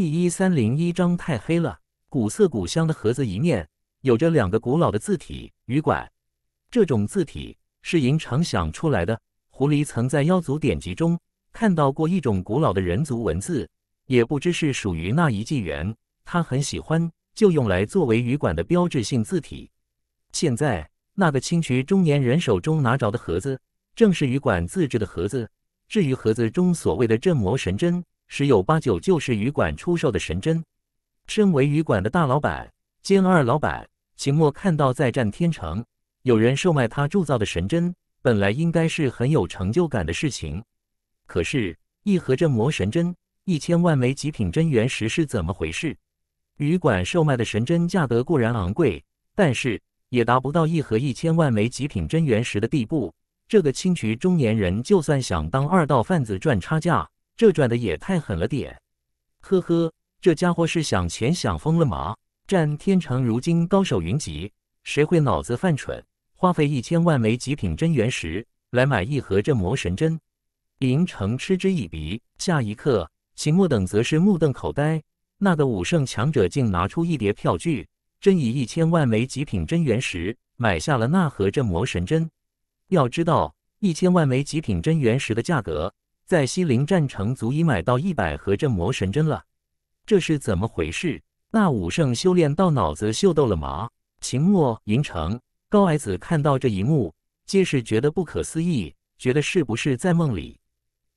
第一三零一章太黑了。古色古香的盒子一面，有着两个古老的字体。羽管”。这种字体是银常想出来的。狐狸曾在妖族典籍中看到过一种古老的人族文字，也不知是属于那一纪元。他很喜欢，就用来作为羽管的标志性字体。现在那个青渠中年人手中拿着的盒子，正是羽管自制的盒子。至于盒子中所谓的镇魔神针。十有八九就是羽馆出售的神针。身为羽馆的大老板兼二老板，秦墨看到在战天城有人售卖他铸造的神针，本来应该是很有成就感的事情。可是，一盒镇魔神针一千万枚极品真元石是怎么回事？羽馆售卖的神针价格固然昂贵，但是也达不到一盒一千万枚极品真元石的地步。这个青渠中年人就算想当二道贩子赚差价。这转的也太狠了点，呵呵，这家伙是想钱想疯了吗？战天成如今高手云集，谁会脑子犯蠢，花费一千万枚极品真元石来买一盒镇魔神针？林城嗤之以鼻。下一刻，秦墨等则是目瞪口呆，那个武圣强者竟拿出一叠票据，真以一千万枚极品真元石买下了那盒镇魔神针。要知道，一千万枚极品真元石的价格。在西陵战城，足以买到一百盒镇魔神针了。这是怎么回事？那武圣修炼到脑子秀逗了吗？秦墨、银城、高矮子看到这一幕，皆是觉得不可思议，觉得是不是在梦里？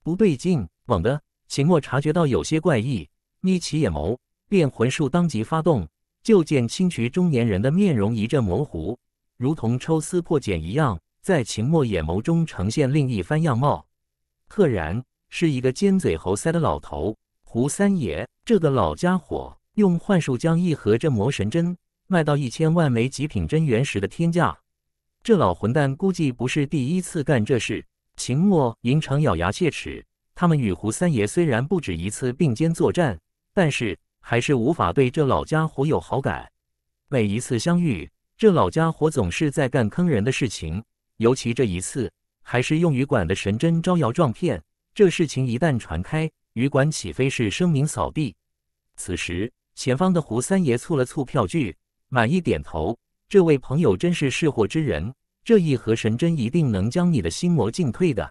不对劲！猛地，秦墨察觉到有些怪异，眯起眼眸，变魂术当即发动，就见青渠中年人的面容一阵模糊，如同抽丝破茧一样，在秦墨眼眸中呈现另一番样貌。赫然是一个尖嘴猴腮的老头，胡三爷。这个老家伙用幻术将一盒镇魔神针卖到一千万枚极品真元石的天价，这老混蛋估计不是第一次干这事。秦墨、银城咬牙切齿。他们与胡三爷虽然不止一次并肩作战，但是还是无法对这老家伙有好感。每一次相遇，这老家伙总是在干坑人的事情，尤其这一次。还是用雨管的神针招摇撞骗，这事情一旦传开，雨管岂非是声名扫地？此时，前方的胡三爷蹙了蹙票据，满意点头：“这位朋友真是识货之人，这一盒神针一定能将你的心魔尽退的。”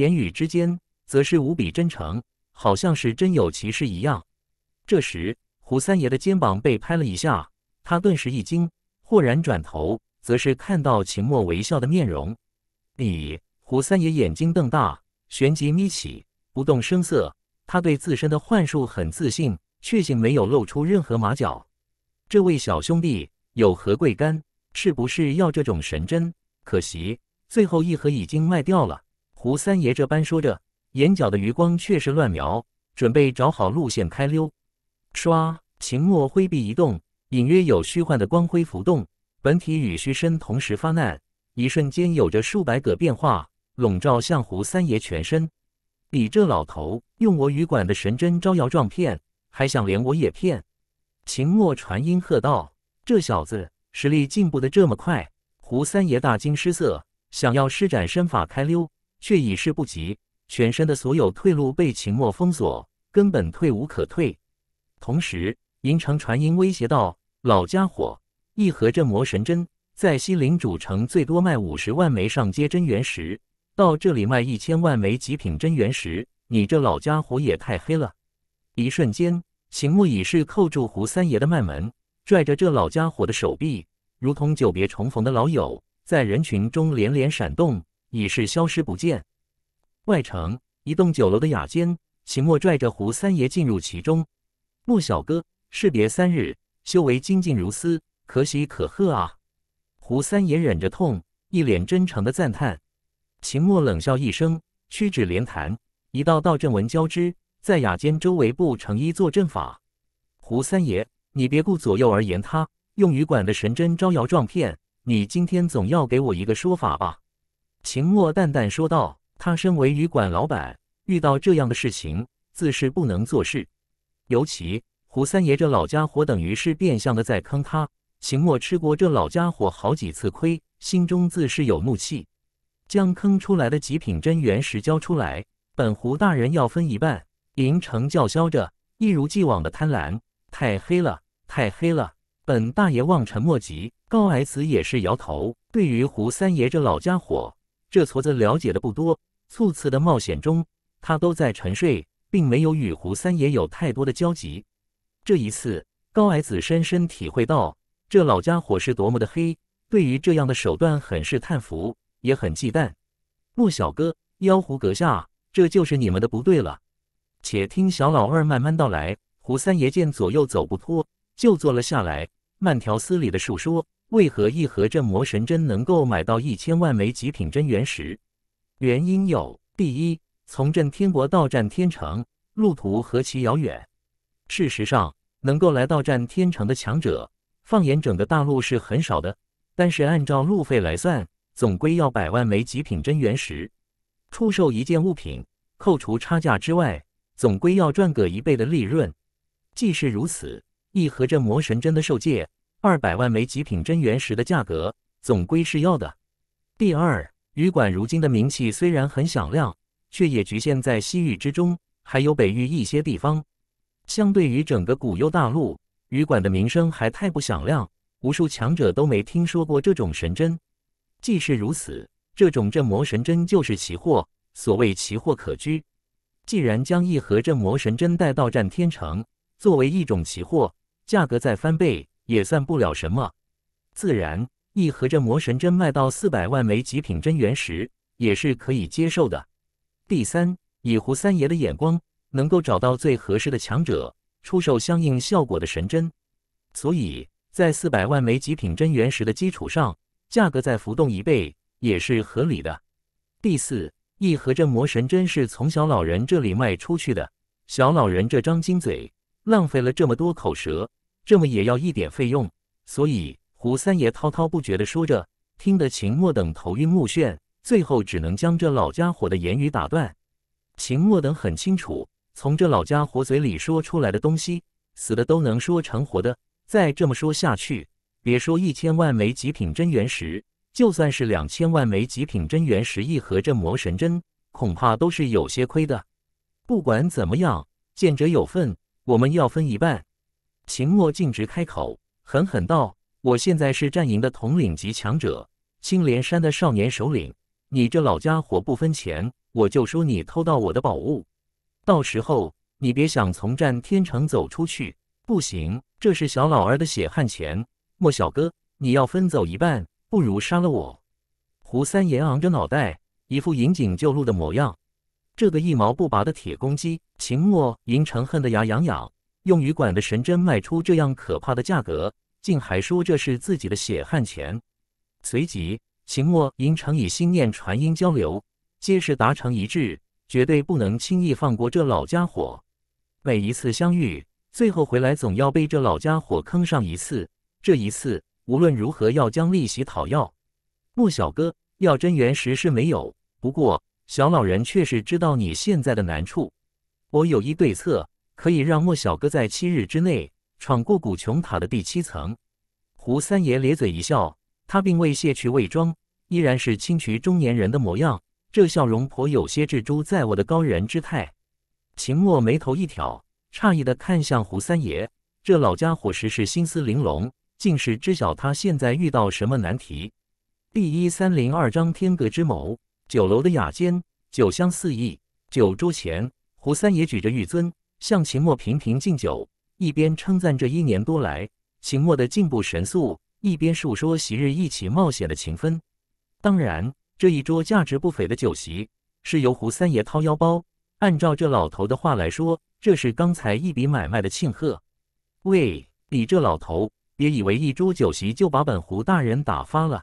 言语之间，则是无比真诚，好像是真有其事一样。这时，胡三爷的肩膀被拍了一下，他顿时一惊，豁然转头，则是看到秦墨微笑的面容。你胡三爷眼睛瞪大，旋即眯起，不动声色。他对自身的幻术很自信，确信没有露出任何马脚。这位小兄弟有何贵干？是不是要这种神针？可惜最后一盒已经卖掉了。胡三爷这般说着，眼角的余光却是乱瞄，准备找好路线开溜。唰，秦墨挥臂一动，隐约有虚幻的光辉浮动，本体与虚身同时发难。一瞬间，有着数百个变化笼罩向胡三爷全身。你这老头用我羽管的神针招摇撞骗，还想连我也骗？秦墨传音喝道：“这小子实力进步的这么快！”胡三爷大惊失色，想要施展身法开溜，却已是不及，全身的所有退路被秦墨封锁，根本退无可退。同时，银城传音威胁道：“老家伙，一合这魔神针！”在西陵主城最多卖五十万枚上阶真元石，到这里卖一千万枚极品真元石，你这老家伙也太黑了！一瞬间，秦墨已是扣住胡三爷的脉门，拽着这老家伙的手臂，如同久别重逢的老友，在人群中连连闪动，已是消失不见。外城一栋酒楼的雅间，秦墨拽着胡三爷进入其中。穆小哥，士别三日，修为精进如斯，可喜可贺啊！胡三爷忍着痛，一脸真诚的赞叹。秦墨冷笑一声，屈指连弹，一道道阵纹交织在雅间周围，布成一座阵法。胡三爷，你别顾左右而言他，用羽馆的神针招摇撞骗，你今天总要给我一个说法吧？秦墨淡淡说道。他身为羽馆老板，遇到这样的事情，自是不能做事。尤其胡三爷这老家伙，等于是变相的在坑他。秦墨吃过这老家伙好几次亏，心中自是有怒气，将坑出来的极品真元石交出来，本胡大人要分一半。银城叫嚣着，一如既往的贪婪。太黑了，太黑了，本大爷望尘莫及。高矮子也是摇头，对于胡三爷这老家伙，这矬子了解的不多。数次的冒险中，他都在沉睡，并没有与胡三爷有太多的交集。这一次，高矮子深深体会到。这老家伙是多么的黑，对于这样的手段很是叹服，也很忌惮。莫小哥，妖狐阁下，这就是你们的不对了。且听小老二慢慢道来。胡三爷见左右走不脱，就坐了下来，慢条斯理的述说为何一盒镇魔神针能够买到一千万枚极品真元石。原因有：第一，从镇天国到战天城，路途何其遥远。事实上，能够来到战天城的强者。放眼整个大陆是很少的，但是按照路费来算，总归要百万枚极品真元石。出售一件物品，扣除差价之外，总归要赚个一倍的利润。既是如此，一盒这魔神针的售戒，二百万枚极品真元石的价格，总归是要的。第二，旅馆如今的名气虽然很响亮，却也局限在西域之中，还有北域一些地方。相对于整个古幽大陆。羽馆的名声还太不响亮，无数强者都没听说过这种神针。既是如此，这种镇魔神针就是奇货。所谓奇货可居，既然将一盒镇魔神针带到战天城，作为一种奇货，价格再翻倍也算不了什么。自然，一盒镇魔神针卖到四百万枚极品真元石也是可以接受的。第三，以胡三爷的眼光，能够找到最合适的强者。出售相应效果的神针，所以在四百万枚极品真元石的基础上，价格再浮动一倍也是合理的。第四，一盒镇魔神针是从小老人这里卖出去的，小老人这张金嘴浪费了这么多口舌，这么也要一点费用，所以胡三爷滔滔不绝地说着，听得秦墨等头晕目眩，最后只能将这老家伙的言语打断。秦墨等很清楚。从这老家伙嘴里说出来的东西，死的都能说成活的。再这么说下去，别说一千万枚极品真元石，就算是两千万枚极品真元石，一盒镇魔神针，恐怕都是有些亏的。不管怎么样，见者有份，我们要分一半。秦墨径直开口，狠狠道：“我现在是战营的统领级强者，青莲山的少年首领。你这老家伙不分钱，我就说你偷到我的宝物。”到时候你别想从战天城走出去，不行，这是小老儿的血汗钱。莫小哥，你要分走一半，不如杀了我。胡三爷昂着脑袋，一副引颈就戮的模样。这个一毛不拔的铁公鸡，秦墨银城恨得牙痒痒。用羽管的神针卖出这样可怕的价格，竟还说这是自己的血汗钱。随即，秦墨银城以心念传音交流，皆是达成一致。绝对不能轻易放过这老家伙！每一次相遇，最后回来总要被这老家伙坑上一次。这一次无论如何要将利息讨要。莫小哥要真原石是没有，不过小老人确实知道你现在的难处。我有一对策，可以让莫小哥在七日之内闯过古琼塔的第七层。胡三爷咧嘴一笑，他并未卸去伪装，依然是青渠中年人的模样。这笑容颇有些志在我的高人之态。秦墨眉头一挑，诧异的看向胡三爷。这老家伙实是心思玲珑，竟是知晓他现在遇到什么难题。第一三零二章天阁之谋。酒楼的雅间，酒香四溢。酒桌前，胡三爷举着玉樽，向秦墨频频敬酒，一边称赞这一年多来秦墨的进步神速，一边述说昔日一起冒险的情分。当然。这一桌价值不菲的酒席是由胡三爷掏腰包。按照这老头的话来说，这是刚才一笔买卖的庆贺。喂，你这老头，别以为一桌酒席就把本胡大人打发了。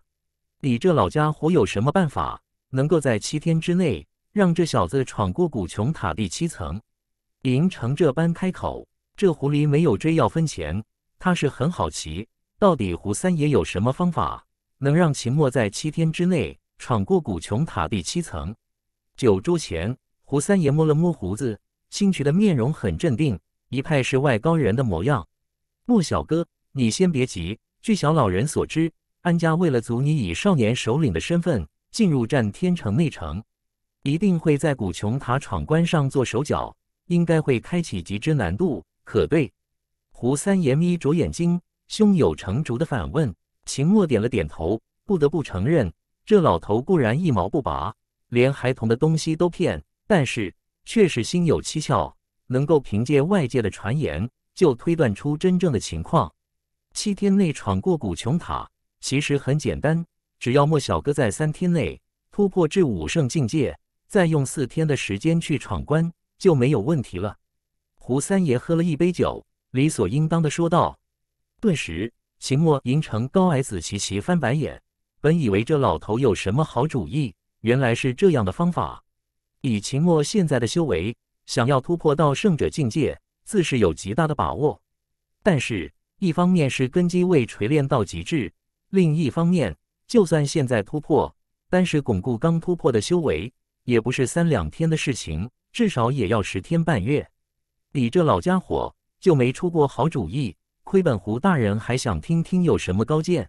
你这老家伙有什么办法能够在七天之内让这小子闯过古琼塔第七层？林成这般开口，这狐狸没有追要分钱，他是很好奇，到底胡三爷有什么方法能让秦墨在七天之内？闯过古琼塔第七层，九桌前，胡三爷摸了摸胡子，清渠的面容很镇定，一派世外高人的模样。莫小哥，你先别急。据小老人所知，安家为了阻你以少年首领的身份进入战天城内城，一定会在古琼塔闯关上做手脚，应该会开启极之难度。可对？胡三爷眯着眼睛，胸有成竹的反问。秦墨点了点头，不得不承认。这老头固然一毛不拔，连孩童的东西都骗，但是却是心有蹊跷，能够凭借外界的传言就推断出真正的情况。七天内闯过古琼塔，其实很简单，只要莫小哥在三天内突破至武圣境界，再用四天的时间去闯关，就没有问题了。胡三爷喝了一杯酒，理所应当的说道。顿时，秦墨、银城、高矮子齐齐翻白眼。本以为这老头有什么好主意，原来是这样的方法。以秦墨现在的修为，想要突破到圣者境界，自是有极大的把握。但是，一方面是根基未锤炼到极致，另一方面，就算现在突破，单是巩固刚突破的修为，也不是三两天的事情，至少也要十天半月。你这老家伙就没出过好主意，亏本胡大人还想听听有什么高见？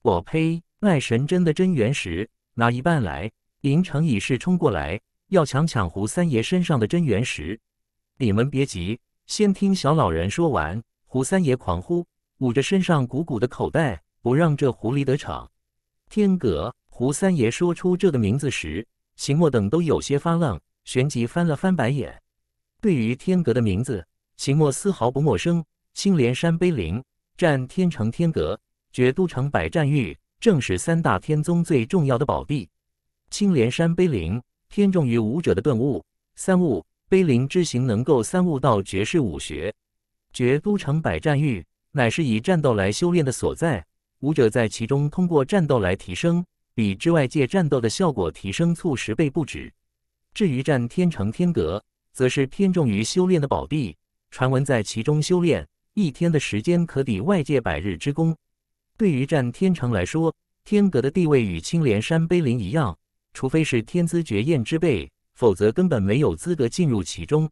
我呸！卖神针的真元石，拿一半来！银城已是冲过来，要抢抢胡三爷身上的真元石。你们别急，先听小老人说完。胡三爷狂呼，捂着身上鼓鼓的口袋，不让这狐狸得逞。天阁，胡三爷说出这个名字时，秦墨等都有些发愣，旋即翻了翻白眼。对于天阁的名字，秦墨丝毫不陌生。青莲山碑林占天成，天阁绝都城百战域。正是三大天宗最重要的宝地——青莲山碑林，偏重于武者的顿悟三悟。碑林之行能够三悟到绝世武学。绝都城百战域乃是以战斗来修炼的所在，武者在其中通过战斗来提升，比之外界战斗的效果提升数十倍不止。至于战天城天阁，则是偏重于修炼的宝地，传闻在其中修炼一天的时间，可抵外界百日之功。对于战天成来说，天阁的地位与青莲山碑林一样，除非是天资绝艳之辈，否则根本没有资格进入其中。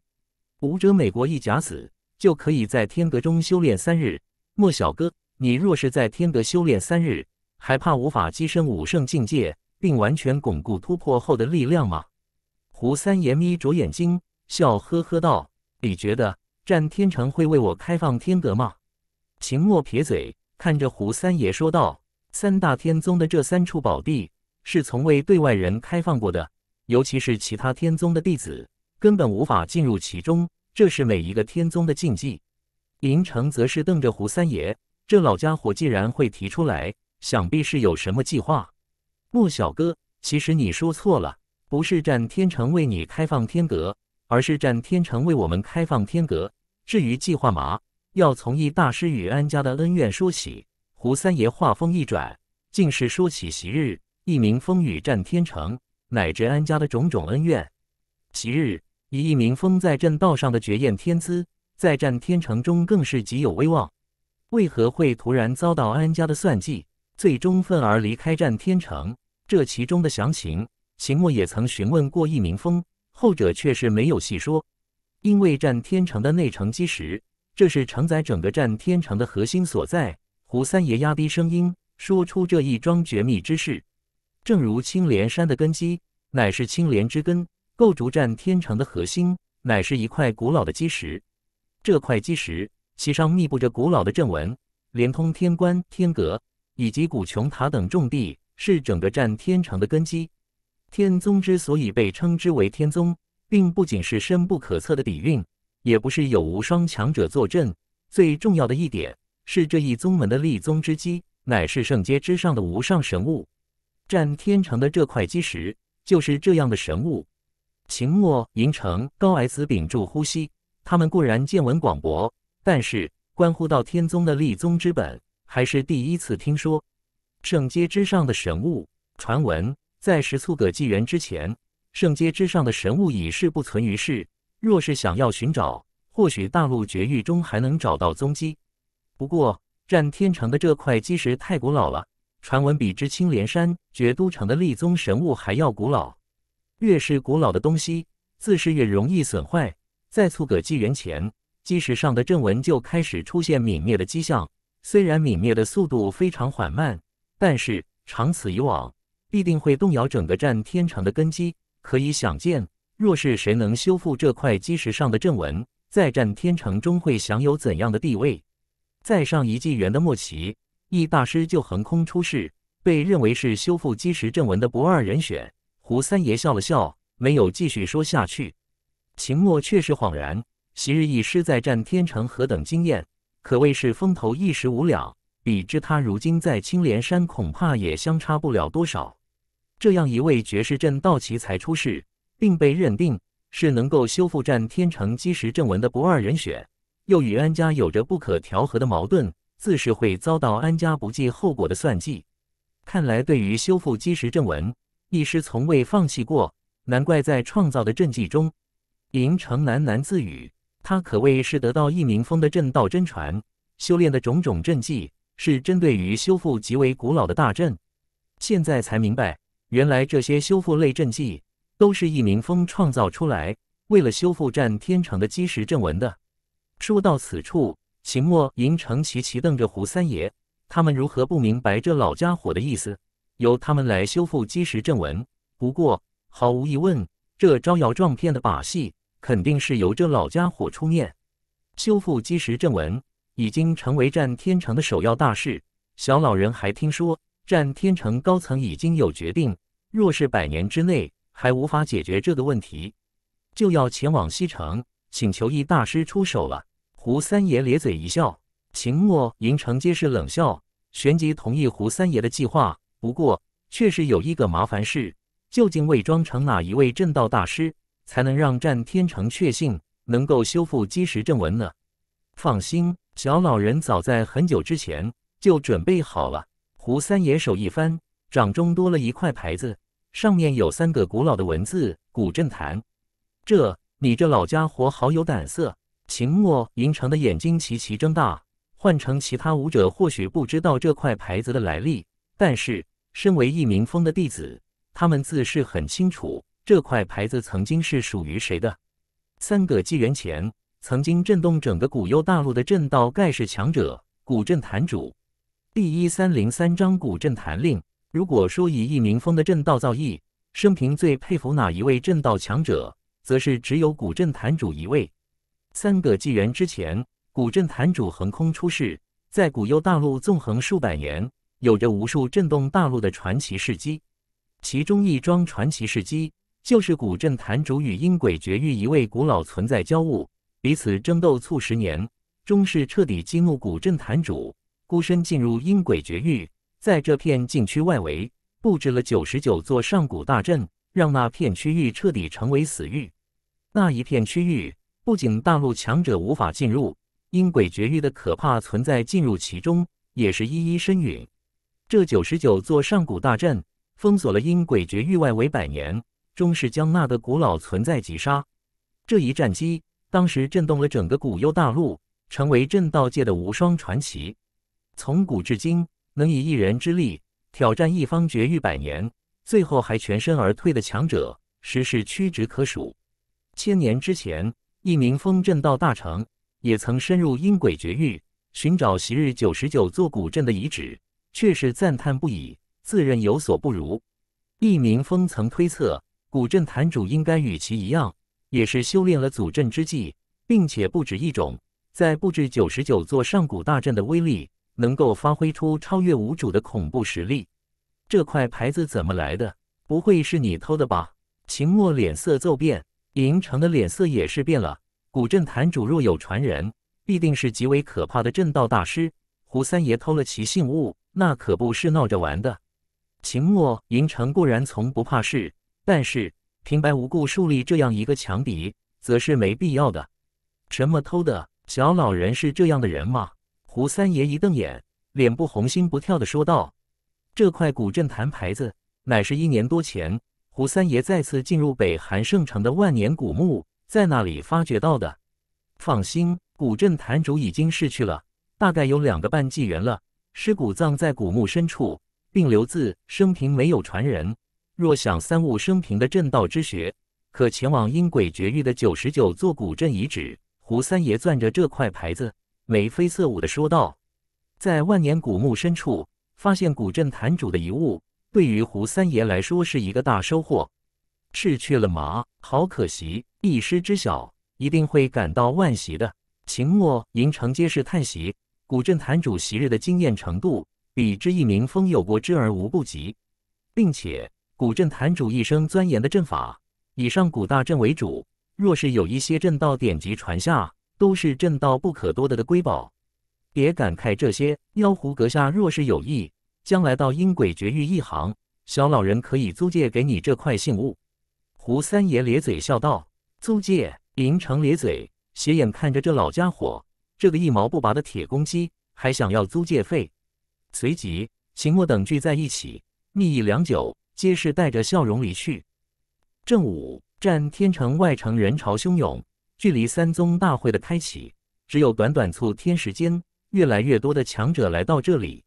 武者每过一甲子，就可以在天阁中修炼三日。莫小哥，你若是在天阁修炼三日，还怕无法跻身武圣境界，并完全巩固突破后的力量吗？胡三爷眯着眼睛，笑呵呵道：“你觉得战天成会为我开放天阁吗？”秦墨撇嘴。看着胡三爷说道：“三大天宗的这三处宝地是从未对外人开放过的，尤其是其他天宗的弟子根本无法进入其中，这是每一个天宗的禁忌。”林城则是瞪着胡三爷：“这老家伙既然会提出来，想必是有什么计划。”莫小哥，其实你说错了，不是战天成为你开放天阁，而是战天成为我们开放天阁。至于计划嘛……要从易大师与安家的恩怨说起，胡三爷话锋一转，竟是说起昔日一名风雨战天成乃至安家的种种恩怨。昔日以一名风在镇道上的绝艳天资，在战天成中更是极有威望，为何会突然遭到安家的算计，最终愤而离开战天成？这其中的详情，秦墨也曾询问过一名风，后者却是没有细说，因为战天成的内城基石。这是承载整个战天城的核心所在。胡三爷压低声音，说出这一桩绝密之事。正如青莲山的根基乃是青莲之根，构筑战天城的核心乃是一块古老的基石。这块基石其上密布着古老的阵纹，连通天关、天阁以及古琼塔等重地，是整个战天城的根基。天宗之所以被称之为天宗，并不仅是深不可测的底蕴。也不是有无双强者坐镇，最重要的一点是这一宗门的立宗之基乃是圣阶之上的无上神物，占天成的这块基石就是这样的神物。秦末、银城、高矮子屏住呼吸，他们固然见闻广博，但是关乎到天宗的立宗之本，还是第一次听说圣阶之上的神物。传闻在十数个纪元之前，圣阶之上的神物已是不存于世。若是想要寻找，或许大陆绝域中还能找到踪迹。不过，战天城的这块基石太古老了，传闻比之青莲山绝都城的立宗神物还要古老。越是古老的东西，自是越容易损坏。在促个纪元前，基石上的阵纹就开始出现泯灭的迹象。虽然泯灭的速度非常缓慢，但是长此以往，必定会动摇整个战天城的根基。可以想见。若是谁能修复这块基石上的阵纹，再战天城中会享有怎样的地位？在上一纪元的末期，易大师就横空出世，被认为是修复基石阵纹的不二人选。胡三爷笑了笑，没有继续说下去。秦墨却是恍然，昔日易师在战天城何等惊艳，可谓是风头一时无两。比之他如今在青莲山，恐怕也相差不了多少。这样一位绝世阵道奇才出世。并被认定是能够修复战天城基石阵纹的不二人选，又与安家有着不可调和的矛盾，自是会遭到安家不计后果的算计。看来，对于修复基石阵纹，一师从未放弃过。难怪在创造的阵技中，银城喃喃自语：“他可谓是得到一名风的阵道真传，修炼的种种阵技是针对于修复极为古老的大阵。现在才明白，原来这些修复类阵技。”都是易明峰创造出来，为了修复战天城的基石正文的。说到此处，秦墨、银城、齐齐瞪着胡三爷，他们如何不明白这老家伙的意思？由他们来修复基石正文。不过，毫无疑问，这招摇撞骗的把戏，肯定是由这老家伙出面。修复基石正文已经成为战天城的首要大事。小老人还听说，战天城高层已经有决定，若是百年之内。还无法解决这个问题，就要前往西城请求一大师出手了。胡三爷咧嘴一笑，秦末、银城皆是冷笑，旋即同意胡三爷的计划。不过，确实有一个麻烦事：究竟魏庄城哪一位正道大师，才能让战天成确信能够修复基石阵纹呢？放心，小老人早在很久之前就准备好了。胡三爷手一翻，掌中多了一块牌子。上面有三个古老的文字，古镇坛。这，你这老家伙好有胆色！秦墨银城的眼睛齐齐睁大。换成其他武者，或许不知道这块牌子的来历，但是身为一名风的弟子，他们自是很清楚，这块牌子曾经是属于谁的。三个纪元前，曾经震动整个古幽大陆的震道盖世强者，古镇坛主。第一三零三章：古镇坛令。如果说以一名风的阵道造诣，生平最佩服哪一位阵道强者，则是只有古镇坛主一位。三个纪元之前，古镇坛主横空出世，在古幽大陆纵横数百年，有着无数震动大陆的传奇事迹。其中一桩传奇事迹，就是古镇坛主与阴鬼绝域一位古老存在交恶，彼此争斗促十年，终是彻底激怒古镇坛主，孤身进入阴鬼绝域。在这片禁区外围布置了九十九座上古大阵，让那片区域彻底成为死域。那一片区域不仅大陆强者无法进入，阴鬼绝域的可怕存在进入其中也是一一身陨。这九十九座上古大阵封锁了阴鬼绝域外围百年，终是将那的古老存在击杀。这一战机当时震动了整个古幽大陆，成为震道界的无双传奇。从古至今。能以一人之力挑战一方绝域百年，最后还全身而退的强者，实是屈指可数。千年之前，一名风震道大成也曾深入阴鬼绝域，寻找昔日九十九座古镇的遗址，却是赞叹不已，自认有所不如。一名风曾推测，古镇坛主应该与其一样，也是修炼了祖阵之技，并且不止一种，在布置九十九座上古大阵的威力。能够发挥出超越无主的恐怖实力，这块牌子怎么来的？不会是你偷的吧？秦墨脸色骤变，银城的脸色也是变了。古镇坛主若有传人，必定是极为可怕的镇道大师。胡三爷偷了其信物，那可不是闹着玩的。秦墨、银城固然从不怕事，但是平白无故树立这样一个强敌，则是没必要的。什么偷的？小老人是这样的人吗？胡三爷一瞪眼，脸不红心不跳的说道：“这块古镇坛牌子，乃是一年多前胡三爷再次进入北韩圣城的万年古墓，在那里发掘到的。放心，古镇坛主已经逝去了，大概有两个半纪元了。尸骨葬在古墓深处，并留字生平没有传人。若想三悟生平的正道之学，可前往阴鬼绝域的九十九座古镇遗址。”胡三爷攥着这块牌子。眉飞色舞地说道：“在万年古墓深处发现古镇坛主的遗物，对于胡三爷来说是一个大收获。失去了马，好可惜！一失知晓，一定会感到万喜的。秦末，银城皆是叹息。古镇坛主昔日的惊艳程度，比之一名风有过之而无不及。并且，古镇坛主一生钻研的阵法，以上古大阵为主。若是有一些阵道典籍传下，”都是正道不可多得的瑰宝，别感慨这些。妖狐阁下若是有意，将来到阴鬼绝域一行，小老人可以租借给你这块信物。”胡三爷咧嘴笑道。租借？林城咧嘴，斜眼看着这老家伙，这个一毛不拔的铁公鸡，还想要租借费？随即，秦墨等聚在一起，密议良久，皆是带着笑容离去。正午，战天城外城人潮汹涌。距离三宗大会的开启只有短短数天时间，越来越多的强者来到这里。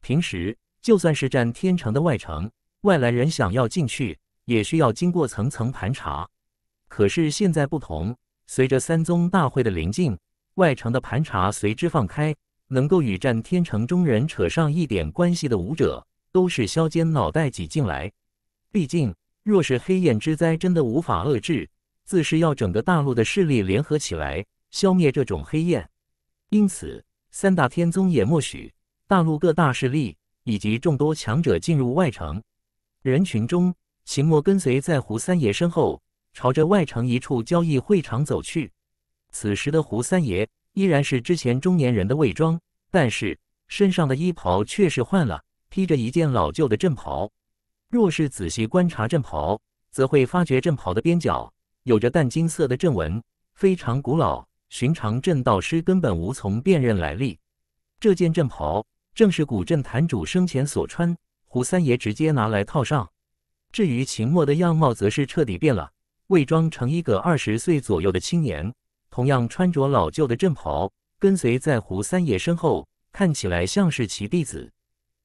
平时就算是战天城的外城，外来人想要进去也需要经过层层盘查。可是现在不同，随着三宗大会的临近，外城的盘查随之放开。能够与战天城中人扯上一点关系的武者，都是削尖脑袋挤进来。毕竟，若是黑焰之灾真的无法遏制。自是要整个大陆的势力联合起来消灭这种黑焰，因此三大天宗也默许大陆各大势力以及众多强者进入外城。人群中，秦墨跟随在胡三爷身后，朝着外城一处交易会场走去。此时的胡三爷依然是之前中年人的伪装，但是身上的衣袍却是换了，披着一件老旧的战袍。若是仔细观察战袍，则会发觉战袍的边角。有着淡金色的阵纹，非常古老，寻常阵道师根本无从辨认来历。这件阵袍正是古镇坛主生前所穿。胡三爷直接拿来套上。至于秦末的样貌，则是彻底变了，伪装成一个二十岁左右的青年，同样穿着老旧的阵袍，跟随在胡三爷身后，看起来像是其弟子。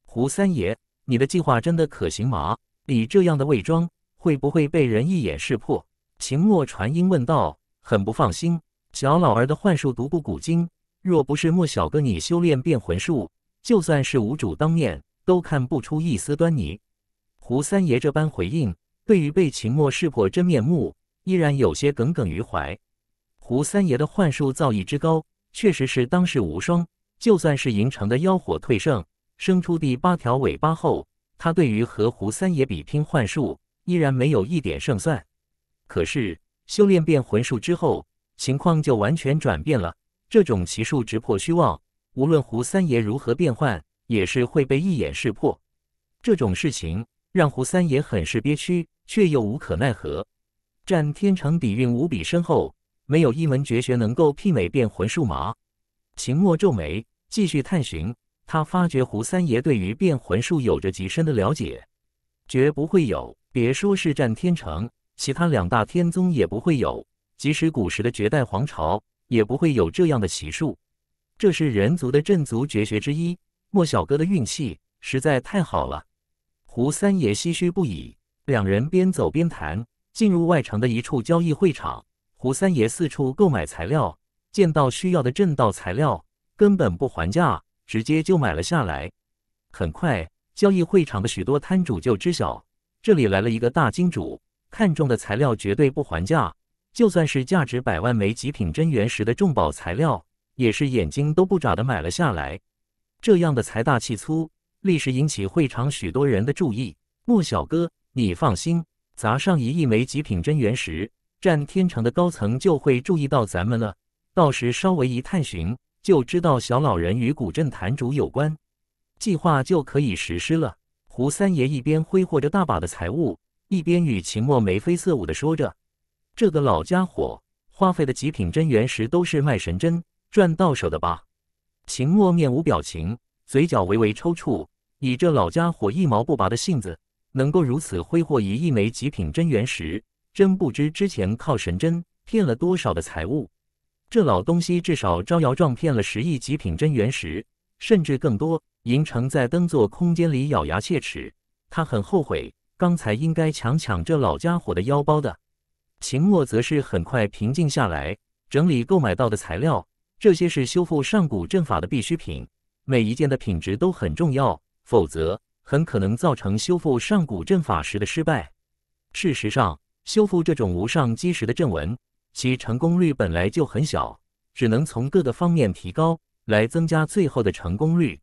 胡三爷，你的计划真的可行吗？你这样的伪装，会不会被人一眼识破？秦墨传音问道：“很不放心，小老儿的幻术独步古今。若不是莫小哥你修炼变魂术，就算是无主当面都看不出一丝端倪。”胡三爷这般回应，对于被秦墨识破真面目，依然有些耿耿于怀。胡三爷的幻术造诣之高，确实是当世无双。就算是银城的妖火退圣生出第八条尾巴后，他对于和胡三爷比拼幻术，依然没有一点胜算。可是修炼变魂术之后，情况就完全转变了。这种奇术直破虚妄，无论胡三爷如何变换，也是会被一眼识破。这种事情让胡三爷很是憋屈，却又无可奈何。战天成底蕴无比深厚，没有一门绝学能够媲美变魂术吗？秦墨皱眉，继续探寻。他发觉胡三爷对于变魂术有着极深的了解，绝不会有。别说是战天成。其他两大天宗也不会有，即使古时的绝代皇朝也不会有这样的奇术。这是人族的镇族绝学之一。莫小哥的运气实在太好了。胡三爷唏嘘不已。两人边走边谈，进入外城的一处交易会场。胡三爷四处购买材料，见到需要的正道材料，根本不还价，直接就买了下来。很快，交易会场的许多摊主就知晓，这里来了一个大金主。看中的材料绝对不还价，就算是价值百万枚极品真元石的重宝材料，也是眼睛都不眨的买了下来。这样的财大气粗，立时引起会场许多人的注意。莫小哥，你放心，砸上一亿枚极品真元石，占天城的高层就会注意到咱们了。到时稍微一探寻，就知道小老人与古镇坛主有关，计划就可以实施了。胡三爷一边挥霍着大把的财物。一边与秦墨眉飞色舞的说着：“这个老家伙花费的极品真元石都是卖神针赚到手的吧？”秦墨面无表情，嘴角微微抽搐。以这老家伙一毛不拔的性子，能够如此挥霍一亿枚极品真元石，真不知之前靠神针骗了多少的财物。这老东西至少招摇撞骗了十亿极品真元石，甚至更多。银城在灯座空间里咬牙切齿，他很后悔。刚才应该强抢这老家伙的腰包的，秦墨则是很快平静下来，整理购买到的材料。这些是修复上古阵法的必需品，每一件的品质都很重要，否则很可能造成修复上古阵法时的失败。事实上，修复这种无上基石的阵文，其成功率本来就很小，只能从各个方面提高，来增加最后的成功率。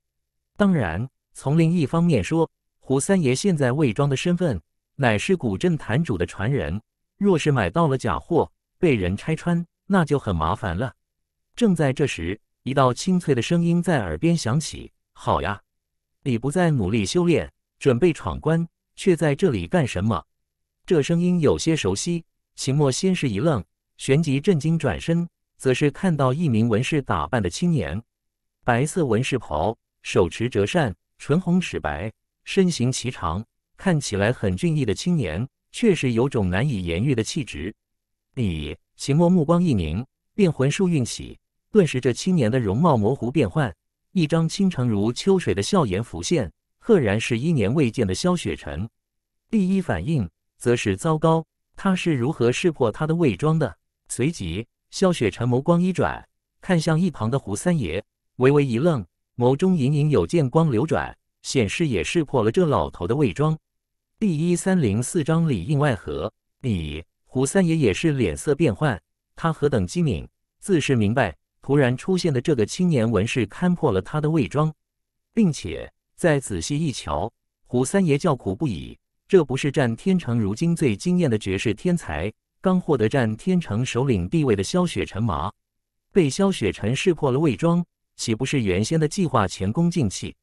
当然，从另一方面说。胡三爷现在伪装的身份乃是古镇坛主的传人，若是买到了假货，被人拆穿，那就很麻烦了。正在这时，一道清脆的声音在耳边响起：“好呀，你不再努力修炼，准备闯关，却在这里干什么？”这声音有些熟悉。秦墨先是一愣，旋即震惊，转身则是看到一名文士打扮的青年，白色文士袍，手持折扇，唇红齿白。身形奇长，看起来很俊逸的青年，确实有种难以言喻的气质。咦！秦墨目光一凝，便魂术运起，顿时这青年的容貌模糊变幻，一张倾城如秋水的笑颜浮现，赫然是一年未见的萧雪晨。第一反应则是糟糕，他是如何识破他的伪装的？随即，萧雪晨眸光一转，看向一旁的胡三爷，微微一愣，眸中隐隐有剑光流转。显示也识破了这老头的伪装。第一三零四章里应外合里，胡三爷也是脸色变幻。他何等机敏，自是明白突然出现的这个青年文士看破了他的伪装，并且再仔细一瞧，胡三爷叫苦不已。这不是占天成如今最惊艳的绝世天才，刚获得占天成首领地位的萧雪尘吗？被萧雪尘识破了伪装，岂不是原先的计划前功尽弃？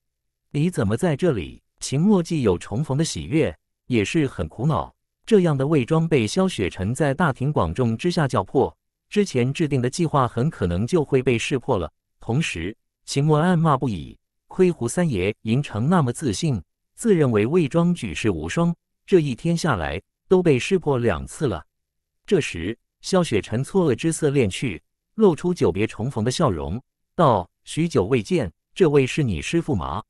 你怎么在这里？秦墨既有重逢的喜悦，也是很苦恼。这样的伪装被萧雪晨在大庭广众之下叫破，之前制定的计划很可能就会被识破了。同时，秦墨暗骂不已：亏胡三爷赢城那么自信，自认为伪装举世无双，这一天下来都被识破两次了。这时，萧雪晨错愕之色敛去，露出久别重逢的笑容，道：“许久未见，这位是你师父吗？”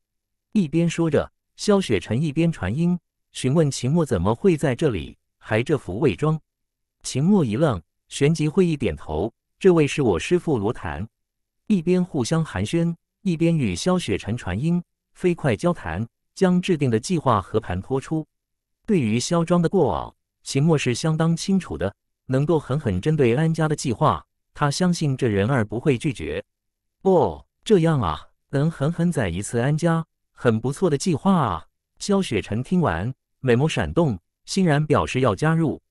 一边说着，萧雪晨一边传音询问秦墨怎么会在这里，还这副伪装。秦墨一愣，旋即会意点头。这位是我师父罗檀。一边互相寒暄，一边与萧雪晨传音，飞快交谈，将制定的计划和盘托出。对于萧庄的过往，秦墨是相当清楚的。能够狠狠针对安家的计划，他相信这人儿不会拒绝。哦，这样啊，能狠狠宰一次安家。很不错的计划啊！萧雪晨听完，美眸闪动，欣然表示要加入。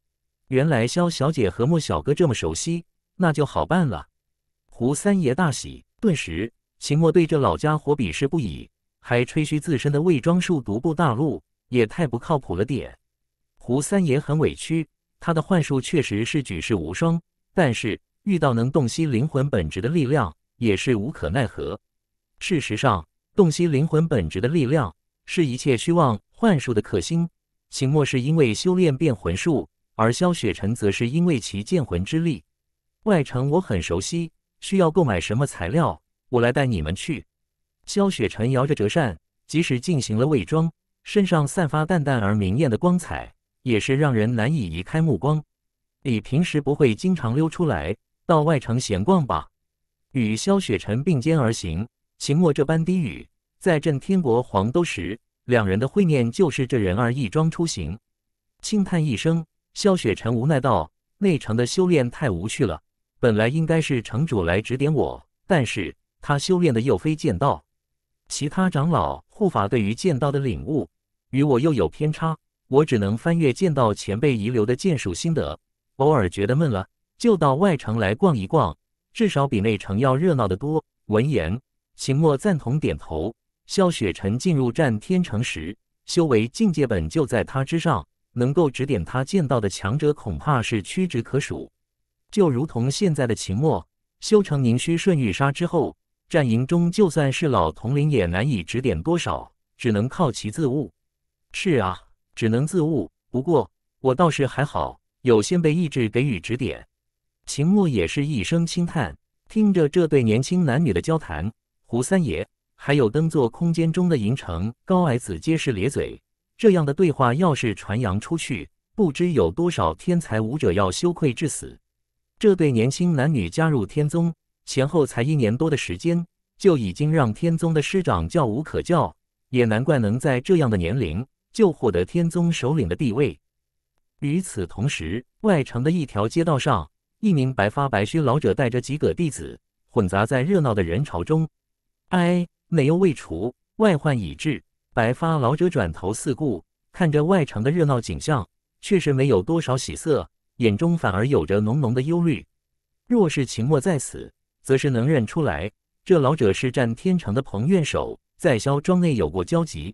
原来萧小姐和莫小哥这么熟悉，那就好办了。胡三爷大喜，顿时秦墨对这老家伙鄙视不已，还吹嘘自身的伪装术独步大陆，也太不靠谱了点。胡三爷很委屈，他的幻术确实是举世无双，但是遇到能洞悉灵魂本质的力量，也是无可奈何。事实上。洞悉灵魂本质的力量是一切虚妄幻术的克星。秦墨是因为修炼变魂术，而萧雪晨则是因为其剑魂之力。外城我很熟悉，需要购买什么材料，我来带你们去。萧雪晨摇着折扇，即使进行了伪装，身上散发淡淡而明艳的光彩，也是让人难以移开目光。你平时不会经常溜出来到外城闲逛吧？与萧雪晨并肩而行。秦墨这般低语，在镇天国皇都时，两人的会面就是这人儿一庄出行。轻叹一声，萧雪臣无奈道：“内城的修炼太无趣了。本来应该是城主来指点我，但是他修炼的又非剑道，其他长老护法对于剑道的领悟与我又有偏差，我只能翻阅剑道前辈遗留的剑术心得。偶尔觉得闷了，就到外城来逛一逛，至少比内城要热闹得多。”闻言。秦墨赞同点头。萧雪晨进入战天城时，修为境界本就在他之上，能够指点他见到的强者，恐怕是屈指可数。就如同现在的秦墨，修成凝虚顺玉沙之后，战营中就算是老统领也难以指点多少，只能靠其自悟。是啊，只能自悟。不过我倒是还好，有先辈意志给予指点。秦墨也是一声轻叹，听着这对年轻男女的交谈。胡三爷，还有登坐空间中的银城高矮子皆是咧嘴。这样的对话要是传扬出去，不知有多少天才武者要羞愧致死。这对年轻男女加入天宗前后才一年多的时间，就已经让天宗的师长教无可教，也难怪能在这样的年龄就获得天宗首领的地位。与此同时，外城的一条街道上，一名白发白须老者带着几个弟子，混杂在热闹的人潮中。哀，内忧未除，外患已至。白发老者转头四顾，看着外城的热闹景象，却是没有多少喜色，眼中反而有着浓浓的忧虑。若是秦墨在此，则是能认出来，这老者是占天城的彭院首，在萧庄内有过交集。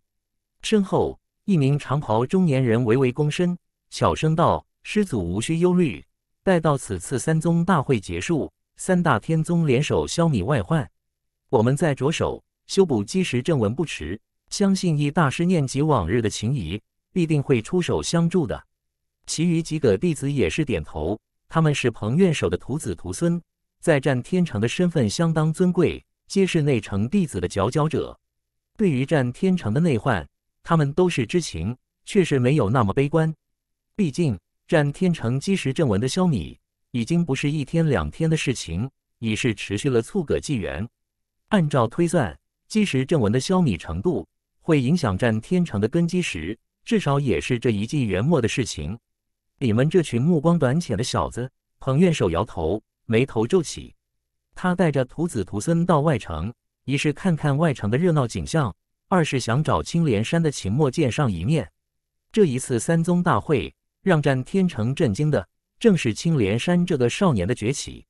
身后一名长袍中年人微微躬身，小声道：“师祖无需忧虑，待到此次三宗大会结束，三大天宗联手消灭外患。”我们再着手修补基石正文不迟，相信易大师念及往日的情谊，必定会出手相助的。其余几个弟子也是点头，他们是彭院首的徒子徒孙，在战天城的身份相当尊贵，皆是内城弟子的佼佼者。对于战天城的内患，他们都是知情，却是没有那么悲观。毕竟战天城基石正文的消弭，已经不是一天两天的事情，已是持续了数个纪元。按照推算，基石正文的消弭程度会影响战天成的根基时，至少也是这一季元末的事情。你们这群目光短浅的小子，彭院手摇头，眉头皱起。他带着徒子徒孙到外城，一是看看外城的热闹景象，二是想找青莲山的秦墨见上一面。这一次三宗大会，让战天成震惊的正是青莲山这个少年的崛起。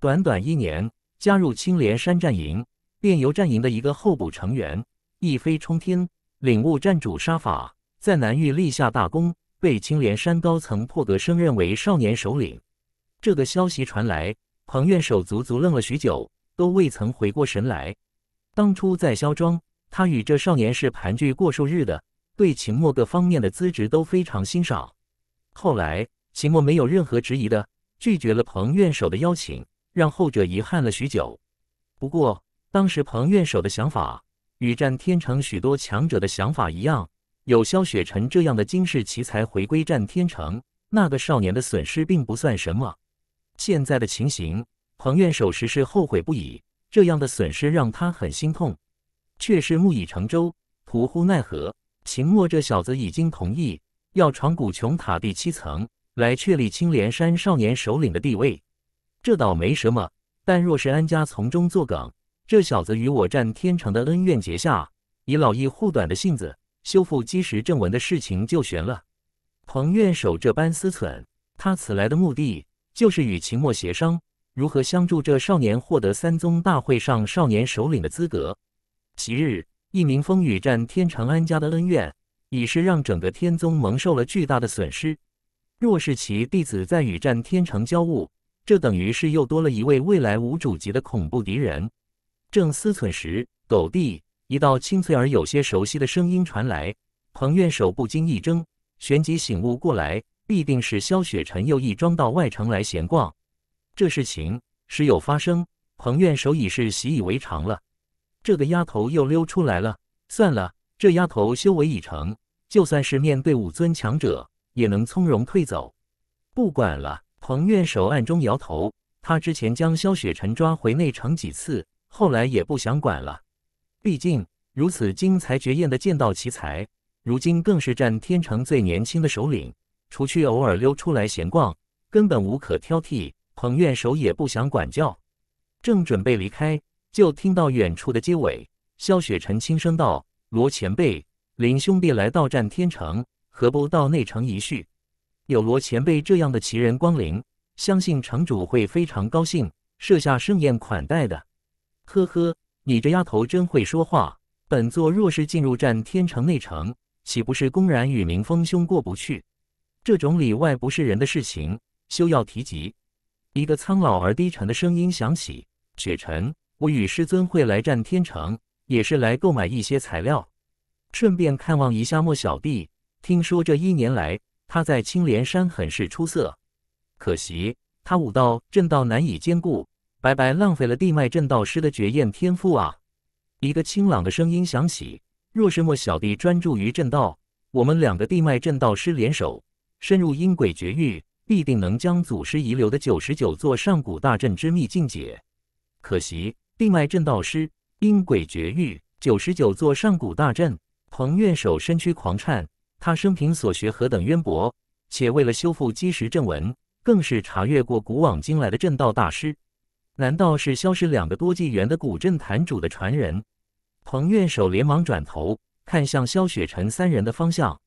短短一年，加入青莲山战营。便由战营的一个候补成员一飞冲天，领悟战主杀法，在南域立下大功，被青莲山高层破格升任为少年首领。这个消息传来，彭院首足足愣了许久，都未曾回过神来。当初在萧庄，他与这少年是盘踞过数日的，对秦墨各方面的资质都非常欣赏。后来，秦墨没有任何迟疑的拒绝了彭院首的邀请，让后者遗憾了许久。不过，当时彭院首的想法与战天城许多强者的想法一样，有萧雪晨这样的惊世奇才回归战天城，那个少年的损失并不算什么。现在的情形，彭院首实是后悔不已，这样的损失让他很心痛，却是木已成舟，徒呼奈何。秦墨这小子已经同意要闯古琼塔第七层，来确立青莲山少年首领的地位，这倒没什么，但若是安家从中作梗，这小子与我战天成的恩怨结下，以老易护短的性子，修复基石正文的事情就悬了。彭院守这般思忖，他此来的目的就是与秦墨协商，如何相助这少年获得三宗大会上少年首领的资格。其日，一名风雨战天长安家的恩怨，已是让整个天宗蒙受了巨大的损失。若是其弟子在与战天成交恶，这等于是又多了一位未来无主级的恐怖敌人。正思忖时，狗弟一道清脆而有些熟悉的声音传来。彭院手不经一怔，旋即醒悟过来，必定是萧雪晨又一装到外城来闲逛。这事情时有发生，彭院手已是习以为常了。这个丫头又溜出来了。算了，这丫头修为已成，就算是面对武尊强者，也能从容退走。不管了，彭院手暗中摇头。他之前将萧雪晨抓回内城几次。后来也不想管了，毕竟如此精才绝艳的剑道奇才，如今更是占天城最年轻的首领，除去偶尔溜出来闲逛，根本无可挑剔。彭院守也不想管教，正准备离开，就听到远处的街尾，萧雪晨轻声道：“罗前辈，林兄弟来到占天城，何不到内城一叙？有罗前辈这样的奇人光临，相信城主会非常高兴，设下盛宴款待的。”呵呵，你这丫头真会说话。本座若是进入战天城内城，岂不是公然与明丰兄过不去？这种里外不是人的事情，休要提及。一个苍老而低沉的声音响起：“雪尘，我与师尊会来战天城，也是来购买一些材料，顺便看望一下莫小弟。听说这一年来他在青莲山很是出色，可惜他武道、正道难以兼顾。”白白浪费了地脉震道师的绝艳天赋啊！一个清朗的声音响起：“若是莫小弟专注于震道，我们两个地脉震道师联手，深入阴鬼绝域，必定能将祖师遗留的九十九座上古大阵之秘境解。可惜，地脉震道师阴鬼绝域九十九座上古大阵。”彭院首身躯狂颤，他生平所学何等渊博，且为了修复基石阵纹，更是查阅过古往今来的震道大师。难道是消失两个多纪元的古镇坛主的传人？彭院首连忙转头看向萧雪晨三人的方向。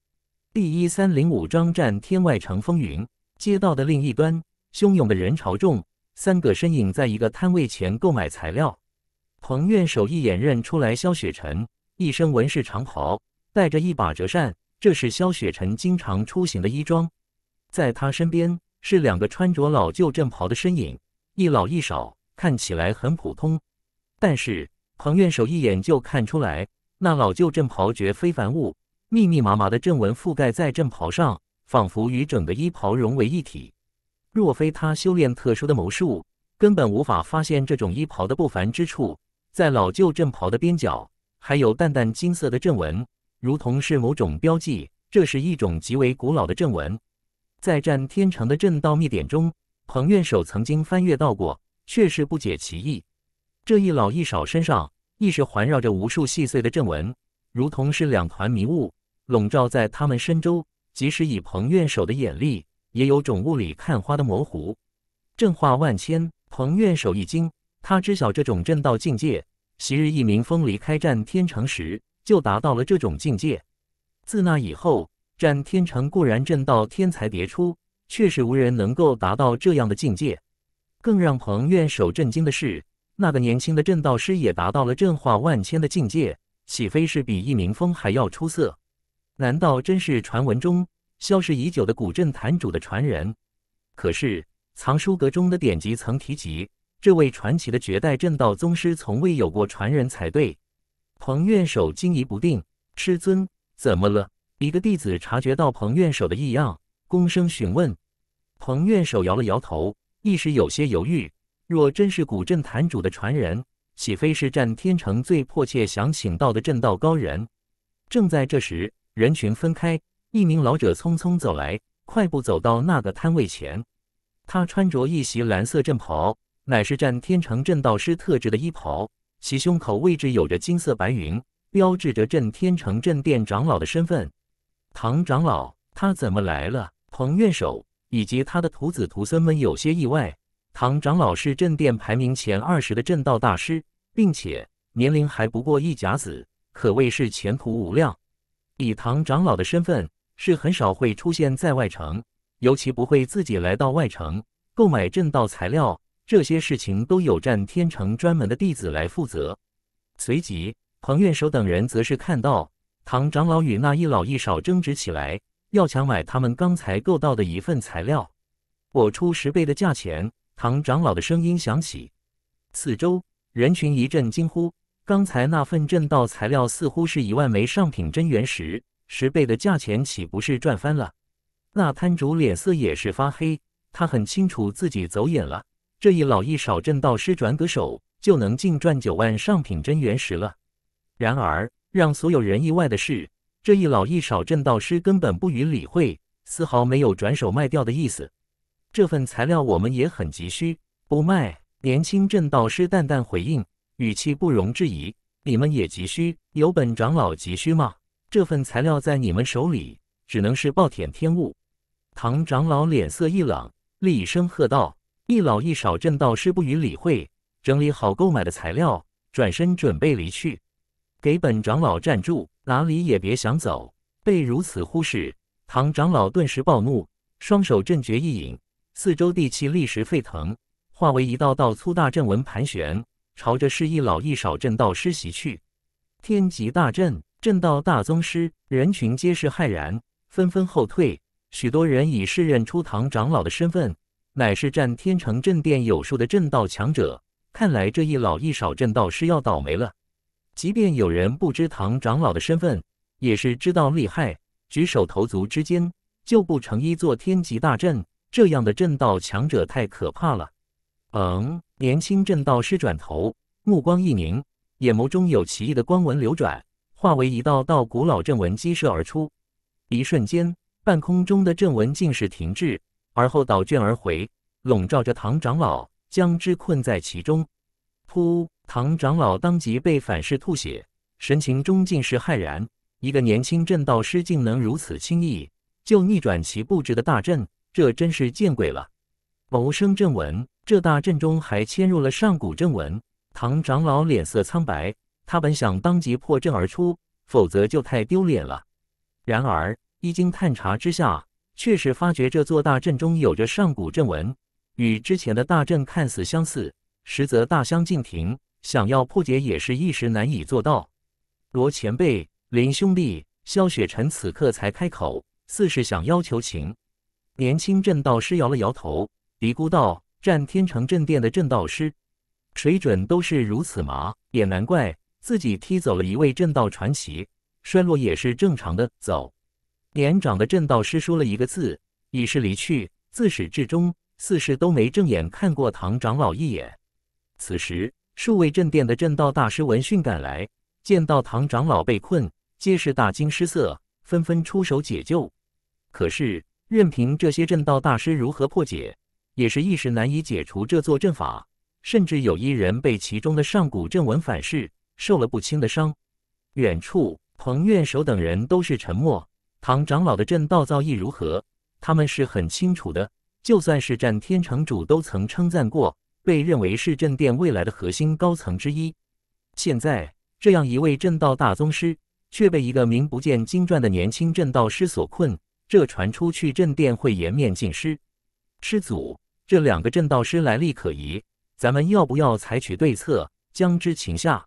第一三零五章：战天外城风云。街道的另一端，汹涌的人潮中，三个身影在一个摊位前购买材料。彭院首一眼认出来萧雪晨，一身文饰长袍，带着一把折扇，这是萧雪晨经常出行的衣装。在他身边是两个穿着老旧镇袍的身影，一老一少。看起来很普通，但是彭院首一眼就看出来，那老旧阵袍绝非凡物。密密麻麻的阵纹覆盖在阵袍上，仿佛与整个衣袍融为一体。若非他修炼特殊的谋术，根本无法发现这种衣袍的不凡之处。在老旧阵袍的边角，还有淡淡金色的阵纹，如同是某种标记。这是一种极为古老的阵纹，在战天城的阵道秘典中，彭院首曾经翻阅到过。确实不解其意。这一老一少身上亦是环绕着无数细碎的阵纹，如同是两团迷雾笼罩在他们身周。即使以彭院首的眼力，也有种雾里看花的模糊。阵化万千，彭院首一惊。他知晓这种阵道境界，昔日一名风离开战天城时就达到了这种境界。自那以后，战天城固然阵道天才迭出，却是无人能够达到这样的境界。更让彭院首震惊的是，那个年轻的正道师也达到了正化万千的境界，岂非是比易明峰还要出色？难道真是传闻中消失已久的古镇坛主的传人？可是藏书阁中的典籍曾提及，这位传奇的绝代正道宗师从未有过传人才对。彭院首惊疑不定：“师尊，怎么了？”一个弟子察觉到彭院首的异样，躬身询问。彭院首摇了摇头。一时有些犹豫，若真是古镇坛主的传人，岂非是占天城最迫切想请到的正道高人？正在这时，人群分开，一名老者匆匆走来，快步走到那个摊位前。他穿着一袭蓝色阵袍，乃是占天城正道师特制的衣袍，其胸口位置有着金色白云，标志着镇天城镇殿长老的身份。唐长老，他怎么来了？彭院首。以及他的徒子徒孙们有些意外，唐长老是镇殿排名前二十的镇道大师，并且年龄还不过一甲子，可谓是前途无量。以唐长老的身份，是很少会出现在外城，尤其不会自己来到外城购买镇道材料，这些事情都有占天城专门的弟子来负责。随即，彭院首等人则是看到唐长老与那一老一少争执起来。要强买他们刚才购到的一份材料，我出十倍的价钱。唐长老的声音响起，四周人群一阵惊呼。刚才那份正道材料似乎是一万枚上品真元石，十倍的价钱岂不是赚翻了？那摊主脸色也是发黑，他很清楚自己走眼了。这一老一少正道师转个手就能净赚九万上品真元石了。然而，让所有人意外的是。这一老一少镇道师根本不予理会，丝毫没有转手卖掉的意思。这份材料我们也很急需，不卖。年轻镇道师淡淡回应，语气不容置疑：“你们也急需？有本长老急需吗？这份材料在你们手里，只能是暴殄天物。”唐长老脸色一冷，厉声喝道：“一老一少镇道师不予理会。”整理好购买的材料，转身准备离去。“给本长老站住！”哪里也别想走！被如此忽视，唐长老顿时暴怒，双手震诀一引，四周地气立时沸腾，化为一道道粗大阵纹盘旋，朝着是一老一少阵道师袭去。天极大阵，阵道大宗师，人群皆是骇然，纷纷后退。许多人已是认出唐长老的身份，乃是占天城阵殿有数的阵道强者。看来这一老一少阵道师要倒霉了。即便有人不知唐长老的身份，也是知道厉害。举手投足之间就布成一座天级大阵，这样的阵道强者太可怕了。嗯，年轻阵道师转头，目光一凝，眼眸中有奇异的光纹流转，化为一道道古老阵纹激射而出。一瞬间，半空中的阵纹竟是停滞，而后倒卷而回，笼罩着唐长老，将之困在其中。噗！唐长老当即被反噬吐血，神情中尽是骇然。一个年轻镇道师竟能如此轻易就逆转其布置的大阵，这真是见鬼了！谋生阵文，这大阵中还嵌入了上古阵文。唐长老脸色苍白，他本想当即破阵而出，否则就太丢脸了。然而一经探查之下，却是发觉这座大阵中有着上古阵文，与之前的大阵看似相似，实则大相径庭。想要破解也是一时难以做到。罗前辈、林兄弟、萧雪臣此刻才开口，似是想要求情。年轻镇道师摇了摇头，嘀咕道：“占天城镇殿的镇道师水准都是如此嘛？也难怪自己踢走了一位镇道传奇，衰落也是正常的。”走。年长的镇道师说了一个字，已是离去。自始至终，似是都没正眼看过唐长老一眼。此时。数位镇殿的镇道大师闻讯赶来，见到唐长老被困，皆是大惊失色，纷纷出手解救。可是，任凭这些镇道大师如何破解，也是一时难以解除这座阵法，甚至有一人被其中的上古阵纹反噬，受了不轻的伤。远处，彭院首等人都是沉默。唐长老的阵道造诣如何，他们是很清楚的，就算是战天城主都曾称赞过。被认为是镇殿未来的核心高层之一，现在这样一位镇道大宗师却被一个名不见经传的年轻镇道师所困，这传出去，镇殿会颜面尽失。师祖，这两个镇道师来历可疑，咱们要不要采取对策，将之擒下？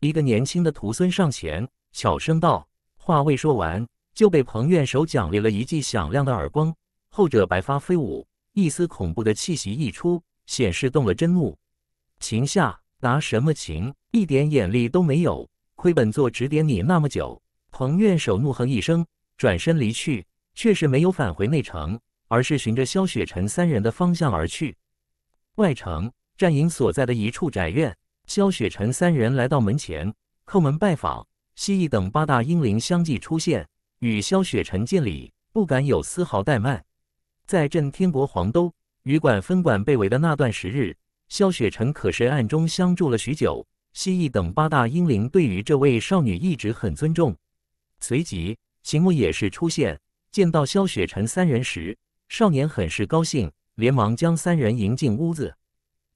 一个年轻的徒孙上前，悄声道，话未说完，就被彭院手奖励了一记响亮的耳光，后者白发飞舞，一丝恐怖的气息溢出。显示动了真怒，秦夏拿什么秦？一点眼力都没有，亏本座指点你那么久。彭院首怒哼一声，转身离去，却是没有返回内城，而是循着萧雪尘三人的方向而去。外城战营所在的一处宅院，萧雪尘三人来到门前叩门拜访，蜥蜴等八大英灵相继出现，与萧雪尘见礼，不敢有丝毫怠慢。在震天国皇都。旅馆分馆被围的那段时日，萧雪晨可是暗中相助了许久。蜥蜴等八大英灵对于这位少女一直很尊重。随即，秦牧也是出现，见到萧雪晨三人时，少年很是高兴，连忙将三人迎进屋子。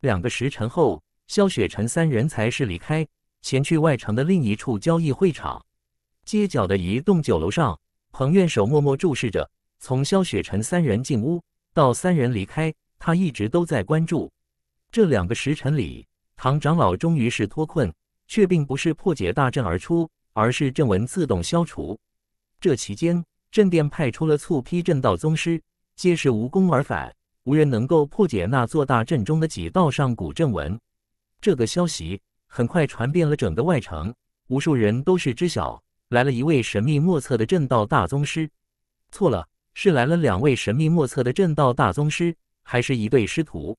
两个时辰后，萧雪晨三人才是离开，前去外城的另一处交易会场。街角的一栋酒楼上，彭院首默默注视着从萧雪晨三人进屋。到三人离开，他一直都在关注。这两个时辰里，唐长老终于是脱困，却并不是破解大阵而出，而是阵文自动消除。这期间，镇殿派出了数批阵道宗师，皆是无功而返，无人能够破解那座大阵中的几道上古阵文。这个消息很快传遍了整个外城，无数人都是知晓，来了一位神秘莫测的阵道大宗师。错了。是来了两位神秘莫测的阵道大宗师，还是一对师徒？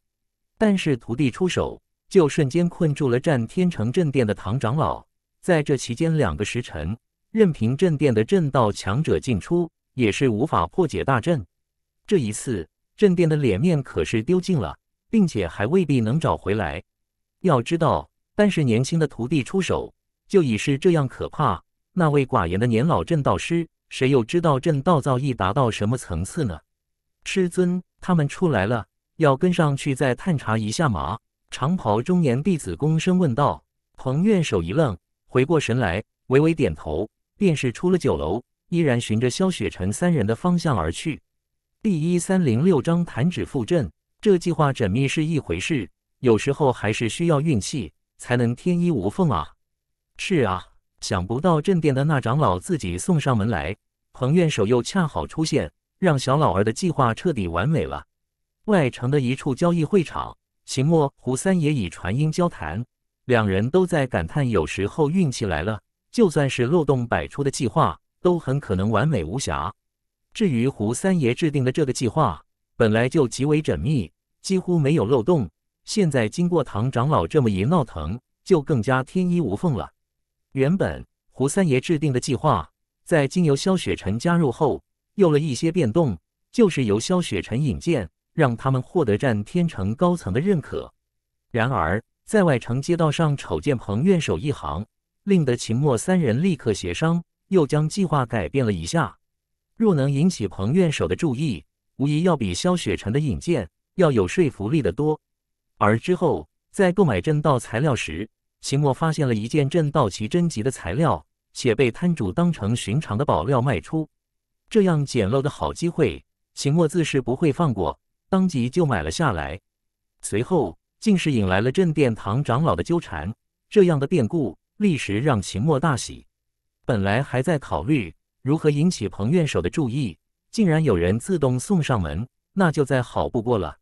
但是徒弟出手，就瞬间困住了战天城镇殿的唐长老。在这期间，两个时辰，任凭镇殿的阵道强者进出，也是无法破解大阵。这一次，镇殿的脸面可是丢尽了，并且还未必能找回来。要知道，但是年轻的徒弟出手，就已是这样可怕。那位寡言的年老镇道师。谁又知道朕道造诣达到什么层次呢？师尊，他们出来了，要跟上去再探查一下吗？长袍中年弟子躬身问道。彭院首一愣，回过神来，微微点头，便是出了酒楼，依然循着萧雪晨三人的方向而去。第一三零六章弹指复阵。这计划缜密是一回事，有时候还是需要运气才能天衣无缝啊。是啊。想不到镇店的那长老自己送上门来，彭院首又恰好出现，让小老儿的计划彻底完美了。外城的一处交易会场，秦末胡三爷以传音交谈，两人都在感叹：有时候运气来了，就算是漏洞百出的计划，都很可能完美无瑕。至于胡三爷制定的这个计划，本来就极为缜密，几乎没有漏洞。现在经过唐长老这么一闹腾，就更加天衣无缝了。原本胡三爷制定的计划，在经由萧雪辰加入后，有了一些变动，就是由萧雪辰引荐，让他们获得占天城高层的认可。然而，在外城街道上瞅见彭院首一行，令得秦墨三人立刻协商，又将计划改变了一下。若能引起彭院首的注意，无疑要比萧雪辰的引荐要有说服力的多。而之后在购买正道材料时，秦墨发现了一件镇道奇珍籍的材料，且被摊主当成寻常的宝料卖出。这样捡漏的好机会，秦墨自是不会放过，当即就买了下来。随后，竟是引来了镇殿堂长老的纠缠。这样的变故，立时让秦墨大喜。本来还在考虑如何引起彭院首的注意，竟然有人自动送上门，那就再好不过了。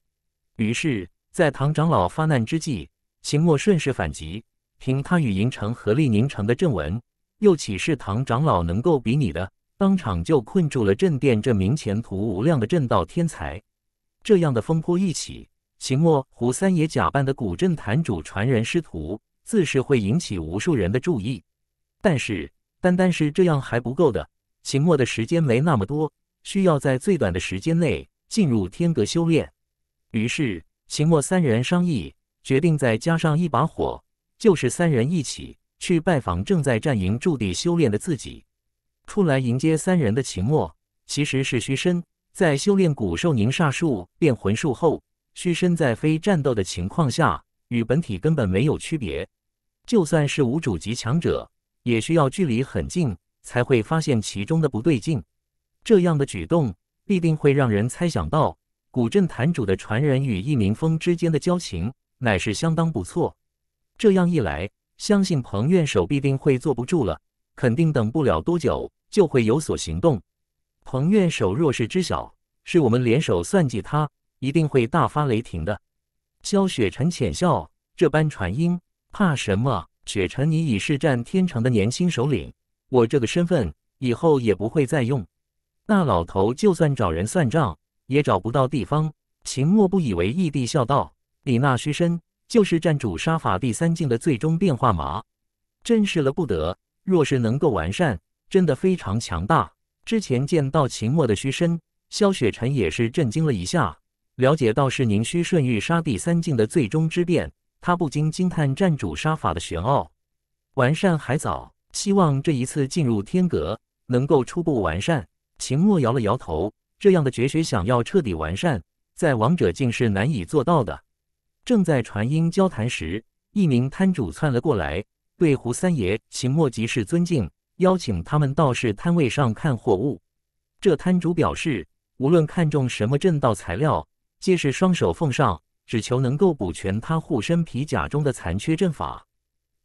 于是，在唐长老发难之际，秦墨顺势反击。凭他与银城合力凝成的阵纹，又岂是唐长老能够比拟的？当场就困住了镇殿这名前途无量的镇道天才。这样的风波一起，秦墨、胡三爷假扮的古镇坛主传人师徒，自是会引起无数人的注意。但是，单单是这样还不够的。秦墨的时间没那么多，需要在最短的时间内进入天阁修炼。于是，秦墨三人商议，决定再加上一把火。就是三人一起去拜访正在战营驻地修炼的自己，出来迎接三人的秦墨其实是虚身。在修炼古兽凝煞术、炼魂术后，虚身在非战斗的情况下与本体根本没有区别。就算是无主级强者，也需要距离很近才会发现其中的不对劲。这样的举动必定会让人猜想到，古镇坛主的传人与易明风之间的交情乃是相当不错。这样一来，相信彭院首必定会坐不住了，肯定等不了多久就会有所行动。彭院首若是知晓是我们联手算计他，一定会大发雷霆的。萧雪沉浅笑，这般传音，怕什么？雪沉，你已是战天城的年轻首领，我这个身份以后也不会再用。那老头就算找人算账，也找不到地方。秦墨不以为意地笑道：“你那虚身就是战主杀法第三境的最终变化嘛，真是了不得！若是能够完善，真的非常强大。之前见到秦末的虚身，萧雪晨也是震惊了一下。了解到是宁虚顺欲杀第三境的最终之变，他不禁惊叹战主杀法的玄奥。完善还早，希望这一次进入天阁能够初步完善。秦末摇了摇头，这样的绝学想要彻底完善，在王者境是难以做到的。正在传音交谈时，一名摊主窜了过来，对胡三爷、秦墨极是尊敬，邀请他们到是摊位上看货物。这摊主表示，无论看中什么镇道材料，皆是双手奉上，只求能够补全他护身皮甲中的残缺阵法。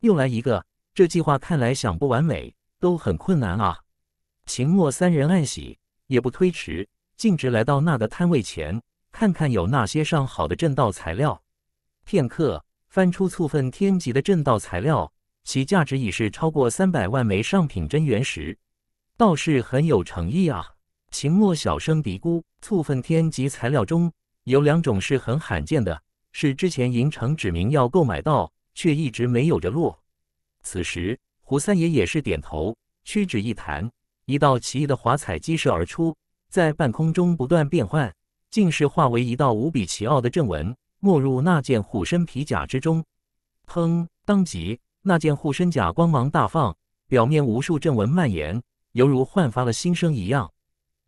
又来一个，这计划看来想不完美都很困难啊！秦墨三人暗喜，也不推迟，径直来到那个摊位前，看看有那些上好的镇道材料。片刻，翻出簇愤天级的震道材料，其价值已是超过三百万枚上品真元石，倒是很有诚意啊！秦墨小声嘀咕：“簇愤天级材料中，有两种是很罕见的，是之前银城指明要购买到，却一直没有着落。”此时，胡三爷也是点头，屈指一弹，一道奇异的华彩激射而出，在半空中不断变换，竟是化为一道无比奇奥的阵纹。没入那件护身皮甲之中，砰！当即那件护身甲光芒大放，表面无数阵纹蔓延，犹如焕发了新生一样。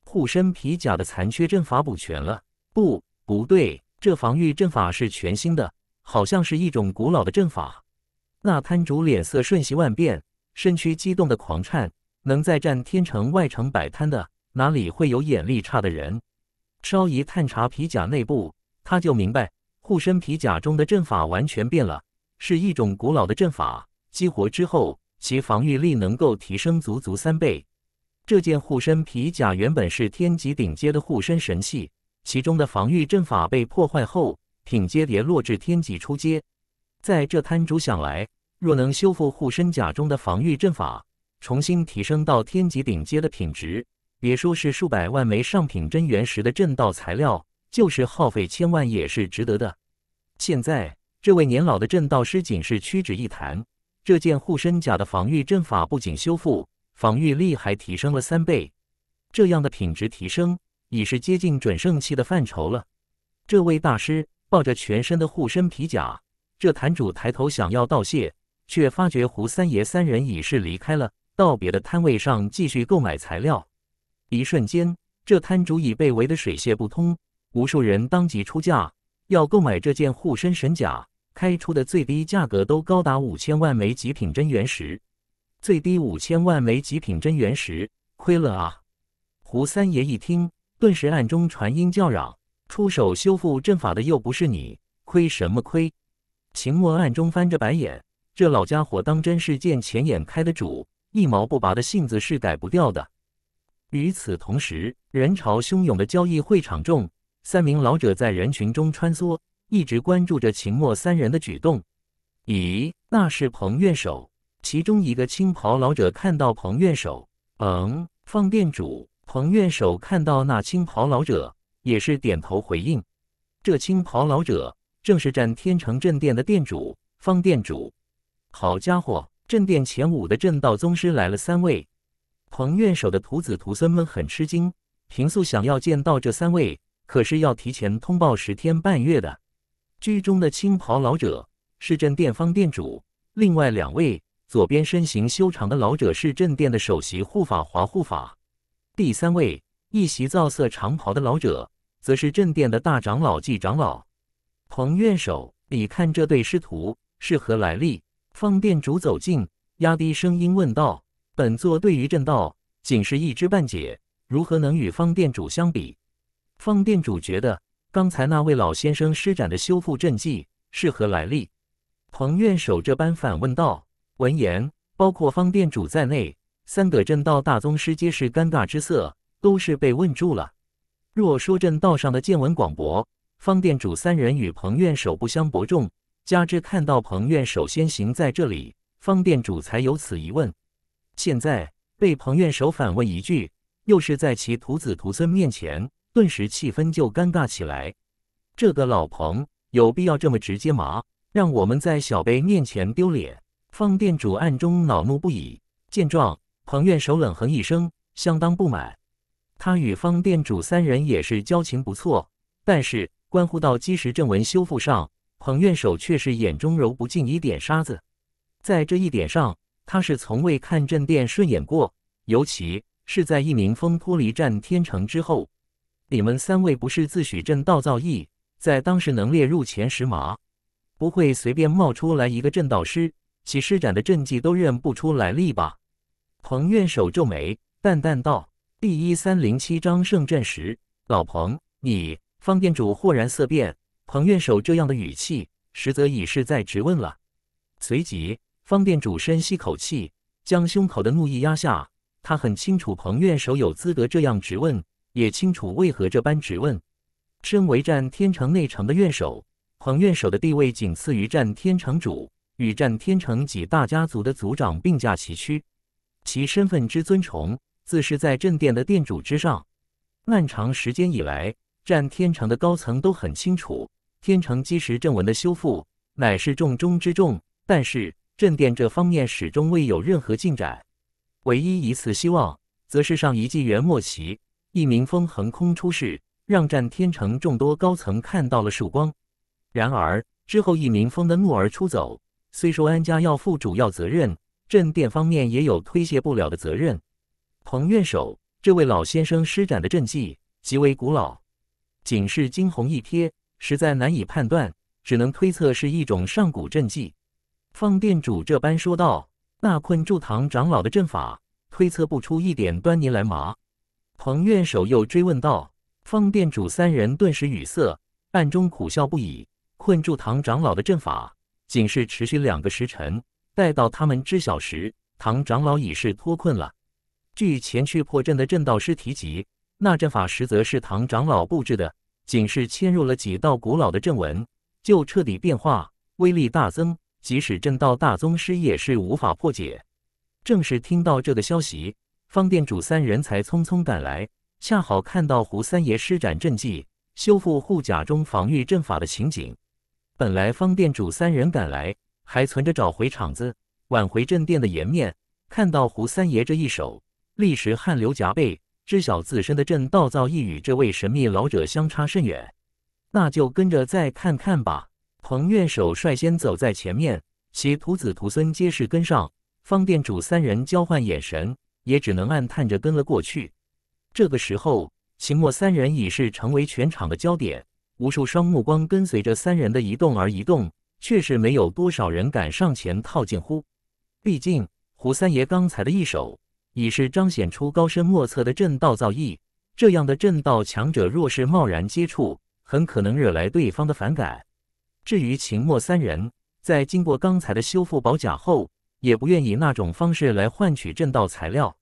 护身皮甲的残缺阵法补全了，不，不对，这防御阵法是全新的，好像是一种古老的阵法。那摊主脸色瞬息万变，身躯激动的狂颤。能在战天城外城摆摊的，哪里会有眼力差的人？稍一探查皮甲内部，他就明白。护身皮甲中的阵法完全变了，是一种古老的阵法。激活之后，其防御力能够提升足足三倍。这件护身皮甲原本是天级顶阶的护身神器，其中的防御阵法被破坏后，品阶跌落至天级初阶。在这摊主想来，若能修复护身甲中的防御阵法，重新提升到天级顶阶的品质，别说是数百万枚上品真元石的阵道材料。就是耗费千万也是值得的。现在这位年老的镇道师仅是屈指一谈，这件护身甲的防御阵法不仅修复，防御力还提升了三倍。这样的品质提升已是接近准圣器的范畴了。这位大师抱着全身的护身皮甲，这坛主抬头想要道谢，却发觉胡三爷三人已是离开了道别的摊位上，继续购买材料。一瞬间，这摊主已被围得水泄不通。无数人当即出价要购买这件护身神甲，开出的最低价格都高达五千万枚极品真元石，最低五千万枚极品真元石，亏了啊！胡三爷一听，顿时暗中传音叫嚷：“出手修复阵法的又不是你，亏什么亏？”秦墨暗中翻着白眼，这老家伙当真是见钱眼开的主，一毛不拔的性子是改不掉的。与此同时，人潮汹涌的交易会场中。三名老者在人群中穿梭，一直关注着秦墨三人的举动。咦，那是彭院首。其中一个青袍老者看到彭院首，嗯，方殿主。彭院首看到那青袍老者，也是点头回应。这青袍老者正是占天城镇店的店主方殿主。好家伙，镇店前五的镇道宗师来了三位。彭院首的徒子徒孙们很吃惊，平素想要见到这三位。可是要提前通报十天半月的。剧中的青袍老者是镇店方店主，另外两位，左边身形修长的老者是镇店的首席护法华护法，第三位一袭皂色长袍的老者，则是镇店的大长老季长老。彭院首，你看这对师徒是何来历？方店主走近，压低声音问道：“本座对于正道仅是一知半解，如何能与方店主相比？”方店主觉得刚才那位老先生施展的修复阵技是何来历？彭院首这般反问道。闻言，包括方店主在内，三个镇道大宗师皆是尴尬之色，都是被问住了。若说镇道上的见闻广博，方店主三人与彭院首不相伯仲，加之看到彭院首先行在这里，方店主才有此疑问。现在被彭院首反问一句，又是在其徒子徒孙面前。顿时气氛就尴尬起来。这个老彭有必要这么直接吗？让我们在小贝面前丢脸？方店主暗中恼怒不已。见状，彭院首冷哼一声，相当不满。他与方店主三人也是交情不错，但是关乎到基石正文修复上，彭院首却是眼中揉不进一点沙子。在这一点上，他是从未看镇殿顺眼过，尤其是在一名风脱离战天成之后。你们三位不是自诩阵道造诣，在当时能列入前十吗？不会随便冒出来一个阵道师，其施展的阵技都认不出来力吧？彭院首皱眉，淡淡道：“第一三零七章圣阵时，老彭，你方店主豁然色变。彭院首这样的语气，实则已是在质问了。随即，方店主深吸口气，将胸口的怒意压下。他很清楚，彭院首有资格这样质问。”也清楚为何这般质问。身为战天城内城的院首，彭院首的地位仅次于战天城主，与战天城几大家族的族长并驾齐驱，其身份之尊崇，自是在镇殿的殿主之上。漫长时间以来，战天城的高层都很清楚，天城基石正文的修复乃是重中之重，但是镇殿这方面始终未有任何进展。唯一一次希望，则是上一纪元末期。一名风横空出世，让战天城众多高层看到了曙光。然而之后，一名风的怒而出走，虽说安家要负主要责任，镇店方面也有推卸不了的责任。彭院首，这位老先生施展的阵技极为古老，仅是惊鸿一瞥，实在难以判断，只能推测是一种上古阵技。方殿主这般说道：“那困住唐长老的阵法，推测不出一点端倪来吗？”彭院首又追问道：“方店主三人顿时语塞，暗中苦笑不已。困住唐长老的阵法，仅是持续两个时辰。待到他们知晓时，唐长老已是脱困了。据前去破阵的阵道师提及，那阵法实则是唐长老布置的，仅是嵌入了几道古老的阵纹，就彻底变化，威力大增。即使阵道大宗师也是无法破解。正是听到这个消息。”方店主三人才匆匆赶来，恰好看到胡三爷施展阵技，修复护甲中防御阵法的情景。本来方店主三人赶来，还存着找回场子、挽回镇殿的颜面。看到胡三爷这一手，立时汗流浃背，知晓自身的阵道造诣与这位神秘老者相差甚远。那就跟着再看看吧。彭院首率先走在前面，其徒子徒孙皆是跟上。方店主三人交换眼神。也只能暗叹着跟了过去。这个时候，秦墨三人已是成为全场的焦点，无数双目光跟随着三人的移动而移动，却是没有多少人敢上前套近乎。毕竟胡三爷刚才的一手，已是彰显出高深莫测的震道造诣。这样的震道强者，若是贸然接触，很可能惹来对方的反感。至于秦墨三人，在经过刚才的修复宝甲后，也不愿以那种方式来换取正道材料，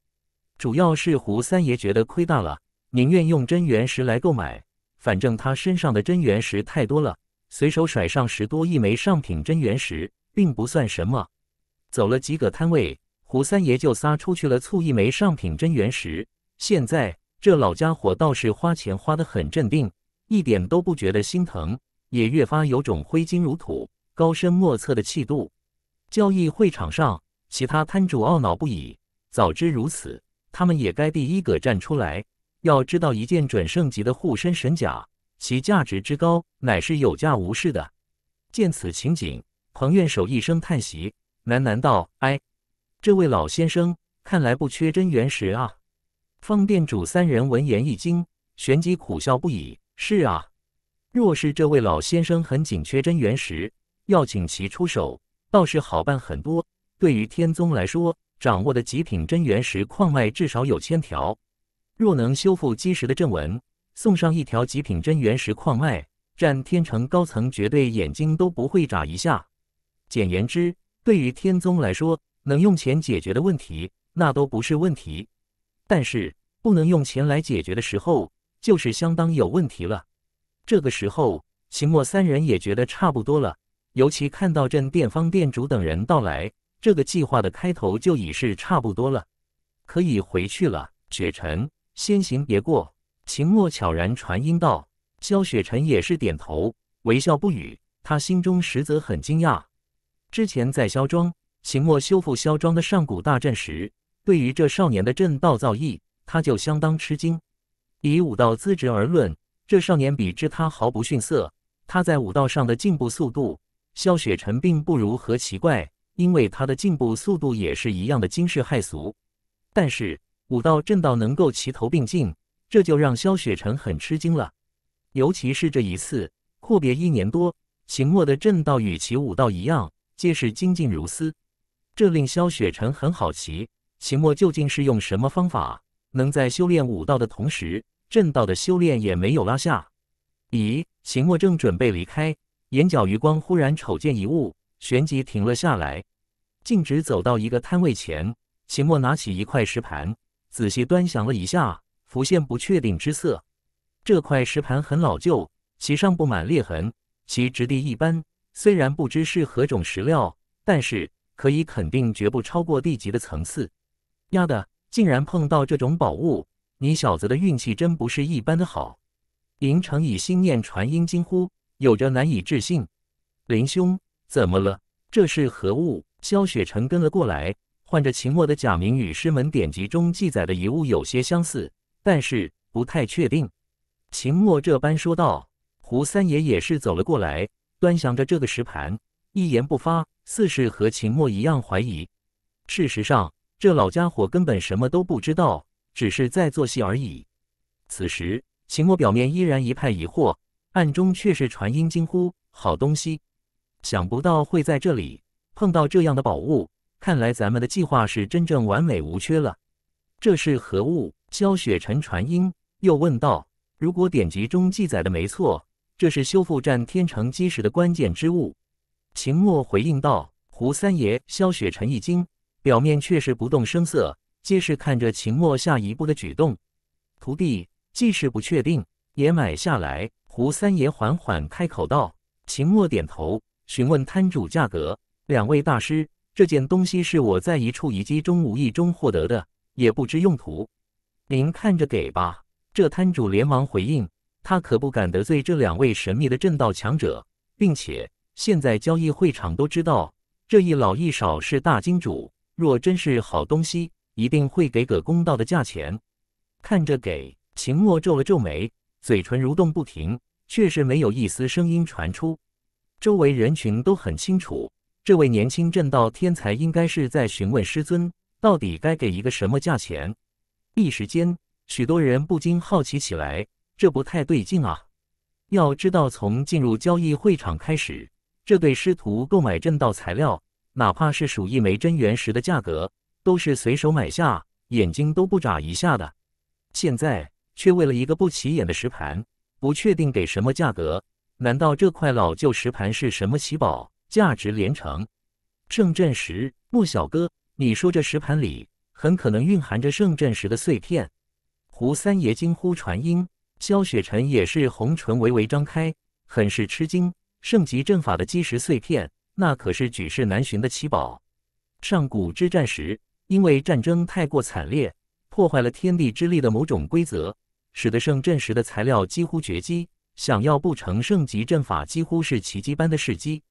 主要是胡三爷觉得亏大了，宁愿用真元石来购买。反正他身上的真元石太多了，随手甩上十多一枚上品真元石，并不算什么。走了几个摊位，胡三爷就撒出去了，凑一枚上品真元石。现在这老家伙倒是花钱花得很镇定，一点都不觉得心疼，也越发有种挥金如土、高深莫测的气度。交易会场上，其他摊主懊恼不已。早知如此，他们也该第一个站出来。要知道，一件准圣级的护身神甲，其价值之高，乃是有价无市的。见此情景，彭院守一声叹息，喃喃道：“哎，这位老先生，看来不缺真元石啊。”方店主三人闻言一惊，旋即苦笑不已：“是啊，若是这位老先生很紧缺真元石，要请其出手。”倒是好办很多。对于天宗来说，掌握的极品真元石矿脉至少有千条，若能修复基石的阵纹，送上一条极品真元石矿脉，占天城高层绝对眼睛都不会眨一下。简言之，对于天宗来说，能用钱解决的问题，那都不是问题。但是不能用钱来解决的时候，就是相当有问题了。这个时候，秦墨三人也觉得差不多了。尤其看到镇店方店主等人到来，这个计划的开头就已是差不多了，可以回去了。雪晨，先行别过。秦墨悄然传音道：“萧雪晨也是点头，微笑不语。他心中实则很惊讶。之前在萧庄，秦墨修复萧庄的上古大阵时，对于这少年的阵道造诣，他就相当吃惊。以武道资质而论，这少年比之他毫不逊色。他在武道上的进步速度。”萧雪晨并不如何奇怪，因为他的进步速度也是一样的惊世骇俗。但是武道、正道能够齐头并进，这就让萧雪晨很吃惊了。尤其是这一次阔别一年多，秦墨的正道与其武道一样，皆是精进如斯，这令萧雪晨很好奇：秦墨究竟是用什么方法，能在修炼武道的同时，正道的修炼也没有落下？咦，秦墨正准备离开。眼角余光忽然瞅见一物，旋即停了下来，径直走到一个摊位前。秦墨拿起一块石盘，仔细端详了一下，浮现不确定之色。这块石盘很老旧，其上布满裂痕，其质地一般。虽然不知是何种石料，但是可以肯定，绝不超过地级的层次。丫的，竟然碰到这种宝物！你小子的运气真不是一般的好！林成以心念传音惊呼。有着难以置信，林兄怎么了？这是何物？萧雪城跟了过来，换着秦墨的假名与师门典籍中记载的遗物有些相似，但是不太确定。秦墨这般说道。胡三爷也是走了过来，端详着这个石盘，一言不发，似是和秦墨一样怀疑。事实上，这老家伙根本什么都不知道，只是在做戏而已。此时，秦墨表面依然一派疑惑。暗中却是传音惊呼：“好东西，想不到会在这里碰到这样的宝物。看来咱们的计划是真正完美无缺了。”这是何物？萧雪臣传音又问道：“如果典籍中记载的没错，这是修复战天成基石的关键之物。”秦墨回应道：“胡三爷。”萧雪臣一惊，表面却是不动声色，皆是看着秦墨下一步的举动。“徒弟，既是不确定，也买下来。”胡三爷缓缓开口道：“秦墨点头，询问摊主价格。两位大师，这件东西是我在一处遗迹中无意中获得的，也不知用途。您看着给吧。”这摊主连忙回应，他可不敢得罪这两位神秘的正道强者，并且现在交易会场都知道这一老一少是大金主，若真是好东西，一定会给个公道的价钱。看着给秦墨皱了皱眉。嘴唇蠕动不停，却是没有一丝声音传出。周围人群都很清楚，这位年轻正道天才应该是在询问师尊，到底该给一个什么价钱。一时间，许多人不禁好奇起来：这不太对劲啊！要知道，从进入交易会场开始，这对师徒购买正道材料，哪怕是数一枚真元石的价格，都是随手买下，眼睛都不眨一下的。现在。却为了一个不起眼的石盘，不确定给什么价格？难道这块老旧石盘是什么奇宝，价值连城？圣镇石，穆小哥，你说这石盘里很可能蕴含着圣镇石的碎片？胡三爷惊呼传音，萧雪臣也是红唇微微张开，很是吃惊。圣级阵法的基石碎片，那可是举世难寻的奇宝。上古之战时，因为战争太过惨烈，破坏了天地之力的某种规则。使得圣阵石的材料几乎绝迹，想要不成圣级阵法几乎是奇迹般的时机。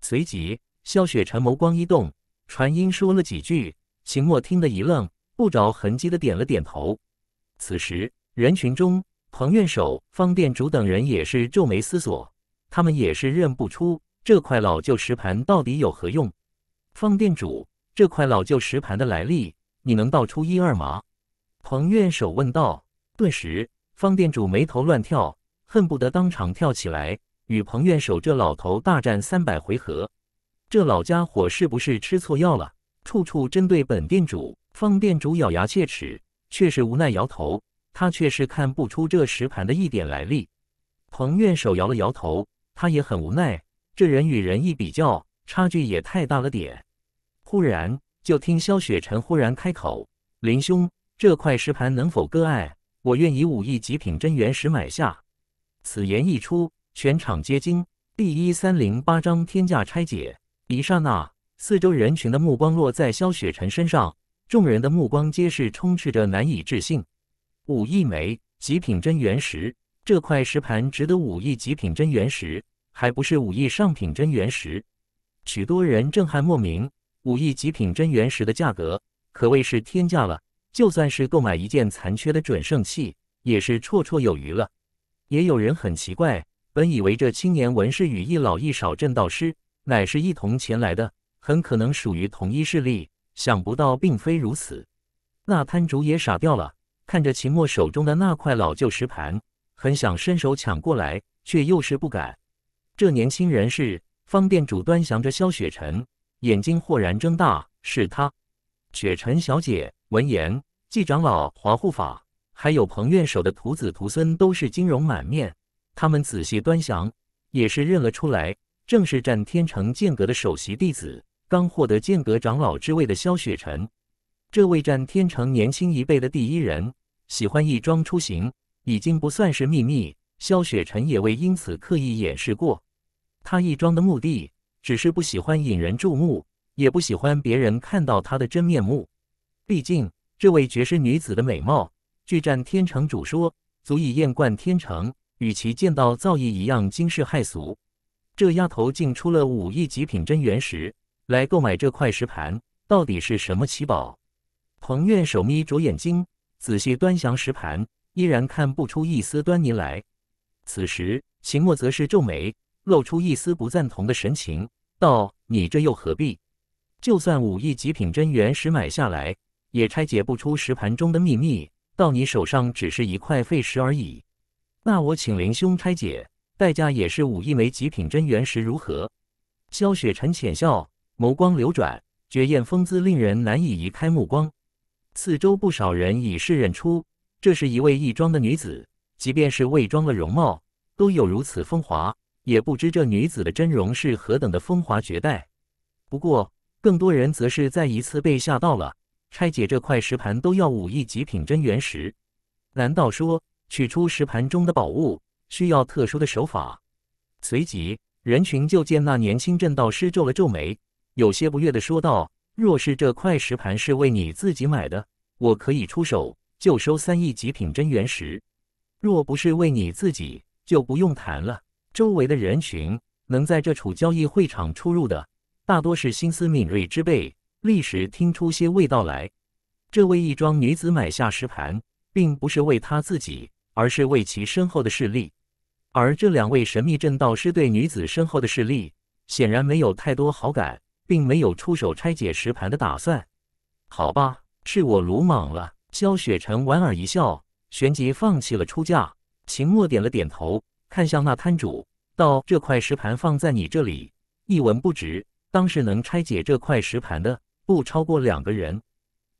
随即，萧雪尘眸光一动，传音说了几句。秦墨听得一愣，不着痕迹的点了点头。此时，人群中，彭院首、方殿主等人也是皱眉思索，他们也是认不出这块老旧石盘到底有何用。方殿主，这块老旧石盘的来历，你能道出一二吗？彭院首问道。顿时，方店主眉头乱跳，恨不得当场跳起来，与彭院首这老头大战三百回合。这老家伙是不是吃错药了？处处针对本店主。方店主咬牙切齿，却是无奈摇头。他却是看不出这石盘的一点来历。彭院首摇了摇头，他也很无奈。这人与人一比较，差距也太大了点。忽然，就听萧雪臣忽然开口：“林兄，这块石盘能否割爱？”我愿以五亿极品真元石买下。此言一出，全场皆惊。第一三零八章天价拆解。一刹那，四周人群的目光落在萧雪晨身上，众人的目光皆是充斥着难以置信。五亿枚极品真元石，这块石盘值得五亿极品真元石，还不是五亿上品真元石？许多人震撼莫名。五亿极品真元石的价格，可谓是天价了。就算是购买一件残缺的准圣器，也是绰绰有余了。也有人很奇怪，本以为这青年文士与一老一少镇道师乃是一同前来的，很可能属于同一势力，想不到并非如此。那摊主也傻掉了，看着秦墨手中的那块老旧石盘，很想伸手抢过来，却又是不敢。这年轻人是方便主端详着萧雪晨，眼睛豁然睁大，是他，雪晨小姐。闻言，季长老、华护法，还有彭院首的徒子徒孙都是金容满面。他们仔细端详，也是认了出来，正是战天成剑阁的首席弟子，刚获得剑阁长老之位的萧雪臣。这位战天成年轻一辈的第一人，喜欢易装出行，已经不算是秘密。萧雪臣也未因此刻意掩饰过。他易装的目的，只是不喜欢引人注目，也不喜欢别人看到他的真面目。毕竟，这位绝世女子的美貌，据战天城主说，足以艳冠天城，与其见到造诣一样惊世骇俗。这丫头竟出了五亿极品真元石来购买这块石盘，到底是什么奇宝？彭院手眯着眼睛，仔细端详石盘，依然看不出一丝端倪来。此时，秦墨则是皱眉，露出一丝不赞同的神情，道：“你这又何必？就算五亿极品真元石买下来。”也拆解不出石盘中的秘密，到你手上只是一块废石而已。那我请林兄拆解，代价也是五亿枚极品真元石，如何？萧雪臣浅笑，眸光流转，绝艳风姿令人难以移开目光。四周不少人已是认出，这是一位义装的女子，即便是伪装了容貌，都有如此风华，也不知这女子的真容是何等的风华绝代。不过，更多人则是再一次被吓到了。拆解这块石盘都要五亿极品真元石，难道说取出石盘中的宝物需要特殊的手法？随即，人群就见那年轻正道师皱了皱眉，有些不悦的说道：“若是这块石盘是为你自己买的，我可以出手，就收三亿极品真元石；若不是为你自己，就不用谈了。”周围的人群能在这处交易会场出入的，大多是心思敏锐之辈。历史听出些味道来，这位义庄女子买下石盘，并不是为她自己，而是为其身后的势力。而这两位神秘正道师对女子身后的势力显然没有太多好感，并没有出手拆解石盘的打算。好吧，是我鲁莽了。萧雪晨莞尔一笑，旋即放弃了出价。秦墨点了点头，看向那摊主，道：“这块石盘放在你这里，一文不值。当时能拆解这块石盘的。”不超过两个人，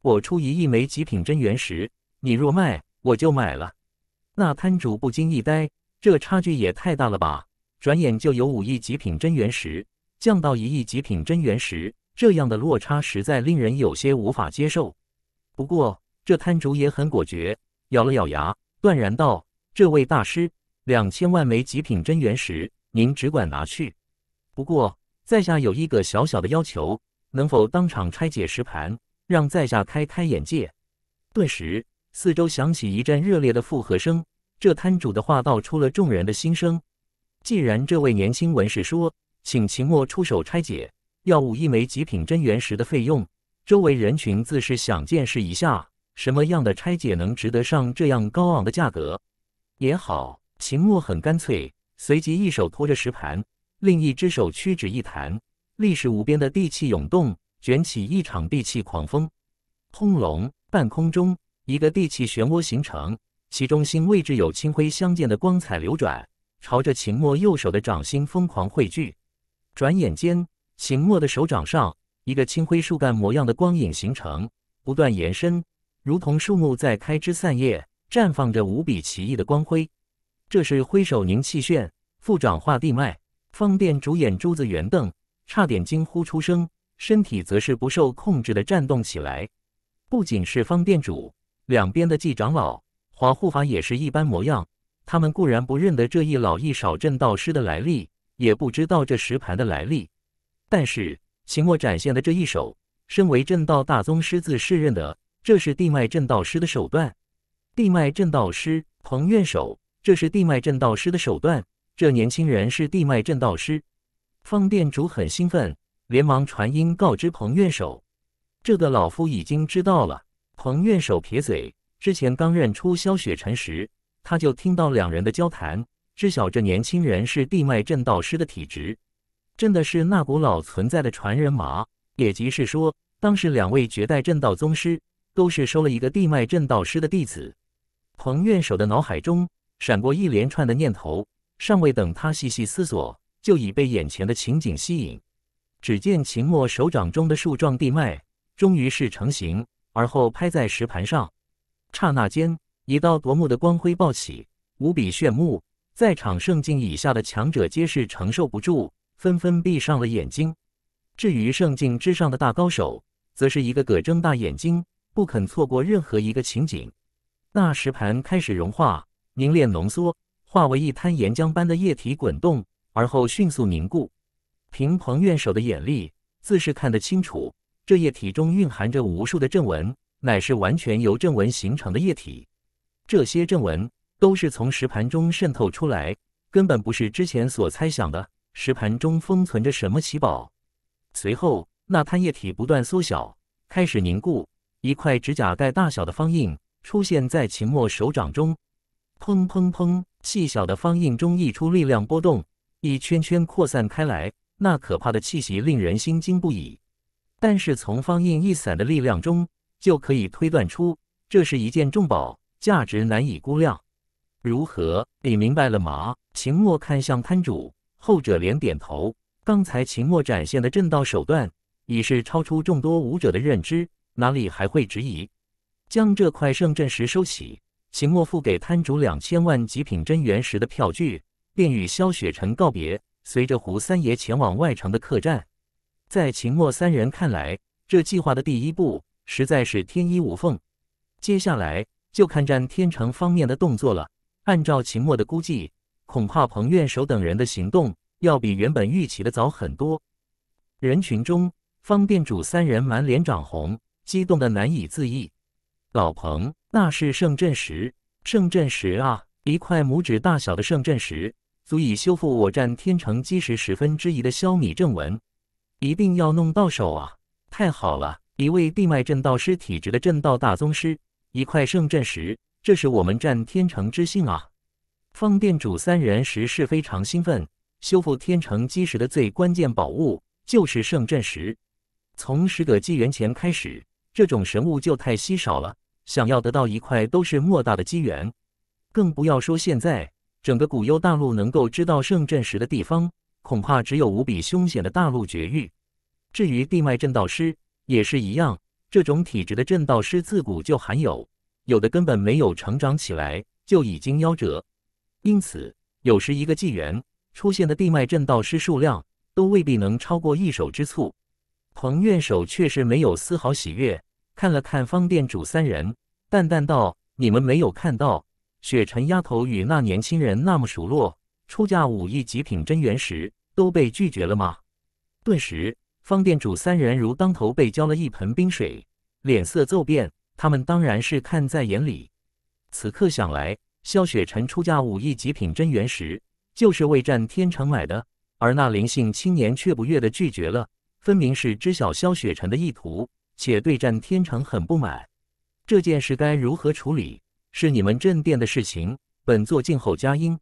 我出一亿枚极品真元石，你若卖，我就买了。那摊主不禁一呆，这差距也太大了吧！转眼就由五亿极品真元石降到一亿极品真元石，这样的落差实在令人有些无法接受。不过这摊主也很果决，咬了咬牙，断然道：“这位大师，两千万枚极品真元石，您只管拿去。不过在下有一个小小的要求。”能否当场拆解石盘，让在下开开眼界？顿时，四周响起一阵热烈的附和声。这摊主的话道出了众人的心声。既然这位年轻文士说，请秦墨出手拆解，要五一枚极品真元石的费用。周围人群自是想见识一下什么样的拆解能值得上这样高昂的价格。也好，秦墨很干脆，随即一手托着石盘，另一只手屈指一弹。历史无边的地气涌动，卷起一场地气狂风。轰隆！半空中一个地气漩涡形成，其中心位置有青灰相间的光彩流转，朝着秦墨右手的掌心疯狂汇聚。转眼间，秦墨的手掌上一个青灰树干模样的光影形成，不断延伸，如同树木在开枝散叶，绽放着无比奇异的光辉。这是挥手凝气旋，复掌化地脉，方便主演珠子圆瞪。差点惊呼出声，身体则是不受控制的颤动起来。不仅是方店主，两边的季长老、华护法也是一般模样。他们固然不认得这一老一少镇道师的来历，也不知道这石盘的来历，但是秦墨展现的这一手，身为镇道大宗师自是认得，这是地脉镇道师的手段。地脉镇道师彭院首，这是地脉镇道师的手段。这年轻人是地脉镇道师。方店主很兴奋，连忙传音告知彭院首：“这个老夫已经知道了。”彭院首撇嘴，之前刚认出萧雪辰时，他就听到两人的交谈，知晓这年轻人是地脉震道师的体质，真的是那古老存在的传人吗？也即是说，当时两位绝代震道宗师都是收了一个地脉震道师的弟子。彭院首的脑海中闪过一连串的念头，尚未等他细细思索。就已被眼前的情景吸引。只见秦墨手掌中的树状地脉终于是成型，而后拍在石盘上，刹那间一道夺目的光辉暴起，无比炫目。在场圣境以下的强者皆是承受不住，纷纷闭上了眼睛。至于圣境之上的大高手，则是一个个睁大眼睛，不肯错过任何一个情景。那石盘开始融化、凝练、浓缩，化为一滩岩浆般的液体滚动。而后迅速凝固，凭彭院首的眼力，自是看得清楚。这液体中蕴含着无数的阵纹，乃是完全由阵纹形成的液体。这些阵纹都是从石盘中渗透出来，根本不是之前所猜想的石盘中封存着什么奇宝。随后，那滩液体不断缩小，开始凝固。一块指甲盖大小的方印出现在秦墨手掌中，砰砰砰，细小的方印中溢出力量波动。一圈圈扩散开来，那可怕的气息令人心惊不已。但是从方印一散的力量中，就可以推断出，这是一件重宝，价值难以估量。如何？你明白了吗？秦墨看向摊主，后者连点头。刚才秦墨展现的震道手段，已是超出众多武者的认知，哪里还会质疑？将这块圣阵石收起。秦墨付给摊主两千万极品真元石的票据。便与萧雪晨告别，随着胡三爷前往外城的客栈。在秦末三人看来，这计划的第一步实在是天衣无缝。接下来就看战天成方面的动作了。按照秦末的估计，恐怕彭院首等人的行动要比原本预期的早很多。人群中，方店主三人满脸涨红，激动的难以自抑。老彭，那是圣镇石，圣镇石啊，一块拇指大小的圣镇石。足以修复我占天成基石十分之一的消弭阵纹，一定要弄到手啊！太好了，一位地脉阵道师体质的阵道大宗师，一块圣阵石，这是我们占天成之幸啊！方殿主三人实是非常兴奋。修复天成基石的最关键宝物就是圣阵石，从十个纪元前开始，这种神物就太稀少了，想要得到一块都是莫大的机缘，更不要说现在。整个古幽大陆能够知道圣阵石的地方，恐怕只有无比凶险的大陆绝域。至于地脉阵道师，也是一样，这种体质的阵道师自古就罕有，有的根本没有成长起来就已经夭折。因此，有时一个纪元出现的地脉阵道师数量，都未必能超过一手之醋。彭院首确实没有丝毫喜悦，看了看方殿主三人，淡淡道：“你们没有看到。”雪晨丫头与那年轻人那么熟络，出价五亿极品真元石都被拒绝了吗？顿时，方店主三人如当头被浇了一盆冰水，脸色骤变。他们当然是看在眼里。此刻想来，萧雪晨出价五亿极品真元石，就是为战天成买的，而那灵性青年却不悦的拒绝了，分明是知晓萧雪晨的意图，且对战天成很不满。这件事该如何处理？是你们镇店的事情，本座静候佳音。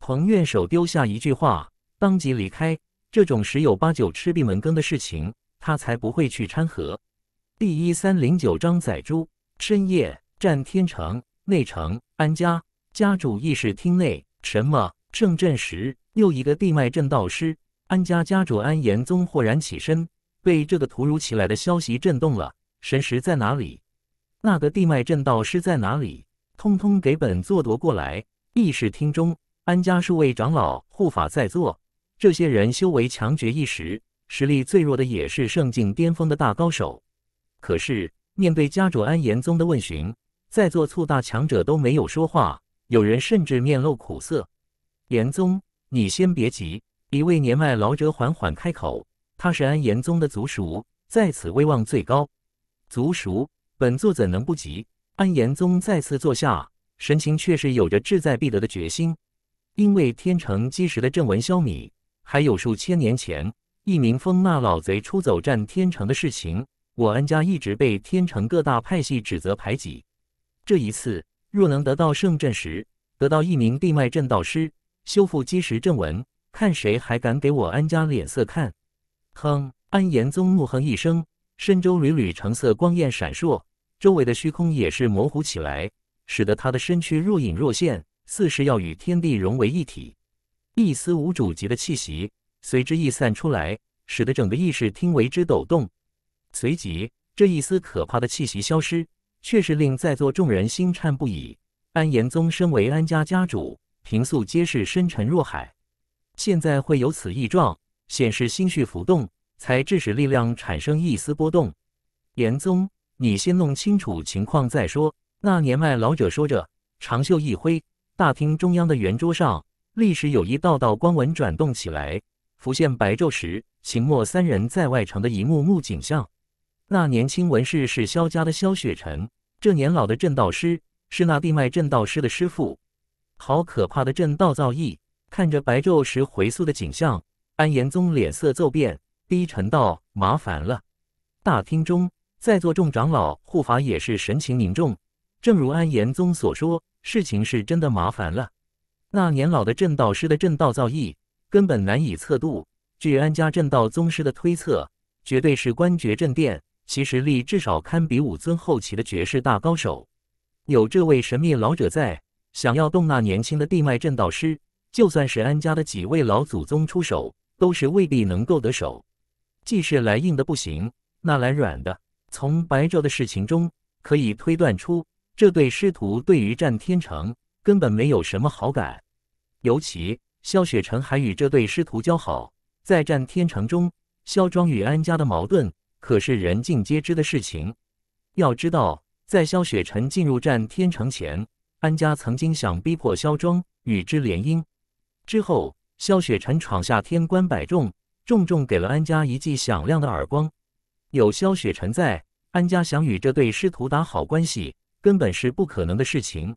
彭院首丢下一句话，当即离开。这种十有八九吃闭门羹的事情，他才不会去掺和。第一三零九章宰猪。深夜，战天城内城安家家主议事厅内，什么？正阵时，又一个地脉阵道师。安家家主安延宗豁然起身，被这个突如其来的消息震动了。神识在哪里？那个地脉阵道师在哪里？通通给本座夺过来！议事厅中，安家数位长老、护法在座。这些人修为强绝一时，实力最弱的也是圣境巅峰的大高手。可是面对家主安延宗的问询，在座簇大强者都没有说话，有人甚至面露苦涩。延宗，你先别急。一位年迈老者缓缓开口，他是安延宗的族叔，在此威望最高。族叔，本座怎能不急？安延宗再次坐下，神情却是有着志在必得的决心。因为天成基石的阵纹消弭，还有数千年前一名风纳老贼出走占天成的事情，我安家一直被天成各大派系指责排挤。这一次，若能得到圣阵时，得到一名地脉阵道师修复基石阵纹，看谁还敢给我安家脸色看！哼！安延宗怒哼一声，身周缕缕橙色光焰闪烁。周围的虚空也是模糊起来，使得他的身躯若隐若现，似是要与天地融为一体。一丝无主级的气息随之逸散出来，使得整个意识听为之抖动。随即，这一丝可怕的气息消失，却是令在座众人心颤不已。安延宗身为安家家主，平素皆是深沉若海，现在会有此异状，显示心绪浮动，才致使力量产生一丝波动。延宗。你先弄清楚情况再说。那年迈老者说着，长袖一挥，大厅中央的圆桌上，历时有一道道光纹转动起来，浮现白昼时秦末三人在外城的一幕幕景象。那年轻文士是萧家的萧雪尘，这年老的镇道师是那地脉镇道师的师傅。好可怕的阵道造诣！看着白昼时回溯的景象，安延宗脸色骤变，低沉道：“麻烦了。”大厅中。在座众长老、护法也是神情凝重。正如安延宗所说，事情是真的麻烦了。那年老的镇道师的镇道造诣根本难以测度。据安家镇道宗师的推测，绝对是官爵镇殿，其实力至少堪比武尊后期的绝世大高手。有这位神秘老者在，想要动那年轻的地脉镇道师，就算是安家的几位老祖宗出手，都是未必能够得手。既是来硬的不行，那来软的。从白昼的事情中可以推断出，这对师徒对于战天成根本没有什么好感。尤其萧雪晨还与这对师徒交好，在战天成中，萧庄与安家的矛盾可是人尽皆知的事情。要知道，在萧雪晨进入战天成前，安家曾经想逼迫萧庄与之联姻。之后，萧雪晨闯下天关百众，重重给了安家一记响亮的耳光。有萧雪臣在，安家想与这对师徒打好关系，根本是不可能的事情。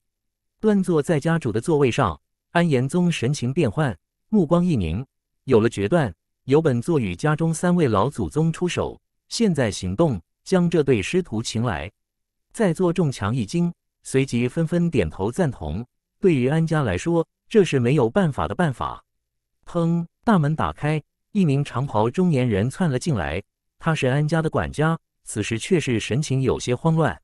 端坐在家主的座位上，安延宗神情变幻，目光一凝，有了决断。由本座与家中三位老祖宗出手，现在行动，将这对师徒请来。在座众强一惊，随即纷纷点头赞同。对于安家来说，这是没有办法的办法。砰！大门打开，一名长袍中年人窜了进来。他是安家的管家，此时却是神情有些慌乱。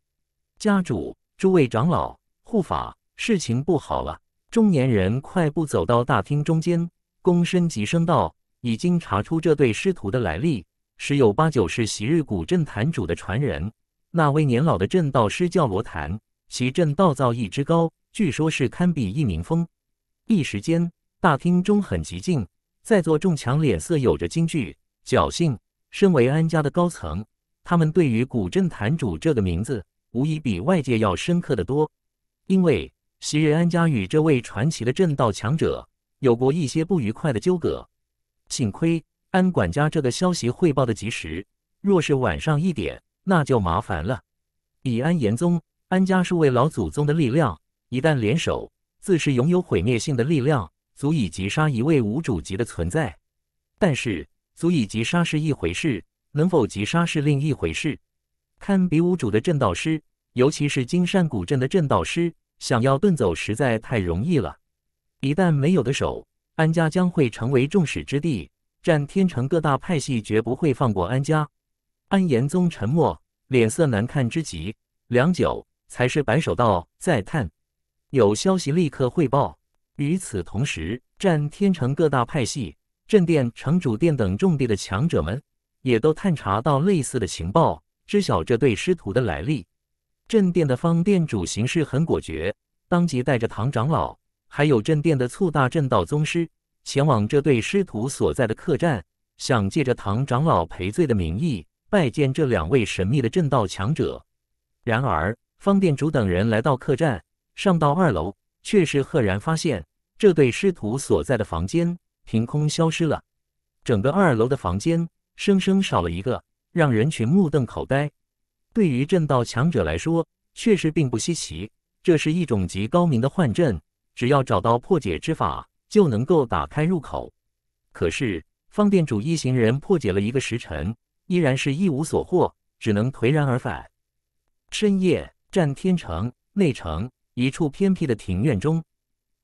家主、诸位长老、护法，事情不好了！中年人快步走到大厅中间，躬身急声道：“已经查出这对师徒的来历，十有八九是昔日古镇坛主的传人。那位年老的镇道师叫罗坛，其镇道造诣之高，据说是堪比一名峰。”一时间，大厅中很寂静，在座众强脸色有着惊惧、侥幸。身为安家的高层，他们对于古镇坛主这个名字，无疑比外界要深刻的多。因为昔日安家与这位传奇的正道强者有过一些不愉快的纠葛。幸亏安管家这个消息汇报的及时，若是晚上一点，那就麻烦了。以安延宗、安家数位老祖宗的力量，一旦联手，自是拥有毁灭性的力量，足以击杀一位无主级的存在。但是。足以击杀是一回事，能否击杀是另一回事。堪比武主的镇道师，尤其是金山古镇的镇道师，想要遁走实在太容易了。一旦没有得手，安家将会成为众矢之的。战天城各大派系绝不会放过安家。安延宗沉默，脸色难看之极，良久，才是摆手道：“再探，有消息立刻汇报。”与此同时，战天城各大派系。镇殿、城主殿等重地的强者们，也都探查到类似的情报，知晓这对师徒的来历。镇殿的方殿主行事很果决，当即带着唐长老，还有镇殿的醋大镇道宗师，前往这对师徒所在的客栈，想借着唐长老赔罪的名义，拜见这两位神秘的镇道强者。然而，方殿主等人来到客栈，上到二楼，却是赫然发现这对师徒所在的房间。凭空消失了，整个二楼的房间生生少了一个，让人群目瞪口呆。对于震道强者来说，确实并不稀奇，这是一种极高明的幻阵，只要找到破解之法，就能够打开入口。可是，方店主一行人破解了一个时辰，依然是一无所获，只能颓然而返。深夜，战天城内城一处偏僻的庭院中，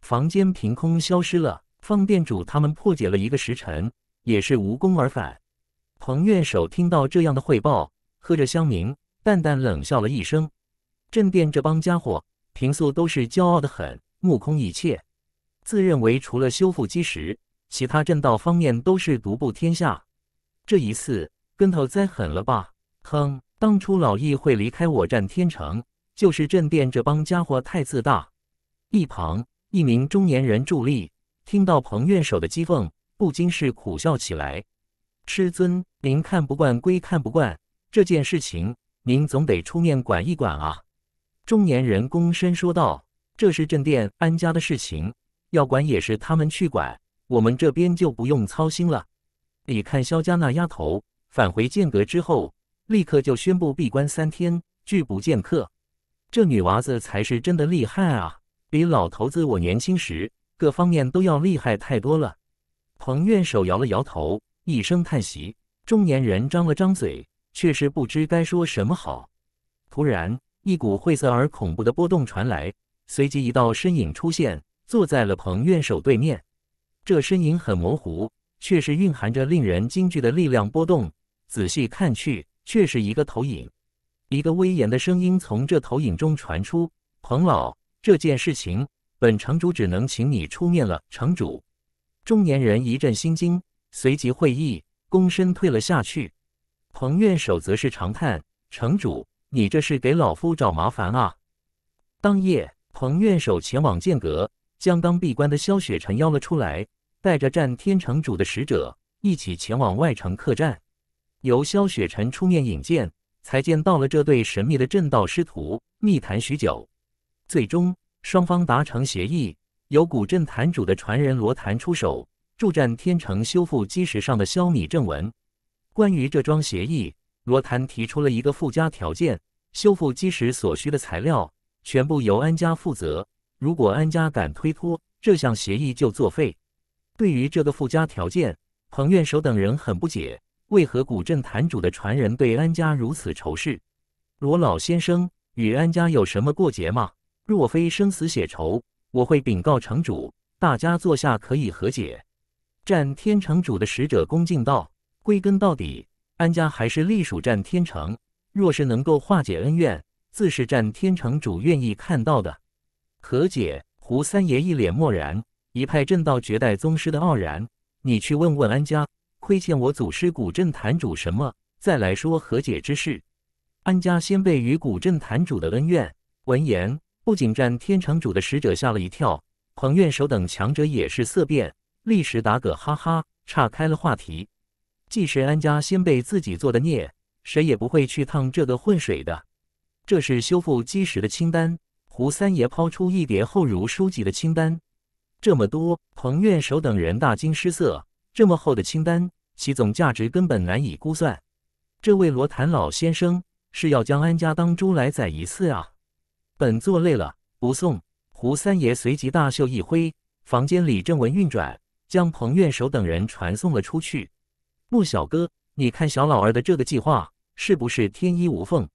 房间凭空消失了。方店主他们破解了一个时辰，也是无功而返。彭院首听到这样的汇报，喝着香茗，淡淡冷笑了一声：“镇店这帮家伙，平素都是骄傲的很，目空一切，自认为除了修复基石，其他镇道方面都是独步天下。这一次，跟头栽狠了吧？哼！当初老易会离开我占天城，就是镇店这帮家伙太自大。”一旁一名中年人助力。听到彭院首的讥讽，不禁是苦笑起来。师尊，您看不惯归看不惯，这件事情您总得出面管一管啊！中年人躬身说道：“这是镇殿安家的事情，要管也是他们去管，我们这边就不用操心了。你看萧家那丫头，返回剑阁之后，立刻就宣布闭关三天，拒不见客。这女娃子才是真的厉害啊！比老头子我年轻时……”各方面都要厉害太多了。彭院首摇了摇头，一声叹息。中年人张了张嘴，却是不知该说什么好。突然，一股晦涩而恐怖的波动传来，随即一道身影出现，坐在了彭院首对面。这身影很模糊，却是蕴含着令人惊惧的力量波动。仔细看去，却是一个投影。一个威严的声音从这投影中传出：“彭老，这件事情。”本城主只能请你出面了，城主。中年人一阵心惊，随即会意，躬身退了下去。彭院首则是长叹：“城主，你这是给老夫找麻烦啊！”当夜，彭院首前往剑阁，将刚闭关的萧雪尘邀了出来，带着战天城主的使者一起前往外城客栈，由萧雪尘出面引荐，才见到了这对神秘的阵道师徒，密谈许久，最终。双方达成协议，由古镇坛主的传人罗坛出手助战天成修复基石上的消弭阵纹。关于这桩协议，罗坛提出了一个附加条件：修复基石所需的材料全部由安家负责。如果安家敢推脱，这项协议就作废。对于这个附加条件，彭院首等人很不解，为何古镇坛主的传人对安家如此仇视？罗老先生与安家有什么过节吗？若非生死血仇，我会禀告城主，大家坐下可以和解。战天城主的使者恭敬道：“归根到底，安家还是隶属战天城。若是能够化解恩怨，自是战天城主愿意看到的。”和解？胡三爷一脸漠然，一派正道绝代宗师的傲然。你去问问安家，亏欠我祖师古镇坛主什么？再来说和解之事。安家先辈与古镇坛主的恩怨。闻言。不仅占天城主的使者吓了一跳，彭院首等强者也是色变，立时打个哈哈，岔开了话题。既是安家先辈自己做的孽，谁也不会去趟这个浑水的。这是修复基石的清单。胡三爷抛出一叠厚如书籍的清单，这么多，彭院首等人大惊失色。这么厚的清单，其总价值根本难以估算。这位罗谭老先生是要将安家当猪来宰一次啊！本座累了，不送。胡三爷随即大袖一挥，房间里正文运转，将彭院首等人传送了出去。穆小哥，你看小老儿的这个计划是不是天衣无缝？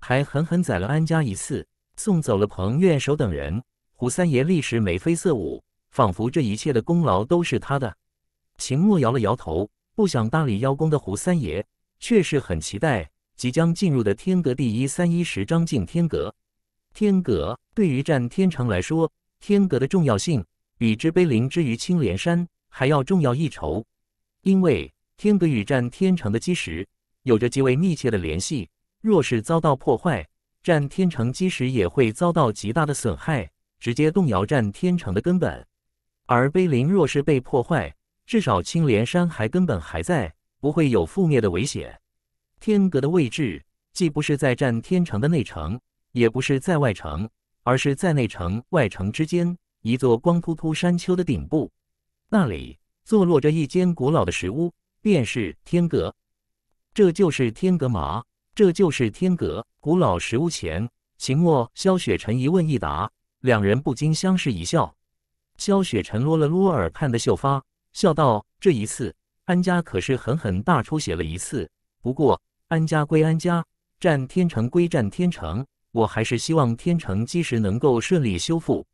还狠狠宰了安家一次，送走了彭院首等人。胡三爷立时眉飞色舞，仿佛这一切的功劳都是他的。秦墨摇了摇头，不想搭理邀功的胡三爷，却是很期待即将进入的天阁第一三一十章敬天阁。天阁对于占天城来说，天阁的重要性比之碑林之于青莲山还要重要一筹。因为天阁与占天城的基石有着极为密切的联系，若是遭到破坏，占天城基石也会遭到极大的损害，直接动摇占天城的根本。而碑林若是被破坏，至少青莲山还根本还在，不会有覆灭的危险。天阁的位置既不是在占天城的内城。也不是在外城，而是在内城外城之间一座光秃秃山丘的顶部，那里坐落着一间古老的石屋，便是天阁。这就是天阁嘛，这就是天阁。古老石屋前，秦墨、萧雪尘一问一答，两人不禁相视一笑。萧雪尘撸了撸耳畔的秀发，笑道：“这一次安家可是狠狠大出血了一次。不过安家归安家，占天城归占天城。”我还是希望天成基石能够顺利修复，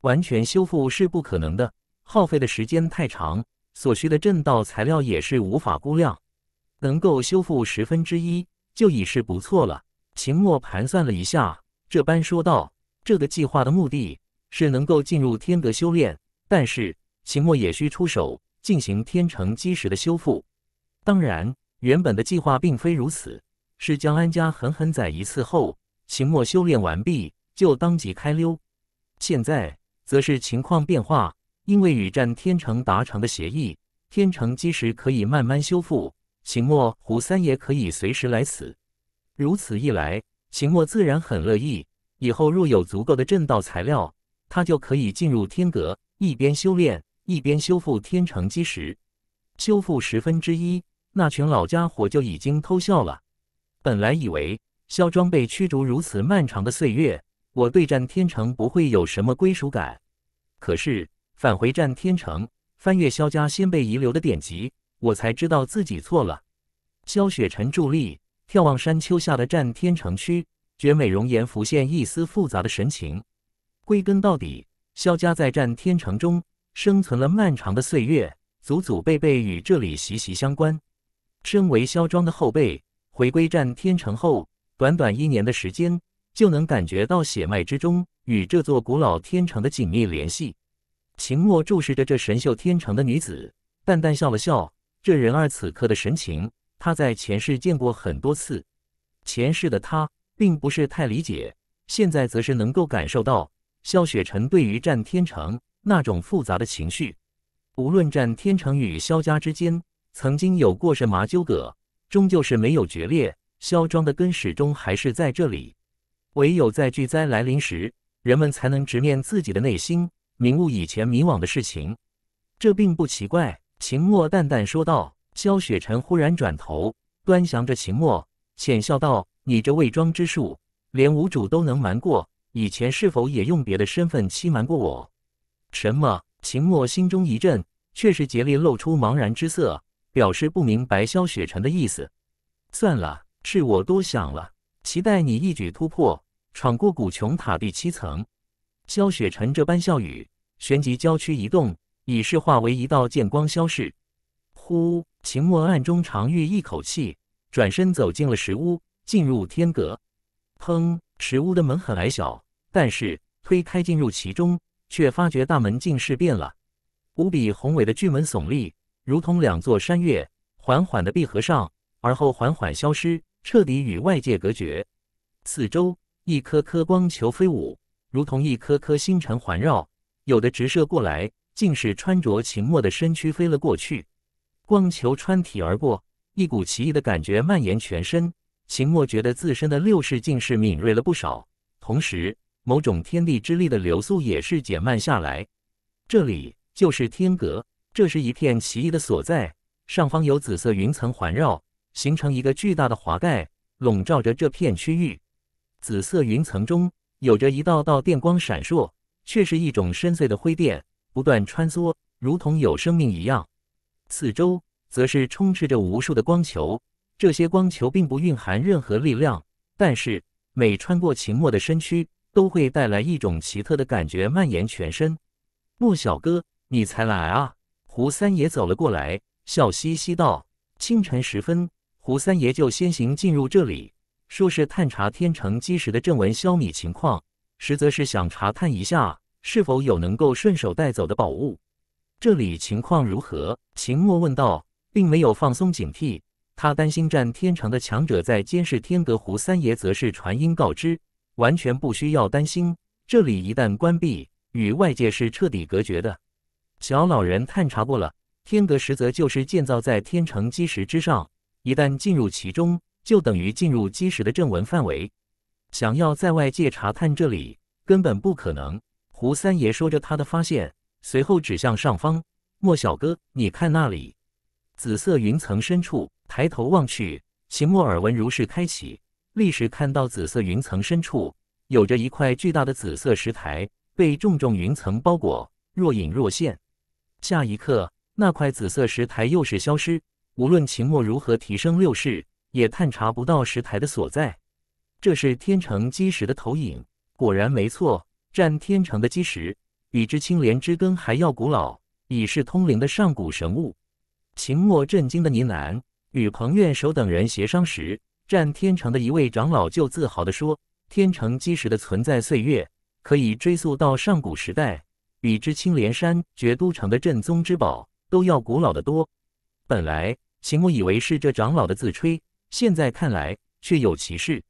完全修复是不可能的，耗费的时间太长，所需的阵道材料也是无法估量，能够修复十分之一就已是不错了。秦墨盘算了一下，这般说道：“这个计划的目的是能够进入天德修炼，但是秦墨也需出手进行天成基石的修复。当然，原本的计划并非如此，是将安家狠狠宰一次后。”秦墨修炼完毕，就当即开溜。现在则是情况变化，因为与战天成达成的协议，天成基石可以慢慢修复，秦墨、胡三爷可以随时来此。如此一来，秦墨自然很乐意。以后若有足够的正道材料，他就可以进入天阁，一边修炼一边修复天成基石。修复十分之一，那群老家伙就已经偷笑了。本来以为。萧庄被驱逐如此漫长的岁月，我对战天城不会有什么归属感。可是返回战天城，翻阅萧家先辈遗留的典籍，我才知道自己错了。萧雪沉伫立，眺望山丘下的战天城区，绝美容颜浮现一丝复杂的神情。归根到底，萧家在战天城中生存了漫长的岁月，祖祖辈辈与这里息息相关。身为萧庄的后辈，回归战天城后。短短一年的时间，就能感觉到血脉之中与这座古老天城的紧密联系。秦墨注视着这神秀天成的女子，淡淡笑了笑。这人儿此刻的神情，他在前世见过很多次。前世的他并不是太理解，现在则是能够感受到萧雪晨对于战天成那种复杂的情绪。无论战天成与萧家之间曾经有过什么纠葛，终究是没有决裂。萧庄的根始终还是在这里，唯有在巨灾来临时，人们才能直面自己的内心，明悟以前迷惘的事情。这并不奇怪。”秦墨淡淡说道。萧雪臣忽然转头，端详着秦墨，浅笑道：“你这伪装之术，连无主都能瞒过，以前是否也用别的身份欺瞒过我？”什么？秦墨心中一震，却是竭力露出茫然之色，表示不明白萧雪臣的意思。算了。是我多想了，期待你一举突破，闯过古琼塔第七层。萧雪沉这般笑语，旋即娇躯一动，已是化为一道剑光消逝。呼，秦墨暗中长吁一口气，转身走进了石屋，进入天阁。砰！石屋的门很矮小，但是推开进入其中，却发觉大门竟是变了，无比宏伟的巨门耸立，如同两座山岳，缓缓地闭合上，而后缓缓消失。彻底与外界隔绝，四周一颗颗光球飞舞，如同一颗颗星辰环绕。有的直射过来，竟是穿着秦墨的身躯飞了过去。光球穿体而过，一股奇异的感觉蔓延全身。秦墨觉得自身的六识竟是敏锐了不少，同时某种天地之力的流速也是减慢下来。这里就是天阁，这是一片奇异的所在。上方有紫色云层环绕。形成一个巨大的华盖，笼罩着这片区域。紫色云层中有着一道道电光闪烁，却是一种深邃的灰电，不断穿梭，如同有生命一样。四周则是充斥着无数的光球，这些光球并不蕴含任何力量，但是每穿过秦墨的身躯，都会带来一种奇特的感觉蔓延全身。莫小哥，你才来啊！胡三爷走了过来，笑嘻嘻道：“清晨时分。”胡三爷就先行进入这里，说是探查天成基石的正文消弭情况，实则是想查探一下是否有能够顺手带走的宝物。这里情况如何？秦墨问道，并没有放松警惕，他担心占天成的强者在监视天阁。胡三爷则是传音告知，完全不需要担心，这里一旦关闭，与外界是彻底隔绝的。小老人探查过了，天阁实则就是建造在天成基石之上。一旦进入其中，就等于进入基石的正文范围。想要在外界查探这里，根本不可能。胡三爷说着他的发现，随后指向上方：“莫小哥，你看那里，紫色云层深处。”抬头望去，秦墨尔文如是开启，立时看到紫色云层深处有着一块巨大的紫色石台，被重重云层包裹，若隐若现。下一刻，那块紫色石台又是消失。无论秦末如何提升六世，也探查不到石台的所在。这是天成基石的投影，果然没错。占天成的基石比之青莲之根还要古老，已是通灵的上古神物。秦末震惊的呢喃，与彭院首等人协商时，占天成的一位长老就自豪地说：“天成基石的存在岁月可以追溯到上古时代，比之青莲山绝都城的镇宗之宝都要古老的多。”本来。秦牧以为是这长老的自吹，现在看来确有其事。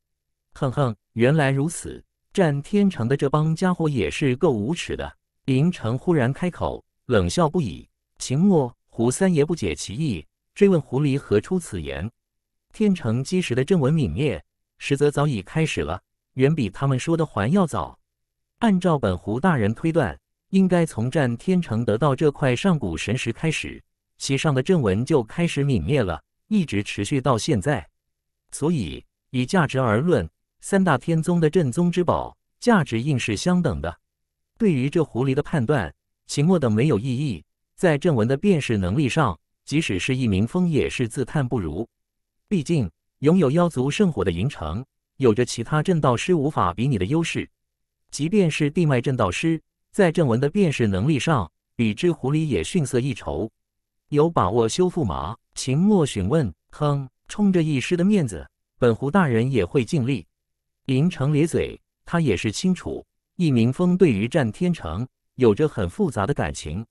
哼哼，原来如此，战天城的这帮家伙也是够无耻的。林城忽然开口，冷笑不已。秦墨、胡三爷不解其意，追问狐狸何出此言。天城基石的阵纹泯灭，实则早已开始了，远比他们说的还要早。按照本胡大人推断，应该从战天城得到这块上古神石开始。其上的阵纹就开始泯灭了，一直持续到现在。所以，以价值而论，三大天宗的镇宗之宝价值应是相等的。对于这狐狸的判断，秦墨等没有异议。在阵纹的辨识能力上，即使是一名峰也是自叹不如。毕竟，拥有妖族圣火的银城，有着其他阵道师无法比拟的优势。即便是地脉阵道师，在阵纹的辨识能力上，比之狐狸也逊色一筹。有把握修复吗？秦墨询问。哼，冲着易师的面子，本胡大人也会尽力。林城咧嘴，他也是清楚，易明峰对于战天成有着很复杂的感情。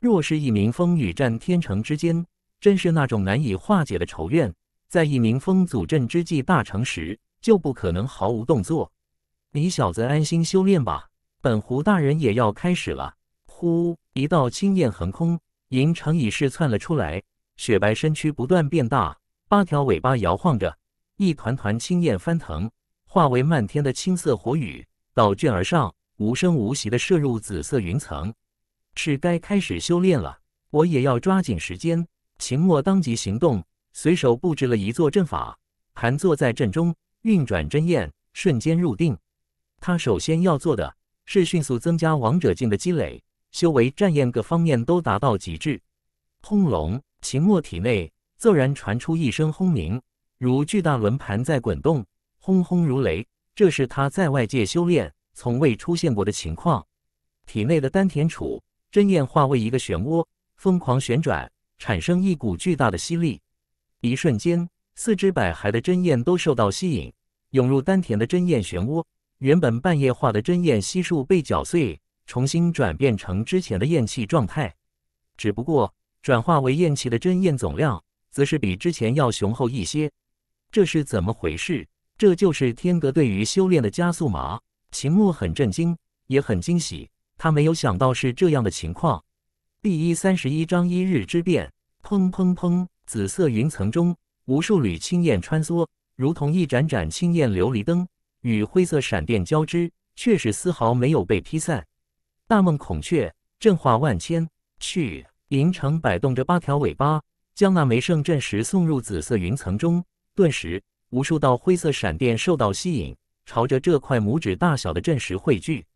若是一明峰与战天成之间真是那种难以化解的仇怨，在易明峰组阵之际大成时，就不可能毫无动作。你小子安心修炼吧，本胡大人也要开始了。呼，一道青燕横空。银长蚁是窜了出来，雪白身躯不断变大，八条尾巴摇晃着，一团团青焰翻腾，化为漫天的青色火雨，倒卷而上，无声无息地射入紫色云层。是该开始修炼了，我也要抓紧时间。秦墨当即行动，随手布置了一座阵法，盘坐在阵中，运转真焰，瞬间入定。他首先要做的是迅速增加王者境的积累。修为、战焰各方面都达到极致。轰隆！秦墨体内骤然传出一声轰鸣，如巨大轮盘在滚动，轰轰如雷。这是他在外界修炼从未出现过的情况。体内的丹田处真焰化为一个漩涡，疯狂旋转，产生一股巨大的吸力。一瞬间，四肢百骸的真焰都受到吸引，涌入丹田的真焰漩涡。原本半液化的真焰悉数被搅碎。重新转变成之前的厌气状态，只不过转化为厌气的真焰总量，则是比之前要雄厚一些。这是怎么回事？这就是天格对于修炼的加速吗？秦墨很震惊，也很惊喜，他没有想到是这样的情况。第一三十一章一日之变。砰砰砰！紫色云层中，无数缕青焰穿梭，如同一盏盏青焰琉璃灯，与灰色闪电交织，却是丝毫没有被劈散。大梦孔雀震化万千，去银城摆动着八条尾巴，将那枚圣阵石送入紫色云层中。顿时，无数道灰色闪电受到吸引，朝着这块拇指大小的阵石汇聚。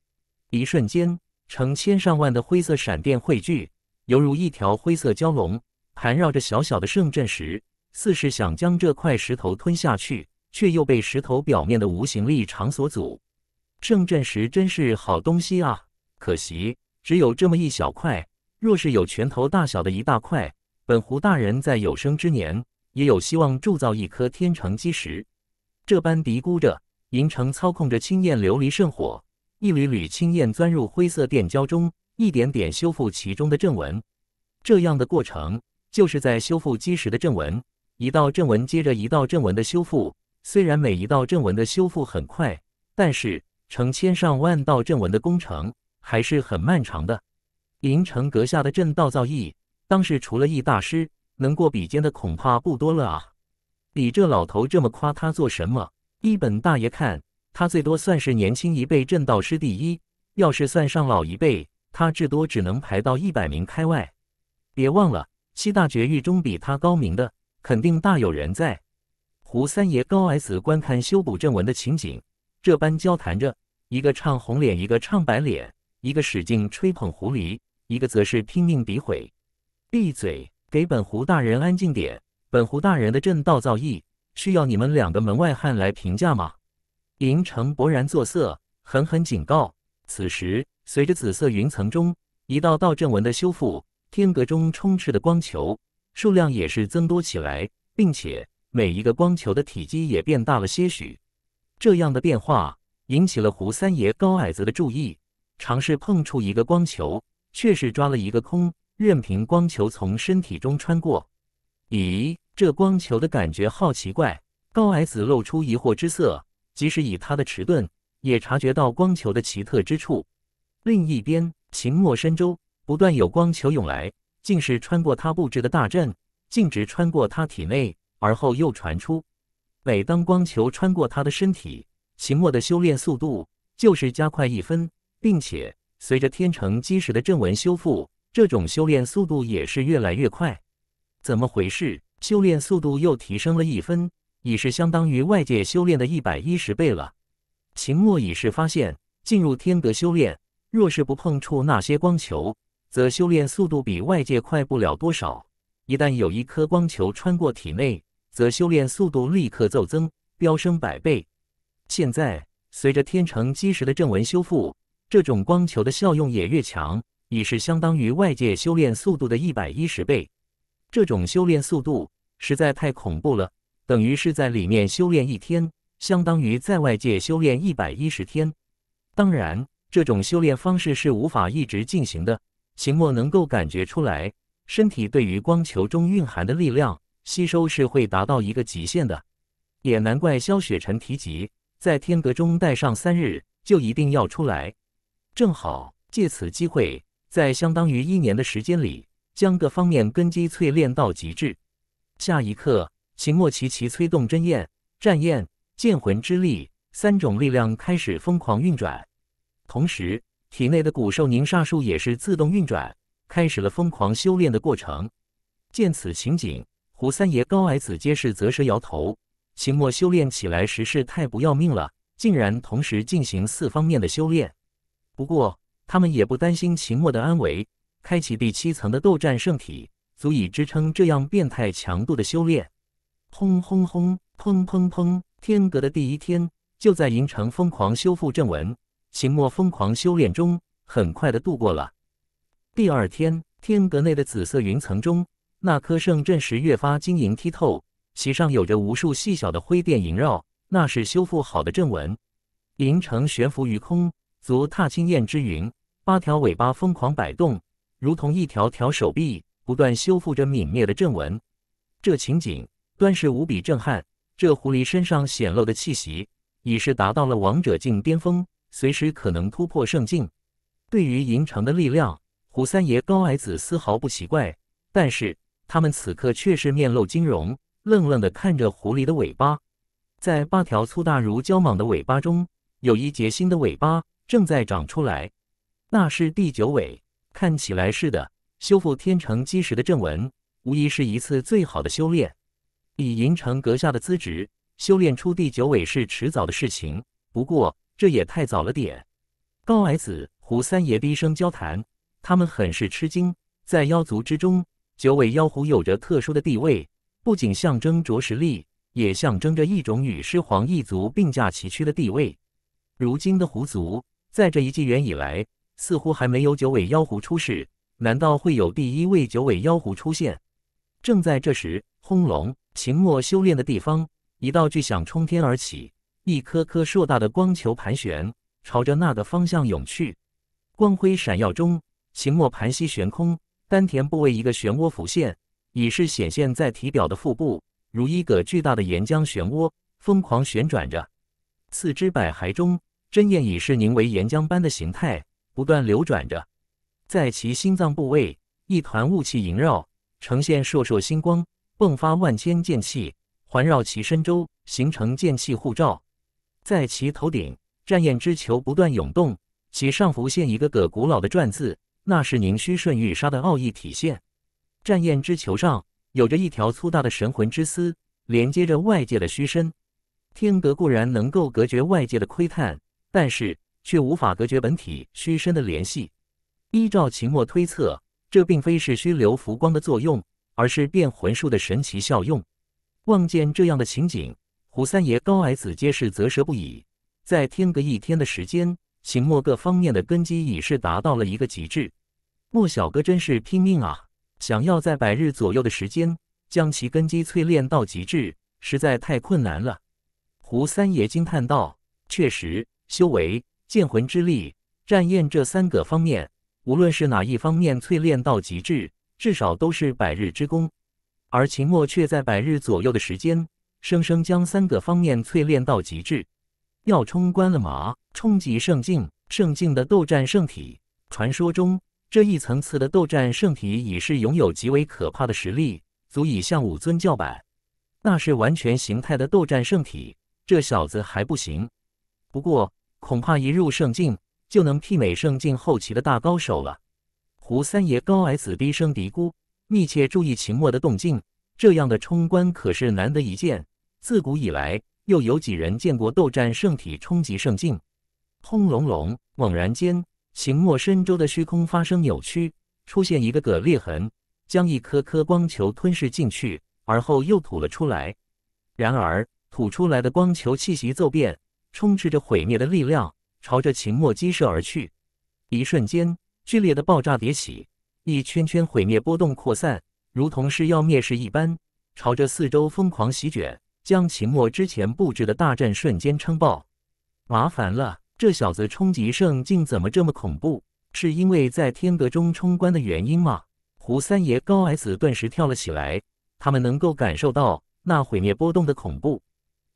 一瞬间，成千上万的灰色闪电汇聚，犹如一条灰色蛟龙，盘绕着小小的圣阵石，似是想将这块石头吞下去，却又被石头表面的无形力场所阻。圣阵石真是好东西啊！可惜只有这么一小块，若是有拳头大小的一大块，本狐大人在有生之年也有希望铸造一颗天成基石。这般嘀咕着，银城操控着青焰琉璃圣火，一缕缕青焰钻入灰色垫胶中，一点点修复其中的阵纹。这样的过程就是在修复基石的阵纹，一道阵纹接着一道阵纹的修复。虽然每一道阵纹的修复很快，但是成千上万道阵纹的工程。还是很漫长的。银城阁下的震道造诣，当时除了易大师，能过比肩的恐怕不多了啊！你这老头这么夸他做什么？依本大爷看，他最多算是年轻一辈震道师第一。要是算上老一辈，他至多只能排到一百名开外。别忘了，七大绝域中比他高明的，肯定大有人在。胡三爷高矮子观看修补正文的情景，这般交谈着，一个唱红脸，一个唱白脸。一个使劲吹捧狐狸，一个则是拼命诋毁。闭嘴，给本狐大人安静点！本狐大人的正道造诣，需要你们两个门外汉来评价吗？林城勃然作色，狠狠警告。此时，随着紫色云层中一道道阵纹的修复，天阁中充斥的光球数量也是增多起来，并且每一个光球的体积也变大了些许。这样的变化引起了胡三爷高矮子的注意。尝试碰触一个光球，却是抓了一个空。任凭光球从身体中穿过，咦，这光球的感觉好奇怪。高矮子露出疑惑之色，即使以他的迟钝，也察觉到光球的奇特之处。另一边，秦墨身周不断有光球涌来，竟是穿过他布置的大阵，径直穿过他体内，而后又传出。每当光球穿过他的身体，秦墨的修炼速度就是加快一分。并且随着天成基石的阵纹修复，这种修炼速度也是越来越快。怎么回事？修炼速度又提升了一分，已是相当于外界修炼的一百一十倍了。秦墨已是发现，进入天德修炼，若是不碰触那些光球，则修炼速度比外界快不了多少。一旦有一颗光球穿过体内，则修炼速度立刻骤增，飙升百倍。现在随着天成基石的阵纹修复，这种光球的效用也越强，已是相当于外界修炼速度的一百一十倍。这种修炼速度实在太恐怖了，等于是在里面修炼一天，相当于在外界修炼一百一十天。当然，这种修炼方式是无法一直进行的。邢墨能够感觉出来，身体对于光球中蕴含的力量吸收是会达到一个极限的。也难怪萧雪晨提及，在天阁中待上三日，就一定要出来。正好借此机会，在相当于一年的时间里，将各方面根基淬炼到极致。下一刻，秦墨齐齐催动真焰、战焰、剑魂之力三种力量开始疯狂运转，同时体内的骨兽凝煞术也是自动运转，开始了疯狂修炼的过程。见此情景，胡三爷高矮子皆是啧舌摇头。秦墨修炼起来实是太不要命了，竟然同时进行四方面的修炼。不过，他们也不担心秦末的安危。开启第七层的斗战圣体，足以支撑这样变态强度的修炼。砰砰砰砰砰砰！天阁的第一天就在银城疯狂修复阵纹，秦末疯狂修炼中，很快的度过了。第二天，天阁内的紫色云层中，那颗圣阵石越发晶莹剔透，其上有着无数细小的灰电萦绕，那是修复好的阵纹。银城悬浮于空。足踏青燕之云，八条尾巴疯狂摆动，如同一条条手臂，不断修复着泯灭的阵纹。这情景端是无比震撼。这狐狸身上显露的气息，已是达到了王者境巅峰，随时可能突破圣境。对于银城的力量，胡三爷、高矮子丝毫不奇怪，但是他们此刻却是面露惊容，愣愣地看着狐狸的尾巴。在八条粗大如胶蟒的尾巴中，有一截新的尾巴。正在长出来，那是第九尾，看起来是的。修复天成基石的正文，无疑是一次最好的修炼。以银城阁下的资质，修炼出第九尾是迟早的事情。不过，这也太早了点。高矮子、胡三爷低声交谈，他们很是吃惊。在妖族之中，九尾妖狐有着特殊的地位，不仅象征着实力，也象征着一种与狮皇一族并驾齐驱的地位。如今的狐族。在这一纪元以来，似乎还没有九尾妖狐出世。难道会有第一位九尾妖狐出现？正在这时，轰隆！秦墨修炼的地方，一道巨响冲天而起，一颗颗硕大的光球盘旋，朝着那个方向涌去。光辉闪耀中，秦墨盘膝悬空，丹田部位一个漩涡浮现，已是显现在体表的腹部，如一个巨大的岩浆漩涡，疯狂旋转着。四肢百骸中。真焰已是凝为岩浆般的形态，不断流转着。在其心脏部位，一团雾气萦绕，呈现烁烁星光，迸发万千剑气，环绕其身周，形成剑气护罩。在其头顶，战焰之球不断涌动，其上浮现一个个古老的篆字，那是凝虚顺欲杀的奥义体现。战焰之球上有着一条粗大的神魂之丝，连接着外界的虚身。天格固然能够隔绝外界的窥探。但是却无法隔绝本体虚身的联系。依照秦墨推测，这并非是虚流浮光的作用，而是变魂术的神奇效用。望见这样的情景，胡三爷、高矮子皆是啧舌不已。再添个一天的时间，秦墨各方面的根基已是达到了一个极致。莫小哥真是拼命啊！想要在百日左右的时间将其根基淬炼到极致，实在太困难了。胡三爷惊叹道：“确实。”修为、剑魂之力、战焰这三个方面，无论是哪一方面淬炼到极致，至少都是百日之功。而秦墨却在百日左右的时间，生生将三个方面淬炼到极致，要冲关了马，冲击圣境，圣境的斗战圣体，传说中这一层次的斗战圣体已是拥有极为可怕的实力，足以向武尊叫板。那是完全形态的斗战圣体，这小子还不行。不过。恐怕一入圣境，就能媲美圣境后期的大高手了。胡三爷高矮子低声嘀咕，密切注意秦墨的动静。这样的冲关可是难得一见，自古以来又有几人见过斗战圣体冲击圣境？轰隆隆！猛然间，秦墨身周的虚空发生扭曲，出现一个个裂痕，将一颗颗光球吞噬进去，而后又吐了出来。然而，吐出来的光球气息骤变。充斥着毁灭的力量，朝着秦墨激射而去。一瞬间，剧烈的爆炸迭起，一圈圈毁灭波动扩散，如同是要灭世一般，朝着四周疯狂席卷，将秦墨之前布置的大阵瞬间撑爆。麻烦了，这小子冲击圣境怎么这么恐怖？是因为在天阁中冲关的原因吗？胡三爷高矮子顿时跳了起来，他们能够感受到那毁灭波动的恐怖，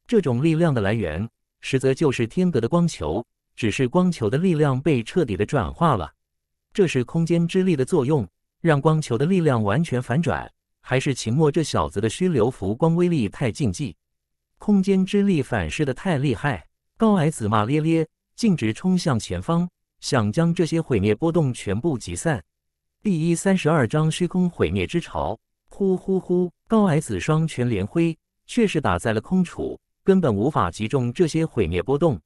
这种力量的来源。实则就是天格的光球，只是光球的力量被彻底的转化了。这是空间之力的作用，让光球的力量完全反转，还是秦墨这小子的虚流浮光威力太禁忌，空间之力反噬的太厉害？高矮子骂咧咧，径直冲向前方，想将这些毁灭波动全部集散。第一三十二章：虚空毁灭之潮。呼呼呼！高矮子双拳连挥，却是打在了空处。根本无法集中这些毁灭波动。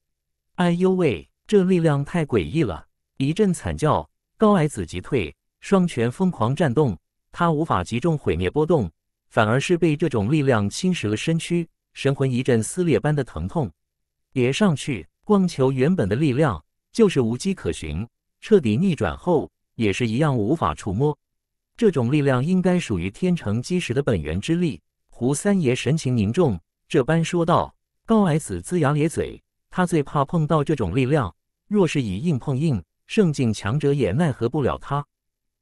哎呦喂，这力量太诡异了！一阵惨叫，高矮子急退，双拳疯狂战动。他无法集中毁灭波动，反而是被这种力量侵蚀了身躯，神魂一阵撕裂般的疼痛。别上去，光球原本的力量就是无迹可寻，彻底逆转后也是一样无法触摸。这种力量应该属于天成基石的本源之力。胡三爷神情凝重。这般说道，高矮子龇牙咧嘴。他最怕碰到这种力量，若是以硬碰硬，圣境强者也奈何不了他。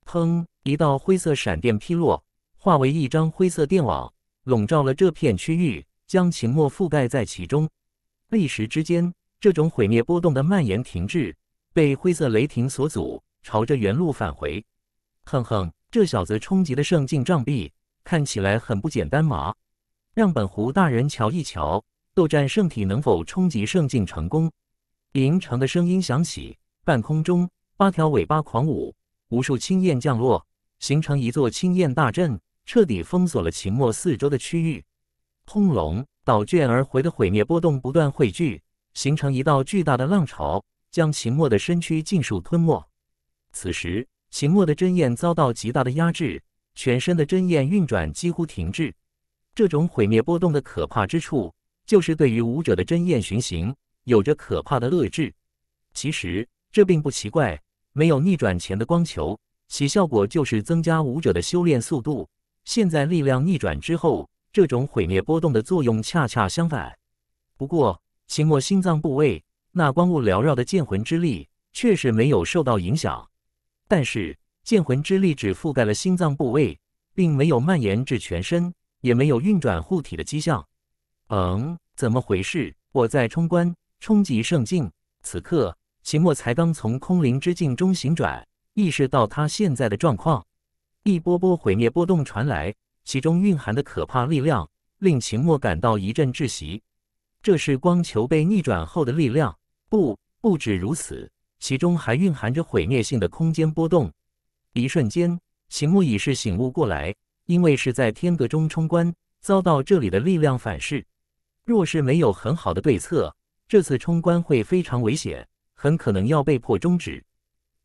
砰！一道灰色闪电劈落，化为一张灰色电网，笼罩了这片区域，将秦墨覆盖在其中。一时之间，这种毁灭波动的蔓延停滞，被灰色雷霆所阻，朝着原路返回。哼哼，这小子冲击的圣境障壁，看起来很不简单嘛。让本湖大人瞧一瞧，斗战圣体能否冲击圣境成功？银城的声音响起，半空中八条尾巴狂舞，无数青燕降落，形成一座青燕大阵，彻底封锁了秦末四周的区域。轰隆！倒卷而回的毁灭波动不断汇聚，形成一道巨大的浪潮，将秦末的身躯尽数吞没。此时，秦末的真焰遭到极大的压制，全身的真焰运转几乎停滞。这种毁灭波动的可怕之处，就是对于武者的真焰循行有着可怕的遏制。其实这并不奇怪，没有逆转前的光球，其效果就是增加武者的修炼速度。现在力量逆转之后，这种毁灭波动的作用恰恰相反。不过，秦墨心脏部位那光雾缭绕的剑魂之力确实没有受到影响，但是剑魂之力只覆盖了心脏部位，并没有蔓延至全身。也没有运转护体的迹象。嗯，怎么回事？我在冲关，冲击圣境。此刻，秦墨才刚从空灵之境中醒转，意识到他现在的状况。一波波毁灭波动传来，其中蕴含的可怕力量，令秦墨感到一阵窒息。这是光球被逆转后的力量，不，不止如此，其中还蕴含着毁灭性的空间波动。一瞬间，秦墨已是醒悟过来。因为是在天阁中冲关，遭到这里的力量反噬。若是没有很好的对策，这次冲关会非常危险，很可能要被迫终止。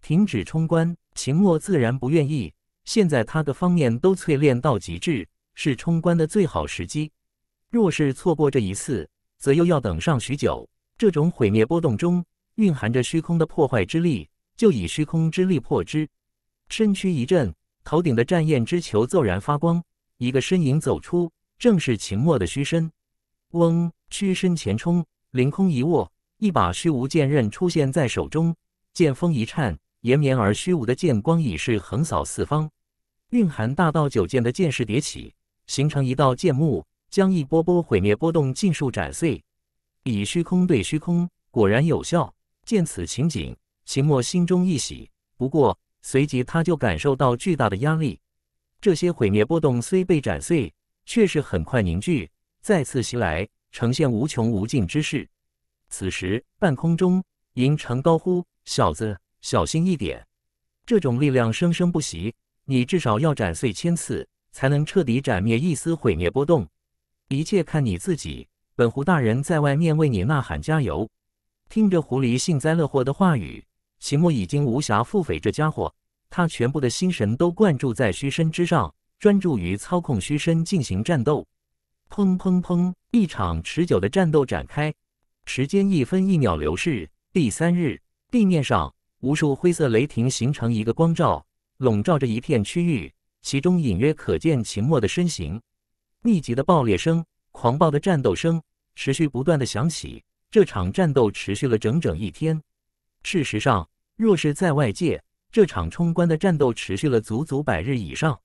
停止冲关，秦墨自然不愿意。现在他的方面都淬炼到极致，是冲关的最好时机。若是错过这一次，则又要等上许久。这种毁灭波动中蕴含着虚空的破坏之力，就以虚空之力破之。身躯一震。头顶的战焰之球骤然发光，一个身影走出，正是秦墨的虚身。嗡！虚身前冲，凌空一握，一把虚无剑刃出现在手中，剑锋一颤，延绵而虚无的剑光已是横扫四方，蕴含大道九剑的剑势叠起，形成一道剑幕，将一波波毁灭波动尽数斩碎。以虚空对虚空，果然有效。见此情景，秦墨心中一喜，不过。随即，他就感受到巨大的压力。这些毁灭波动虽被斩碎，却是很快凝聚，再次袭来，呈现无穷无尽之势。此时，半空中，银城高呼：“小子，小心一点！这种力量生生不息，你至少要斩碎千次，才能彻底斩灭一丝毁灭波动。一切看你自己。本狐大人在外面为你呐喊加油。”听着狐狸幸灾乐祸的话语。秦墨已经无暇腹诽这家伙，他全部的心神都灌注在虚身之上，专注于操控虚身进行战斗。砰砰砰！一场持久的战斗展开，时间一分一秒流逝。第三日，地面上无数灰色雷霆形成一个光照，笼罩着一片区域，其中隐约可见秦墨的身形。密集的爆裂声、狂暴的战斗声持续不断的响起，这场战斗持续了整整一天。事实上，若是在外界，这场冲关的战斗持续了足足百日以上，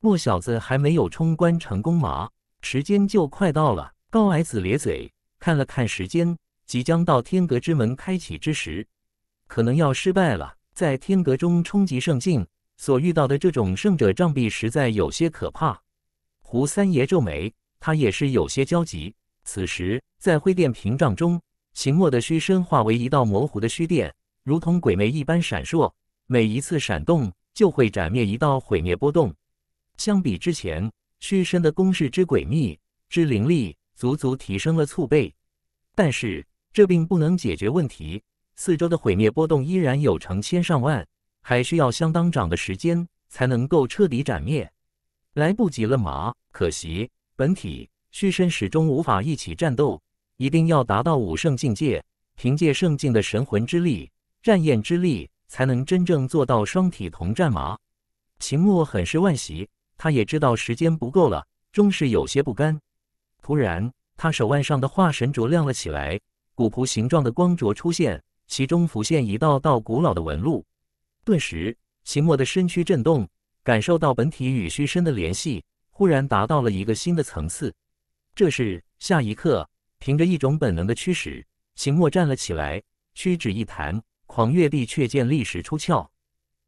莫小子还没有冲关成功吗？时间就快到了。高矮子咧嘴看了看时间，即将到天阁之门开启之时，可能要失败了。在天阁中冲击圣境，所遇到的这种圣者障壁实在有些可怕。胡三爷皱眉，他也是有些焦急。此时，在灰殿屏障中。秦墨的虚身化为一道模糊的虚电，如同鬼魅一般闪烁，每一次闪动就会斩灭一道毁灭波动。相比之前，虚身的攻势之诡秘之凌厉，足足提升了数倍。但是这并不能解决问题，四周的毁灭波动依然有成千上万，还需要相当长的时间才能够彻底斩灭。来不及了嘛？可惜本体虚身始终无法一起战斗。一定要达到武圣境界，凭借圣境的神魂之力、战焰之力，才能真正做到双体同战嘛？秦墨很是惋惜，他也知道时间不够了，终是有些不甘。突然，他手腕上的化神镯亮了起来，古朴形状的光镯出现，其中浮现一道道古老的纹路。顿时，秦墨的身躯震动，感受到本体与虚身的联系，忽然达到了一个新的层次。这是下一刻。凭着一种本能的驱使，秦墨站了起来，屈指一弹，狂月帝却见立时出鞘，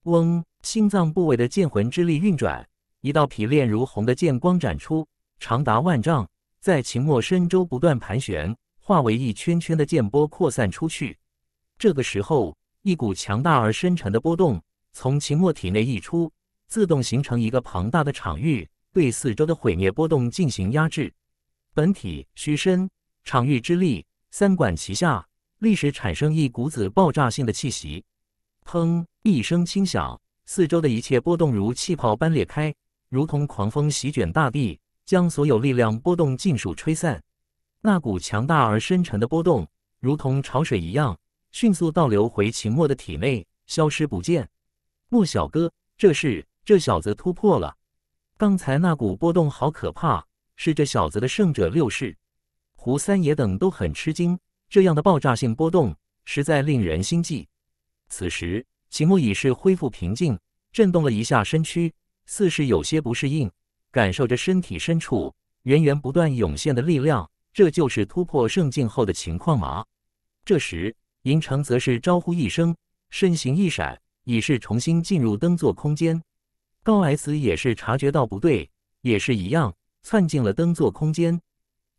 嗡，心脏部位的剑魂之力运转，一道劈炼如虹的剑光展出，长达万丈，在秦墨身周不断盘旋，化为一圈圈的剑波扩散出去。这个时候，一股强大而深沉的波动从秦墨体内溢出，自动形成一个庞大的场域，对四周的毁灭波动进行压制。本体虚身。场域之力三管齐下，历时产生一股子爆炸性的气息。砰！一声轻响，四周的一切波动如气泡般裂开，如同狂风席卷大地，将所有力量波动尽数吹散。那股强大而深沉的波动，如同潮水一样，迅速倒流回秦墨的体内，消失不见。莫小哥，这是这小子突破了！刚才那股波动好可怕，是这小子的圣者六式。胡三爷等都很吃惊，这样的爆炸性波动实在令人心悸。此时，秦牧已是恢复平静，震动了一下身躯，似是有些不适应，感受着身体深处源源不断涌现的力量。这就是突破圣境后的情况吗？这时，银城则是招呼一声，身形一闪，已是重新进入灯座空间。高 S 也是察觉到不对，也是一样，窜进了灯座空间。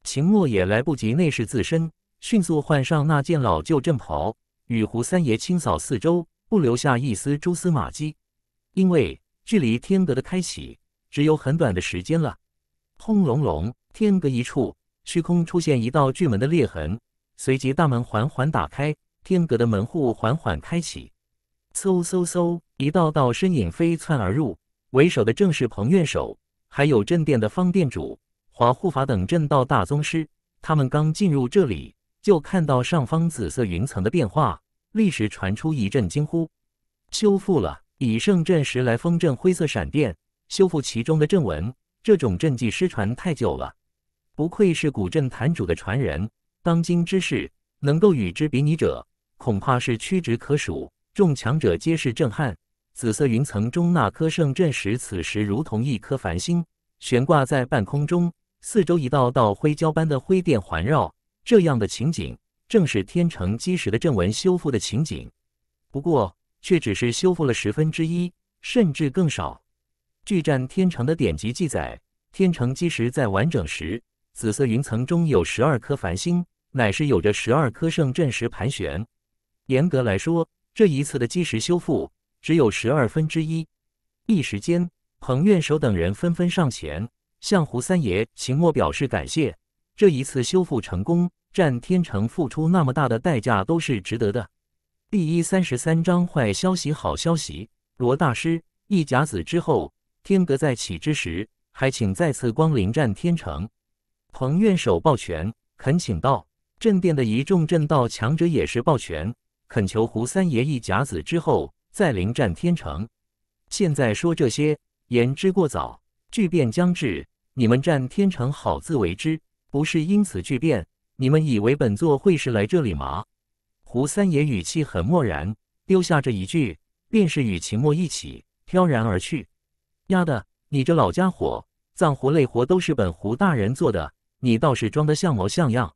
秦墨也来不及内视自身，迅速换上那件老旧镇袍，与胡三爷清扫四周，不留下一丝蛛丝马迹。因为距离天阁的开启只有很短的时间了。轰隆隆，天阁一处虚空出现一道巨门的裂痕，随即大门缓缓打开，天阁的门户缓缓开启。嗖嗖嗖，一道道身影飞窜而入，为首的正是彭院首，还有镇店的方店主。华护法等阵道大宗师，他们刚进入这里，就看到上方紫色云层的变化，立时传出一阵惊呼：“修复了！以圣阵石来封阵灰色闪电，修复其中的阵纹。这种阵技失传太久了，不愧是古阵坛主的传人。当今之世，能够与之比拟者，恐怕是屈指可数。”众强者皆是震撼。紫色云层中那颗圣阵石，此时如同一颗繁星，悬挂在半空中。四周一道道灰胶般的灰电环绕，这样的情景正是天成基石的阵纹修复的情景，不过却只是修复了十分之一，甚至更少。据占天成的典籍记载，天成基石在完整时，紫色云层中有十二颗繁星，乃是有着十二颗圣阵石盘旋。严格来说，这一次的基石修复只有十二分之一。一时间，彭院首等人纷纷上前。向胡三爷、秦墨表示感谢。这一次修复成功，战天城付出那么大的代价都是值得的。第三十三章坏消息、好消息。罗大师，一甲子之后，天阁再起之时，还请再次光临战天城。彭院首抱拳恳请道：“镇殿的一众镇道强者也是抱拳恳求胡三爷，一甲子之后再临战天城。”现在说这些，言之过早，巨变将至。你们占天成，好自为之，不是因此巨变。你们以为本座会是来这里吗？胡三爷语气很漠然，丢下这一句，便是与秦墨一起飘然而去。丫的，你这老家伙，脏活累活都是本胡大人做的，你倒是装得像模像样。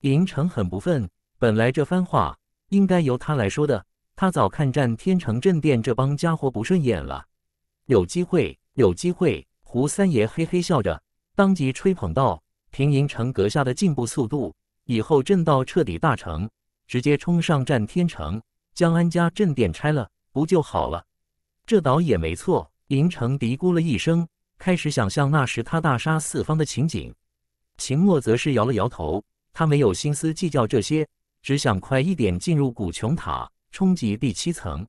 银城很不忿，本来这番话应该由他来说的，他早看占天成镇殿这帮家伙不顺眼了。有机会，有机会。胡三爷嘿嘿笑着，当即吹捧道：“平银城阁下的进步速度，以后震道彻底大成，直接冲上战天城，将安家镇店拆了，不就好了？”这倒也没错。银城嘀咕了一声，开始想象那时他大杀四方的情景。秦墨则是摇了摇头，他没有心思计较这些，只想快一点进入古琼塔，冲击第七层。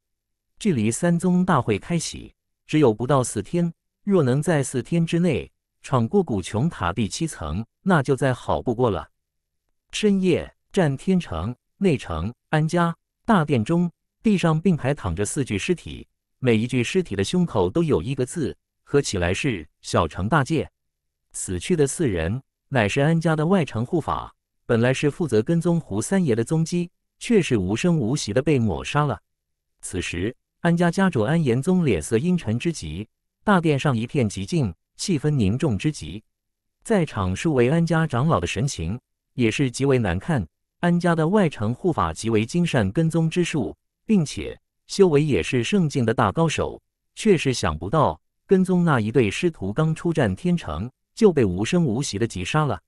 距离三宗大会开启，只有不到四天。若能在四天之内闯过古琼塔第七层，那就再好不过了。深夜，战天城内城安家大殿中，地上并排躺着四具尸体，每一具尸体的胸口都有一个字，合起来是“小城大界”。死去的四人乃是安家的外城护法，本来是负责跟踪胡三爷的踪迹，却是无声无息的被抹杀了。此时，安家家主安延宗脸色阴沉之极。大殿上一片寂静，气氛凝重之极。在场数位安家长老的神情也是极为难看。安家的外城护法极为精善跟踪之术，并且修为也是圣境的大高手，却是想不到跟踪那一对师徒刚出战天城，就被无声无息的击杀了。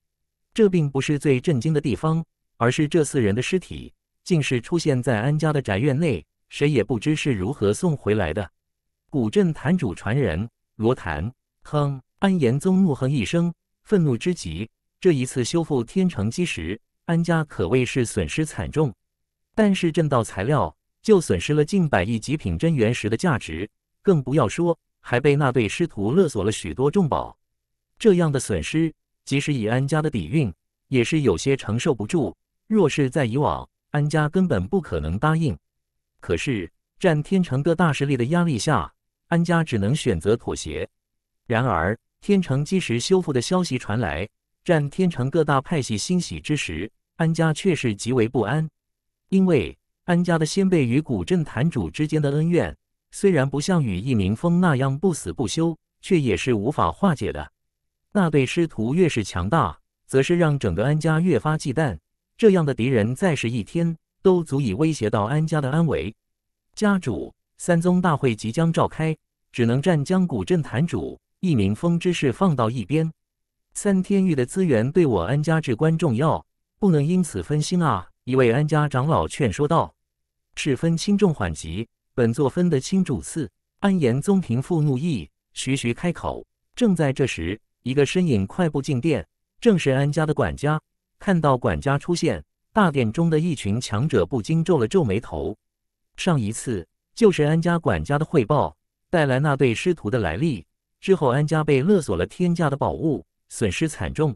这并不是最震惊的地方，而是这四人的尸体竟是出现在安家的宅院内，谁也不知是如何送回来的。古镇坛主传人罗坛，哼！安延宗怒哼一声，愤怒之极。这一次修复天成基石，安家可谓是损失惨重。但是这道材料就损失了近百亿极品真元石的价值，更不要说还被那对师徒勒索了许多重宝。这样的损失，即使以安家的底蕴，也是有些承受不住。若是在以往，安家根本不可能答应。可是，占天成各大势力的压力下。安家只能选择妥协。然而，天成基石修复的消息传来，占天成各大派系欣喜之时，安家却是极为不安。因为安家的先辈与古镇坛主之间的恩怨，虽然不像羽翼明风那样不死不休，却也是无法化解的。那对师徒越是强大，则是让整个安家越发忌惮。这样的敌人再是一天，都足以威胁到安家的安危。家主。三宗大会即将召开，只能暂将古镇坛主一名风之士放到一边。三天域的资源对我安家至关重要，不能因此分心啊！一位安家长老劝说道：“是分轻重缓急，本座分得清主次。”安延宗平复怒意，徐徐开口。正在这时，一个身影快步进殿，正是安家的管家。看到管家出现，大殿中的一群强者不禁皱了皱眉头。上一次。就是安家管家的汇报带来那对师徒的来历之后，安家被勒索了天价的宝物，损失惨重。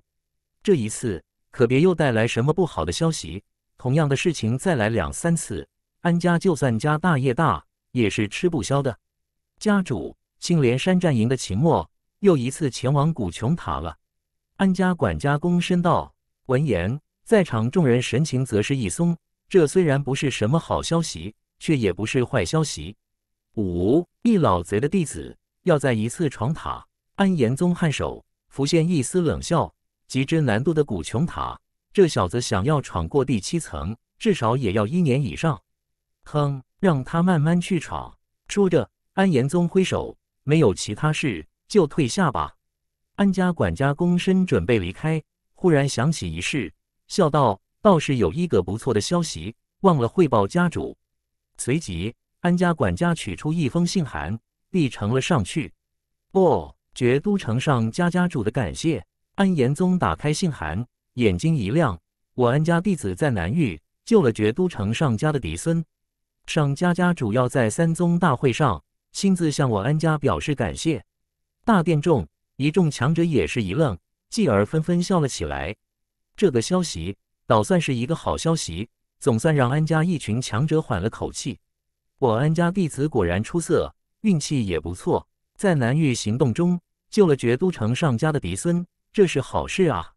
这一次可别又带来什么不好的消息。同样的事情再来两三次，安家就算家大业大也是吃不消的。家主青莲山战营的秦墨又一次前往古琼塔了。安家管家躬身道。闻言，在场众人神情则是一松。这虽然不是什么好消息。却也不是坏消息。五一老贼的弟子要在一次闯塔。安延宗颔首，浮现一丝冷笑。极之难度的古琼塔，这小子想要闯过第七层，至少也要一年以上。哼，让他慢慢去闯。说着，安延宗挥手，没有其他事，就退下吧。安家管家躬身准备离开，忽然想起一事，笑道：“倒是有一个不错的消息，忘了汇报家主。”随即，安家管家取出一封信函，递呈了上去。不觉都城上家家主的感谢，安延宗打开信函，眼睛一亮。我安家弟子在南域救了觉都城上家的嫡孙，上家家主要在三宗大会上亲自向我安家表示感谢。大殿中一众强者也是一愣，继而纷纷笑了起来。这个消息倒算是一个好消息。总算让安家一群强者缓了口气。我安家弟子果然出色，运气也不错，在南域行动中救了绝都城上家的嫡孙，这是好事啊！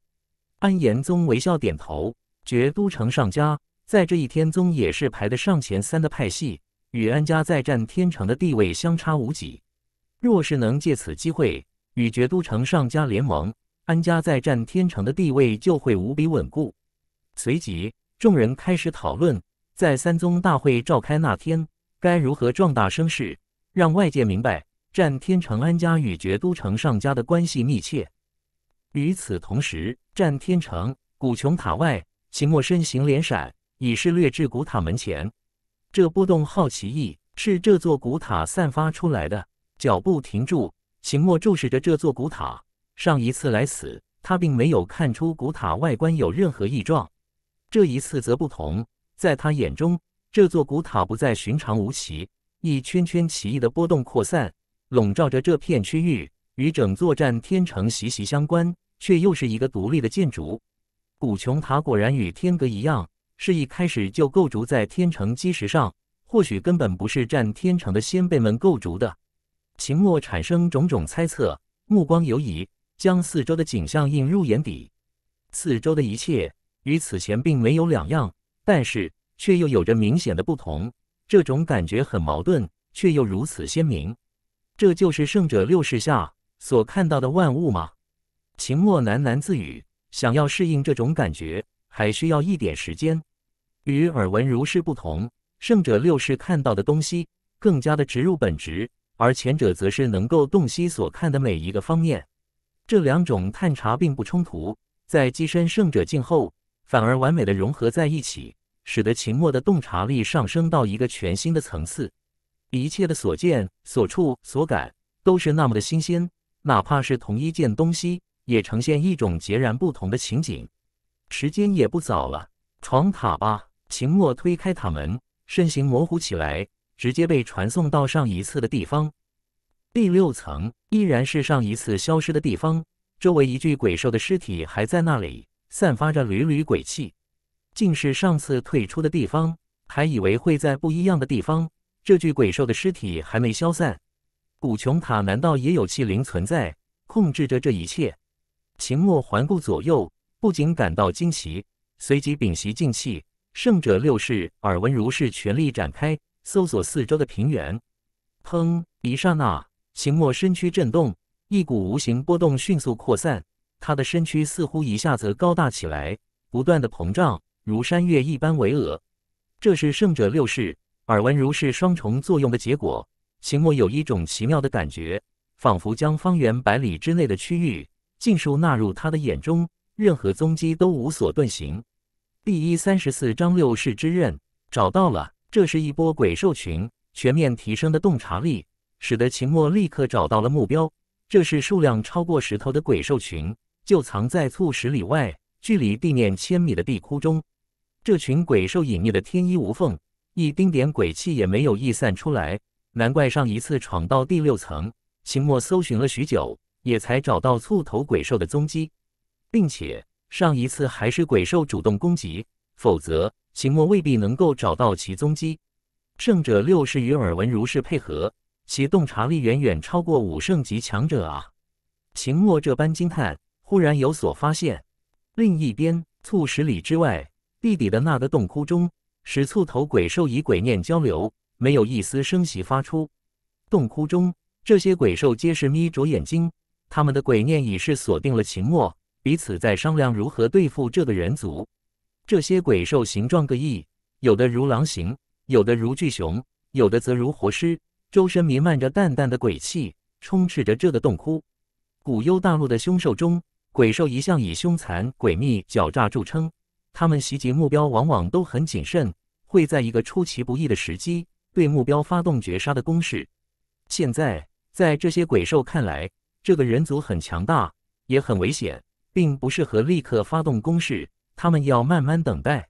安延宗微笑点头。绝都城上家在这一天宗也是排得上前三的派系，与安家在战天城的地位相差无几。若是能借此机会与绝都城上家联盟，安家在战天城的地位就会无比稳固。随即。众人开始讨论，在三宗大会召开那天该如何壮大声势，让外界明白战天成安家与绝都城上家的关系密切。与此同时，战天城古琼塔外，秦墨身形连闪，已是掠至古塔门前。这波动好奇异，是这座古塔散发出来的。脚步停住，秦墨注视着这座古塔。上一次来此，他并没有看出古塔外观有任何异状。这一次则不同，在他眼中，这座古塔不再寻常无奇。一圈圈奇异的波动扩散，笼罩着这片区域，与整座战天城息息相关，却又是一个独立的建筑。古琼塔果然与天阁一样，是一开始就构筑在天城基石上，或许根本不是战天城的先辈们构筑的。秦墨产生种种猜测，目光游移，将四周的景象映入眼底，四周的一切。与此前并没有两样，但是却又有着明显的不同。这种感觉很矛盾，却又如此鲜明。这就是圣者六世下所看到的万物吗？秦墨喃喃自语，想要适应这种感觉，还需要一点时间。与耳闻如是不同，圣者六世看到的东西更加的直入本质，而前者则是能够洞悉所看的每一个方面。这两种探查并不冲突，在跻身圣者境后。反而完美的融合在一起，使得秦墨的洞察力上升到一个全新的层次。一切的所见、所触、所感都是那么的新鲜，哪怕是同一件东西，也呈现一种截然不同的情景。时间也不早了，闯塔吧！秦墨推开塔门，身形模糊起来，直接被传送到上一次的地方。第六层依然是上一次消失的地方，周围一具鬼兽的尸体还在那里。散发着缕缕鬼气，竟是上次退出的地方。还以为会在不一样的地方，这具鬼兽的尸体还没消散，古琼塔难道也有气灵存在，控制着这一切？秦墨环顾左右，不仅感到惊奇，随即屏息静气，圣者六式耳闻如是，全力展开，搜索四周的平原。砰！一刹那，秦墨身躯震动，一股无形波动迅速扩散。他的身躯似乎一下子高大起来，不断的膨胀，如山岳一般巍峨。这是圣者六世耳闻如是双重作用的结果。秦墨有一种奇妙的感觉，仿佛将方圆百里之内的区域尽数纳入他的眼中，任何踪迹都无所遁形。第一三十四章六世之刃找到了，这是一波鬼兽群。全面提升的洞察力，使得秦墨立刻找到了目标。这是数量超过十头的鬼兽群。就藏在数十里外、距离地面千米的地窟中，这群鬼兽隐匿的天衣无缝，一丁点鬼气也没有溢散出来。难怪上一次闯到第六层，秦墨搜寻了许久，也才找到簇头鬼兽的踪迹，并且上一次还是鬼兽主动攻击，否则秦墨未必能够找到其踪迹。圣者六是与耳闻如是配合，其洞察力远远超过武圣级强者啊！秦墨这般惊叹。忽然有所发现，另一边，数十里之外地底的那个洞窟中，使醋头鬼兽以鬼念交流，没有一丝声息发出。洞窟中，这些鬼兽皆是眯着眼睛，他们的鬼念已是锁定了秦末，彼此在商量如何对付这个人族。这些鬼兽形状各异，有的如狼形，有的如巨熊，有的则如活尸，周身弥漫着淡淡的鬼气，充斥着这个洞窟。古幽大陆的凶兽中，鬼兽一向以凶残、诡秘、狡诈著称，它们袭击目标往往都很谨慎，会在一个出其不意的时机对目标发动绝杀的攻势。现在，在这些鬼兽看来，这个人族很强大，也很危险，并不适合立刻发动攻势，他们要慢慢等待。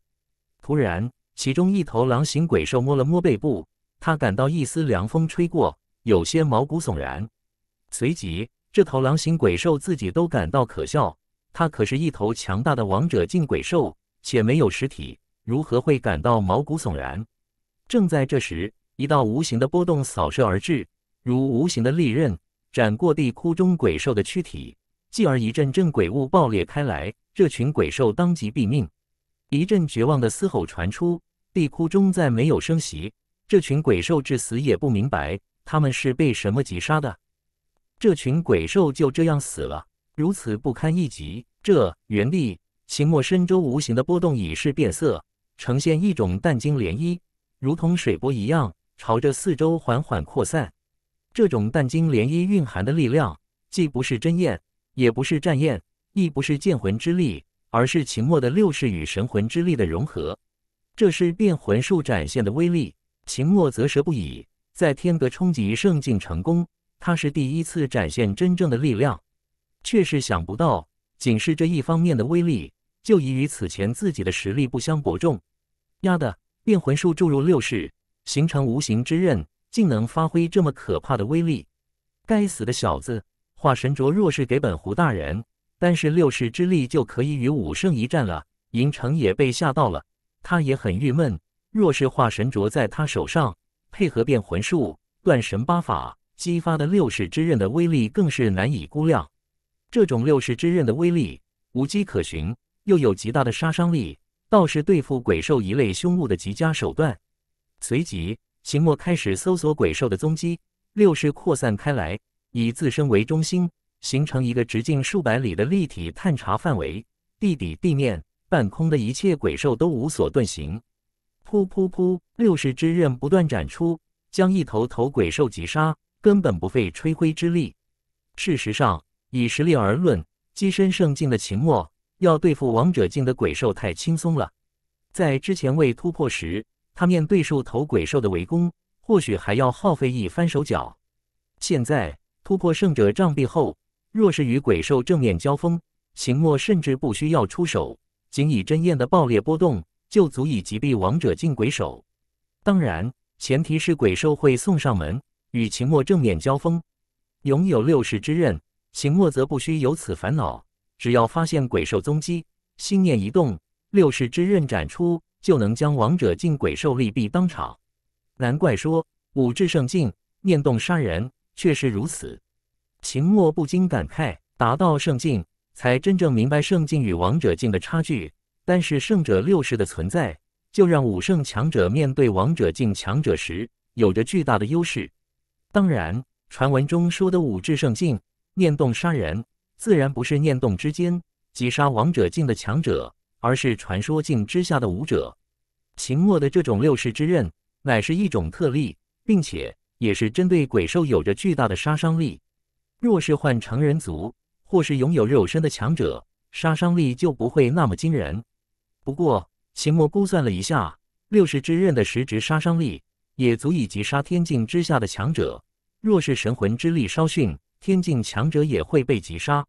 突然，其中一头狼形鬼兽摸了摸背部，它感到一丝凉风吹过，有些毛骨悚然，随即。这头狼形鬼兽自己都感到可笑，它可是一头强大的王者境鬼兽，且没有实体，如何会感到毛骨悚然？正在这时，一道无形的波动扫射而至，如无形的利刃斩过地窟中鬼兽的躯体，继而一阵阵鬼雾爆裂开来，这群鬼兽当即毙命。一阵绝望的嘶吼传出，地窟中再没有声息。这群鬼兽至死也不明白，他们是被什么击杀的。这群鬼兽就这样死了，如此不堪一击。这原地，秦墨身周无形的波动已是变色，呈现一种淡金涟漪，如同水波一样，朝着四周缓缓扩散。这种淡金涟漪蕴含的力量，既不是真焰，也不是战焰，亦不是剑魂之力，而是秦墨的六式与神魂之力的融合。这是变魂术展现的威力。秦墨啧舌不已，在天阁冲击圣境成功。他是第一次展现真正的力量，却是想不到，仅是这一方面的威力，就已与此前自己的实力不相伯仲。丫的，变魂术注入六式，形成无形之刃，竟能发挥这么可怕的威力！该死的小子，化神镯若是给本狐大人，但是六式之力就可以与武圣一战了。银城也被吓到了，他也很郁闷，若是化神镯在他手上，配合变魂术、断神八法。激发的六世之刃的威力更是难以估量。这种六世之刃的威力无迹可寻，又有极大的杀伤力，倒是对付鬼兽一类凶物的极佳手段。随即，秦墨开始搜索鬼兽的踪迹，六世扩散开来，以自身为中心，形成一个直径数百里的立体探查范围，地底、地面、半空的一切鬼兽都无所遁形。噗噗噗！六世之刃不断展出，将一头头鬼兽击杀。根本不费吹灰之力。事实上，以实力而论，跻身圣境的秦墨要对付王者境的鬼兽太轻松了。在之前未突破时，他面对兽头鬼兽的围攻，或许还要耗费一番手脚。现在突破圣者障壁后，若是与鬼兽正面交锋，秦墨甚至不需要出手，仅以真焰的爆裂波动就足以击毙王者境鬼手。当然，前提是鬼兽会送上门。与秦墨正面交锋，拥有六世之刃，秦墨则不需有此烦恼。只要发现鬼兽踪迹，心念一动，六世之刃展出，就能将王者境鬼兽利弊当场。难怪说武至圣境，念动杀人，确实如此。秦墨不禁感慨：达到圣境，才真正明白圣境与王者境的差距。但是圣者六世的存在，就让武圣强者面对王者境强者时，有着巨大的优势。当然，传闻中说的武志圣境念动杀人，自然不是念动之间击杀王者境的强者，而是传说境之下的武者。秦末的这种六世之刃乃是一种特例，并且也是针对鬼兽有着巨大的杀伤力。若是换成人族或是拥有肉身的强者，杀伤力就不会那么惊人。不过，秦末估算了一下六世之刃的实质杀伤力。也足以击杀天境之下的强者。若是神魂之力稍逊，天境强者也会被击杀。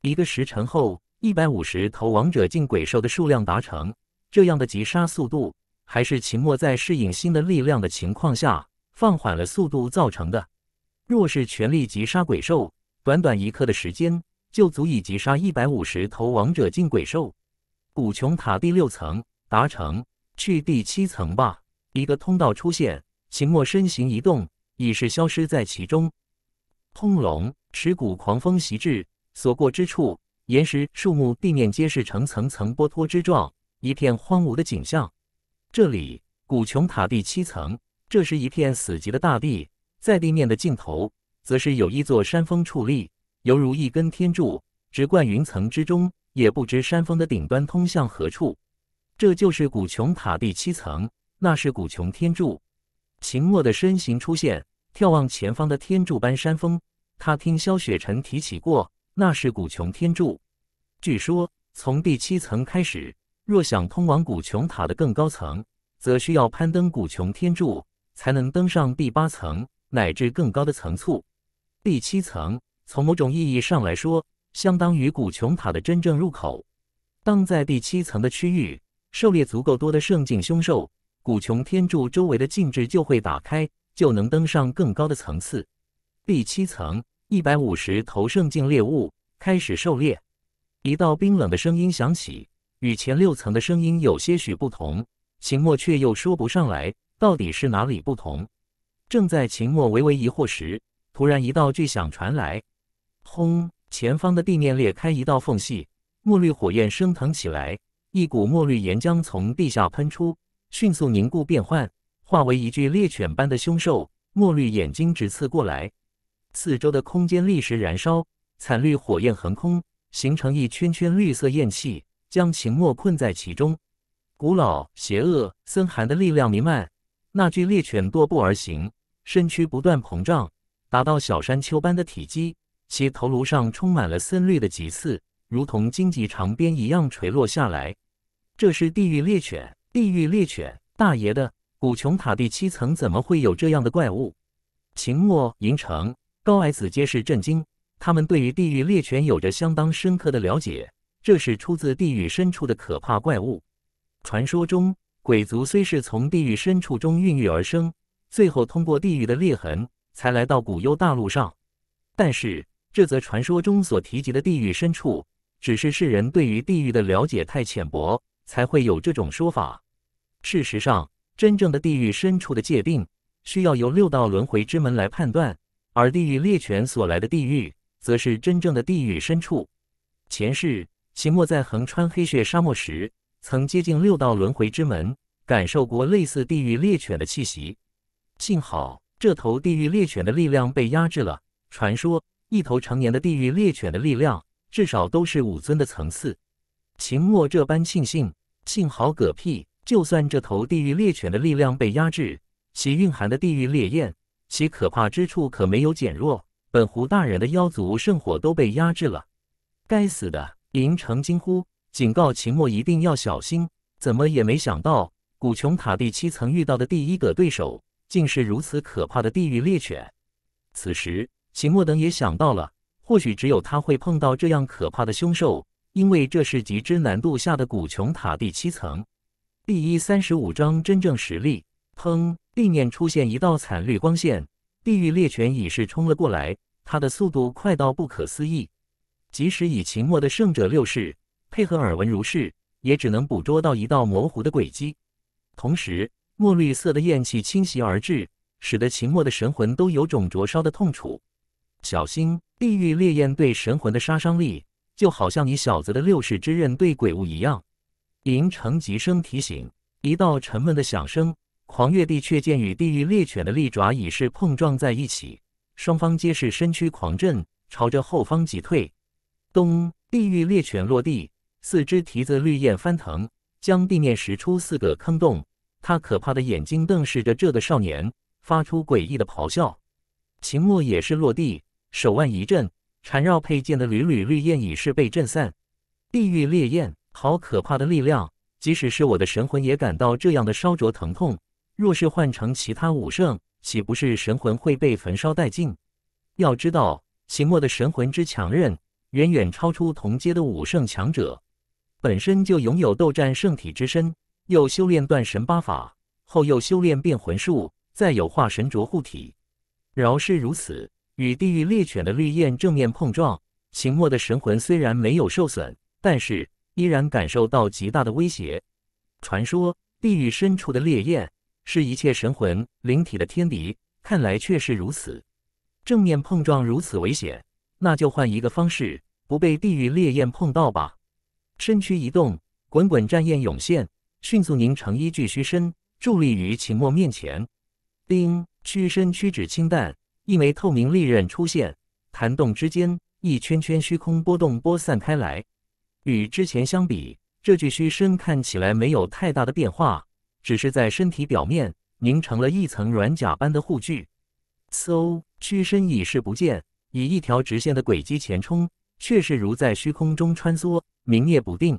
一个时辰后，一百五十头王者境鬼兽的数量达成，这样的击杀速度还是秦墨在适应新的力量的情况下放缓了速度造成的。若是全力击杀鬼兽，短短一刻的时间就足以击杀一百五十头王者境鬼兽。古琼塔第六层达成，去第七层吧。一个通道出现，秦墨身形一动，已是消失在其中。轰隆，持股狂风袭至，所过之处，岩石、树木、地面皆是呈层层剥脱之状，一片荒芜的景象。这里，古琼塔第七层，这是一片死寂的大地。在地面的尽头，则是有一座山峰矗立，犹如一根天柱，直贯云层之中，也不知山峰的顶端通向何处。这就是古琼塔第七层。那是古琼天柱，秦墨的身形出现，眺望前方的天柱般山峰。他听萧雪晨提起过，那是古琼天柱。据说从第七层开始，若想通往古琼塔的更高层，则需要攀登古琼天柱，才能登上第八层乃至更高的层簇。第七层，从某种意义上来说，相当于古琼塔的真正入口。当在第七层的区域狩猎足够多的圣境凶兽。古穷天柱周围的禁制就会打开，就能登上更高的层次。第七层，一百五十头圣境猎物开始狩猎。一道冰冷的声音响起，与前六层的声音有些许不同。秦墨却又说不上来到底是哪里不同。正在秦墨微微疑惑时，突然一道巨响传来，轰！前方的地面裂开一道缝隙，墨绿火焰升腾起来，一股墨绿岩浆从地下喷出。迅速凝固变幻，化为一具猎犬般的凶兽，墨绿眼睛直刺过来。四周的空间立时燃烧，惨绿火焰横空，形成一圈圈绿色焰气，将秦墨困在其中。古老、邪恶、森寒的力量弥漫。那具猎犬踱步而行，身躯不断膨胀，达到小山丘般的体积。其头颅上充满了森绿的棘刺，如同荆棘长鞭一样垂落下来。这是地狱猎犬。地狱猎犬，大爷的！古琼塔第七层怎么会有这样的怪物？秦末银城高矮子皆是震惊，他们对于地狱猎犬有着相当深刻的了解，这是出自地狱深处的可怕怪物。传说中，鬼族虽是从地狱深处中孕育而生，最后通过地狱的裂痕才来到古幽大陆上，但是这则传说中所提及的地狱深处，只是世人对于地狱的了解太浅薄，才会有这种说法。事实上，真正的地狱深处的界定，需要由六道轮回之门来判断。而地狱猎犬所来的地狱，则是真正的地狱深处。前世秦末在横穿黑血沙漠时，曾接近六道轮回之门，感受过类似地狱猎犬的气息。幸好，这头地狱猎犬的力量被压制了。传说，一头成年的地狱猎犬的力量，至少都是武尊的层次。秦末这般庆幸，幸好嗝屁。就算这头地狱猎犬的力量被压制，其蕴含的地狱烈焰，其可怕之处可没有减弱。本狐大人的妖族圣火都被压制了！该死的！林城惊呼，警告秦墨一定要小心。怎么也没想到，古琼塔第七层遇到的第一个对手，竟是如此可怕的地狱猎犬。此时，秦墨等也想到了，或许只有他会碰到这样可怕的凶兽，因为这是极之难度下的古琼塔第七层。第一三十五章真正实力。砰！地面出现一道惨绿光线，地狱猎犬已是冲了过来，它的速度快到不可思议，即使以秦末的圣者六式配合耳闻如是，也只能捕捉到一道模糊的轨迹。同时，墨绿色的焰气侵袭而至，使得秦末的神魂都有种灼烧的痛楚。小心，地狱烈焰对神魂的杀伤力，就好像你小子的六式之刃对鬼物一样。银成急声提醒，一道沉闷的响声，狂月帝却见与地狱猎犬的利爪已是碰撞在一起，双方皆是身躯狂震，朝着后方急退。咚！地狱猎犬落地，四只蹄子绿焰翻腾，将地面石出四个坑洞。他可怕的眼睛瞪视着这个少年，发出诡异的咆哮。秦墨也是落地，手腕一震，缠绕佩剑的缕缕绿焰已是被震散。地狱烈焰。好可怕的力量！即使是我的神魂也感到这样的烧灼疼痛。若是换成其他武圣，岂不是神魂会被焚烧殆尽？要知道，秦末的神魂之强韧，远远超出同阶的武圣强者。本身就拥有斗战圣体之身，又修炼断神八法，后又修炼变魂术，再有化神镯护体。饶是如此，与地狱猎犬的绿焰正面碰撞，秦末的神魂虽然没有受损，但是。依然感受到极大的威胁。传说地狱深处的烈焰是一切神魂灵体的天敌，看来却是如此。正面碰撞如此危险，那就换一个方式，不被地狱烈焰碰到吧。身躯一动，滚滚战焰涌现，迅速凝成一具虚身，伫立于秦墨面前。叮，虚身屈指轻弹，一枚透明利刃出现，弹动之间，一圈圈虚空波动播散开来。与之前相比，这具虚身看起来没有太大的变化，只是在身体表面凝成了一层软甲般的护具。嗖，虚身已是不见，以一条直线的轨迹前冲，却是如在虚空中穿梭，明灭不定。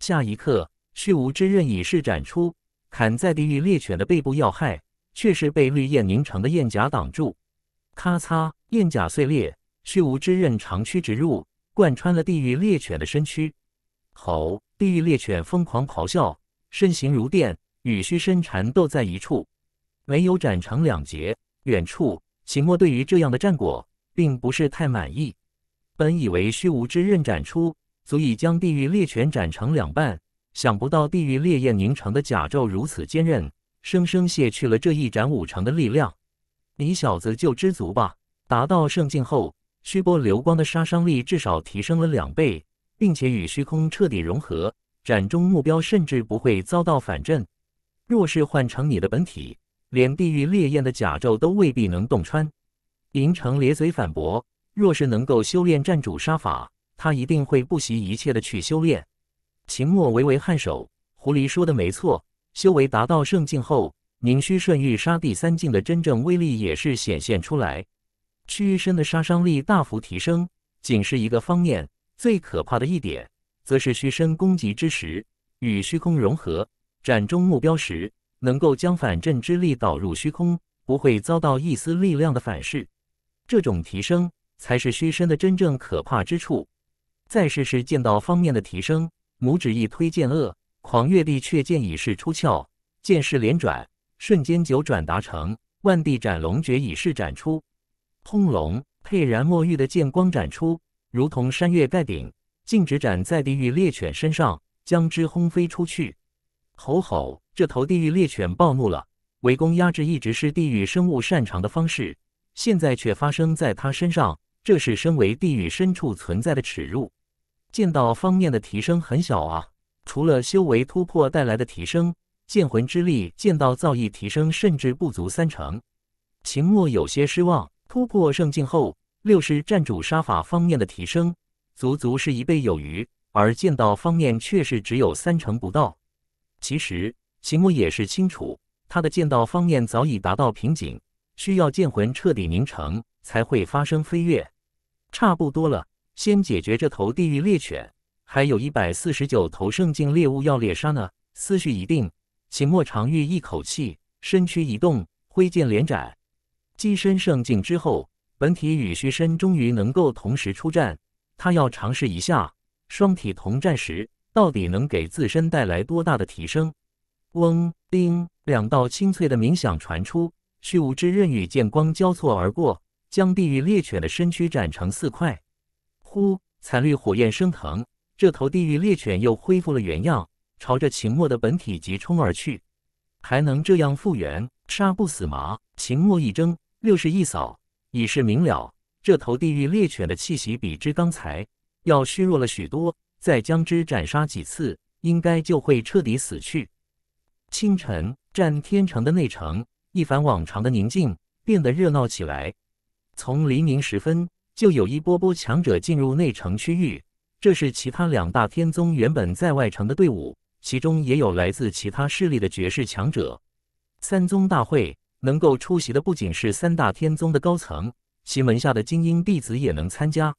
下一刻，虚无之刃已是展出，砍在地狱猎犬的背部要害，却是被绿焰凝成的焰甲挡住。咔嚓，焰甲碎裂，虚无之刃长驱直入。贯穿了地狱猎犬的身躯，吼！地狱猎犬疯狂咆哮，身形如电，与虚身缠斗在一处，没有斩成两截。远处，秦墨对于这样的战果并不是太满意。本以为虚无之刃斩出，足以将地狱猎犬斩成两半，想不到地狱烈焰凝成的甲胄如此坚韧，生生卸去了这一斩五成的力量。你小子就知足吧！达到圣境后。虚波流光的杀伤力至少提升了两倍，并且与虚空彻底融合，斩中目标甚至不会遭到反震。若是换成你的本体，连地狱烈焰的甲胄都未必能洞穿。银城咧嘴反驳：“若是能够修炼战主杀法，他一定会不惜一切的去修炼。”秦墨微微颔首：“狐狸说的没错，修为达到圣境后，凝虚、顺玉杀地三境的真正威力也是显现出来。”虚身的杀伤力大幅提升，仅是一个方面。最可怕的一点，则是虚身攻击之时与虚空融合，斩中目标时能够将反震之力导入虚空，不会遭到一丝力量的反噬。这种提升才是虚身的真正可怕之处。再试试剑道方面的提升，拇指一推剑锷，狂月地却剑已是出鞘，剑势连转，瞬间九转达成，万地斩龙诀已是展出。轰隆！沛然墨玉的剑光斩出，如同山岳盖顶，径直斩在地狱猎犬身上，将之轰飞出去。吼吼！这头地狱猎犬暴怒了，围攻压制一直是地狱生物擅长的方式，现在却发生在他身上，这是身为地狱深处存在的耻辱。剑道方面的提升很小啊，除了修为突破带来的提升，剑魂之力、剑道造诣提升甚至不足三成。秦墨有些失望。突破圣境后，六式战主杀法方面的提升足足是一倍有余，而剑道方面却是只有三成不到。其实秦墨也是清楚，他的剑道方面早已达到瓶颈，需要剑魂彻底凝成才会发生飞跃。差不多了，先解决这头地狱猎犬，还有一百四十九头圣境猎物要猎杀呢。思绪一定，秦墨长吁一口气，身躯一动，挥剑连斩。跻身圣境之后，本体与虚身终于能够同时出战。他要尝试一下双体同战时，到底能给自身带来多大的提升？嗡叮，两道清脆的鸣响传出，虚无之刃与剑光交错而过，将地狱猎犬的身躯斩成四块。呼，惨绿火焰升腾，这头地狱猎犬又恢复了原样，朝着秦墨的本体急冲而去。还能这样复原，杀不死吗？秦墨一怔。六十一扫，已是明了。这头地狱猎犬的气息比之刚才要虚弱了许多。再将之斩杀几次，应该就会彻底死去。清晨，战天城的内城一反往常的宁静，变得热闹起来。从黎明时分，就有一波波强者进入内城区域。这是其他两大天宗原本在外城的队伍，其中也有来自其他势力的绝世强者。三宗大会。能够出席的不仅是三大天宗的高层，其门下的精英弟子也能参加，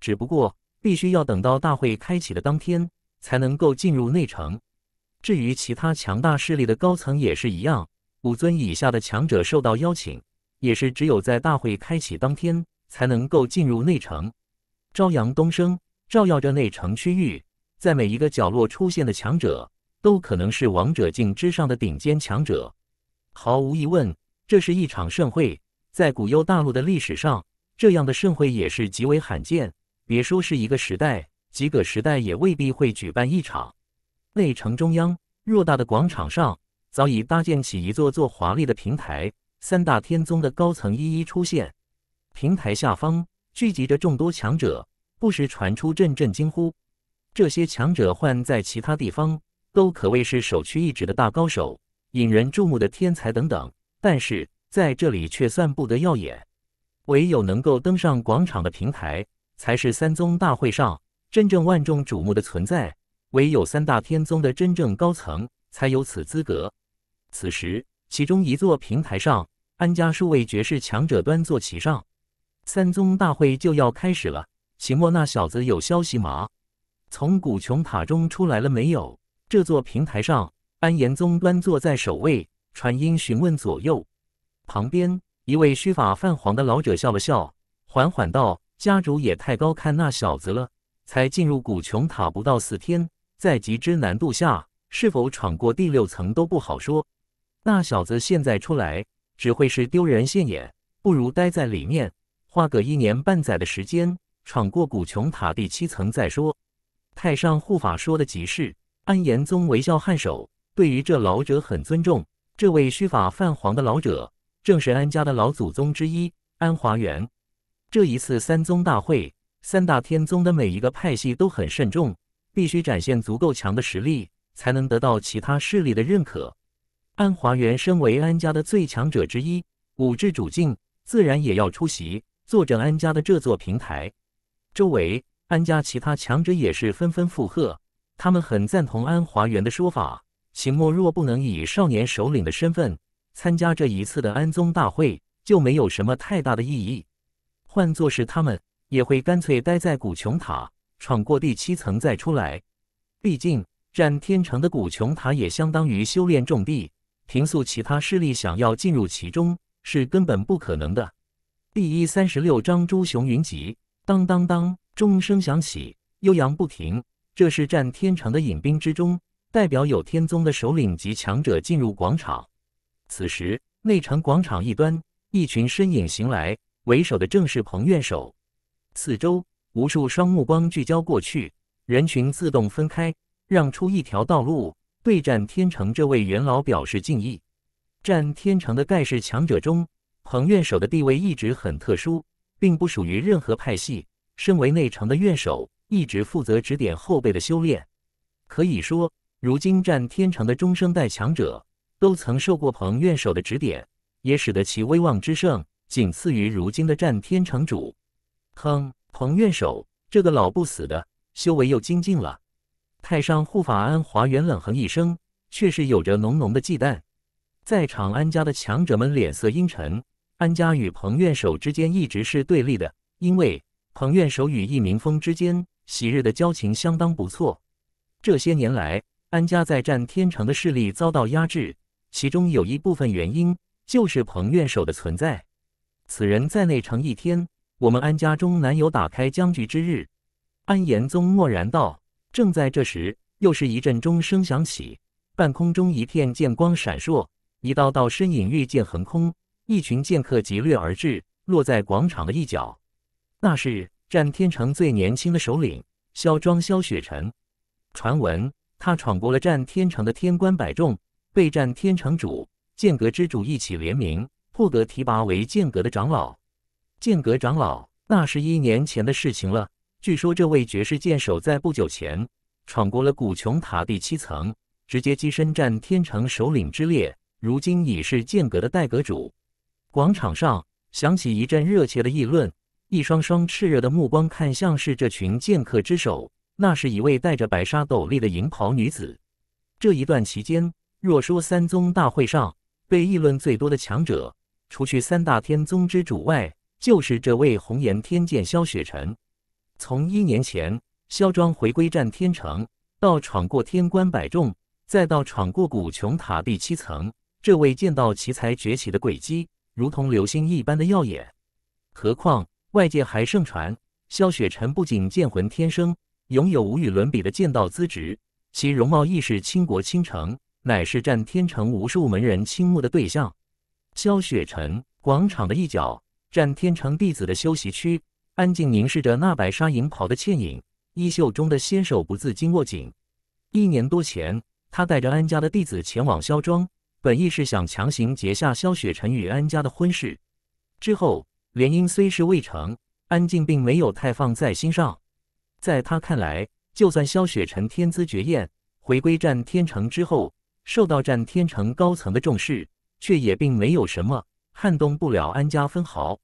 只不过必须要等到大会开启的当天才能够进入内城。至于其他强大势力的高层也是一样，五尊以下的强者受到邀请，也是只有在大会开启当天才能够进入内城。朝阳东升，照耀着内城区域，在每一个角落出现的强者，都可能是王者境之上的顶尖强者。毫无疑问，这是一场盛会。在古幽大陆的历史上，这样的盛会也是极为罕见。别说是一个时代，几个时代也未必会举办一场。内城中央，偌大的广场上早已搭建起一座座华丽的平台。三大天宗的高层一一出现，平台下方聚集着众多强者，不时传出阵阵惊呼。这些强者换在其他地方，都可谓是首屈一指的大高手。引人注目的天才等等，但是在这里却算不得耀眼。唯有能够登上广场的平台，才是三宗大会上真正万众瞩目的存在。唯有三大天宗的真正高层才有此资格。此时，其中一座平台上，安家数位绝世强者端坐其上。三宗大会就要开始了。秦墨那小子有消息吗？从古琼塔中出来了没有？这座平台上。安延宗端坐在首位，传音询问左右。旁边一位须发泛黄的老者笑了笑，缓缓道：“家主也太高看那小子了。才进入古琼塔不到四天，在极之难度下，是否闯过第六层都不好说。那小子现在出来，只会是丢人现眼。不如待在里面，花个一年半载的时间，闯过古琼塔第七层再说。”太上护法说的极是。安延宗微笑颔首。对于这老者很尊重。这位须发泛黄的老者，正是安家的老祖宗之一安华元。这一次三宗大会，三大天宗的每一个派系都很慎重，必须展现足够强的实力，才能得到其他势力的认可。安华元身为安家的最强者之一，武志主境，自然也要出席，坐镇安家的这座平台。周围安家其他强者也是纷纷附和，他们很赞同安华元的说法。秦墨若不能以少年首领的身份参加这一次的安宗大会，就没有什么太大的意义。换作是他们，也会干脆待在古琼塔，闯过第七层再出来。毕竟战天城的古琼塔也相当于修炼重地，平素其他势力想要进入其中，是根本不可能的。第一三十六章：朱雄云集。当当当，钟声响起，悠扬不停。这是战天城的引兵之中代表有天宗的首领及强者进入广场。此时，内城广场一端，一群身影行来，为首的正是彭院首。四周无数双目光聚焦过去，人群自动分开，让出一条道路，对战天成这位元老表示敬意。战天成的盖世强者中，彭院首的地位一直很特殊，并不属于任何派系。身为内城的院首，一直负责指点后辈的修炼，可以说。如今战天城的中生代强者，都曾受过彭院首的指点，也使得其威望之盛，仅次于如今的战天城主。哼，彭院首这个老不死的，修为又精进了。太上护法安华元冷哼一声，却是有着浓浓的忌惮。在场安家的强者们脸色阴沉，安家与彭院首之间一直是对立的，因为彭院首与易明峰之间昔日的交情相当不错，这些年来。安家在战天城的势力遭到压制，其中有一部分原因就是彭院首的存在。此人在内城一天，我们安家中难有打开僵局之日。安延宗默然道。正在这时，又是一阵钟声响起，半空中一片剑光闪烁，一道道身影御剑横空，一群剑客疾掠而至，落在广场的一角。那是战天城最年轻的首领萧庄萧雪尘。传闻。他闯过了战天城的天关百众，被战天城主剑阁之主一起联名破格提拔为剑阁的长老。剑阁长老，那是一年前的事情了。据说这位绝世剑手在不久前闯过了古琼塔第七层，直接跻身战天城首领之列，如今已是剑阁的代阁主。广场上响起一阵热切的议论，一双双炽热的目光看向是这群剑客之首。那是一位戴着白纱斗笠的银袍女子。这一段期间，若说三宗大会上被议论最多的强者，除去三大天宗之主外，就是这位红颜天剑萧雪晨。从一年前萧庄回归战天城，到闯过天关百重，再到闯过古琼塔第七层，这位剑道奇才崛起的轨迹，如同流星一般的耀眼。何况外界还盛传，萧雪晨不仅剑魂天生。拥有无与伦比的剑道资质，其容貌亦是倾国倾城，乃是占天城无数门人倾慕的对象。萧雪晨广场的一角，占天城弟子的休息区，安静凝视着那白纱银袍的倩影，衣袖中的纤手不自禁握紧。一年多前，他带着安家的弟子前往萧庄，本意是想强行结下萧雪晨与安家的婚事。之后联姻虽是未成，安静并没有太放在心上。在他看来，就算萧雪辰天资绝艳，回归战天城之后，受到战天城高层的重视，却也并没有什么撼动不了安家分毫。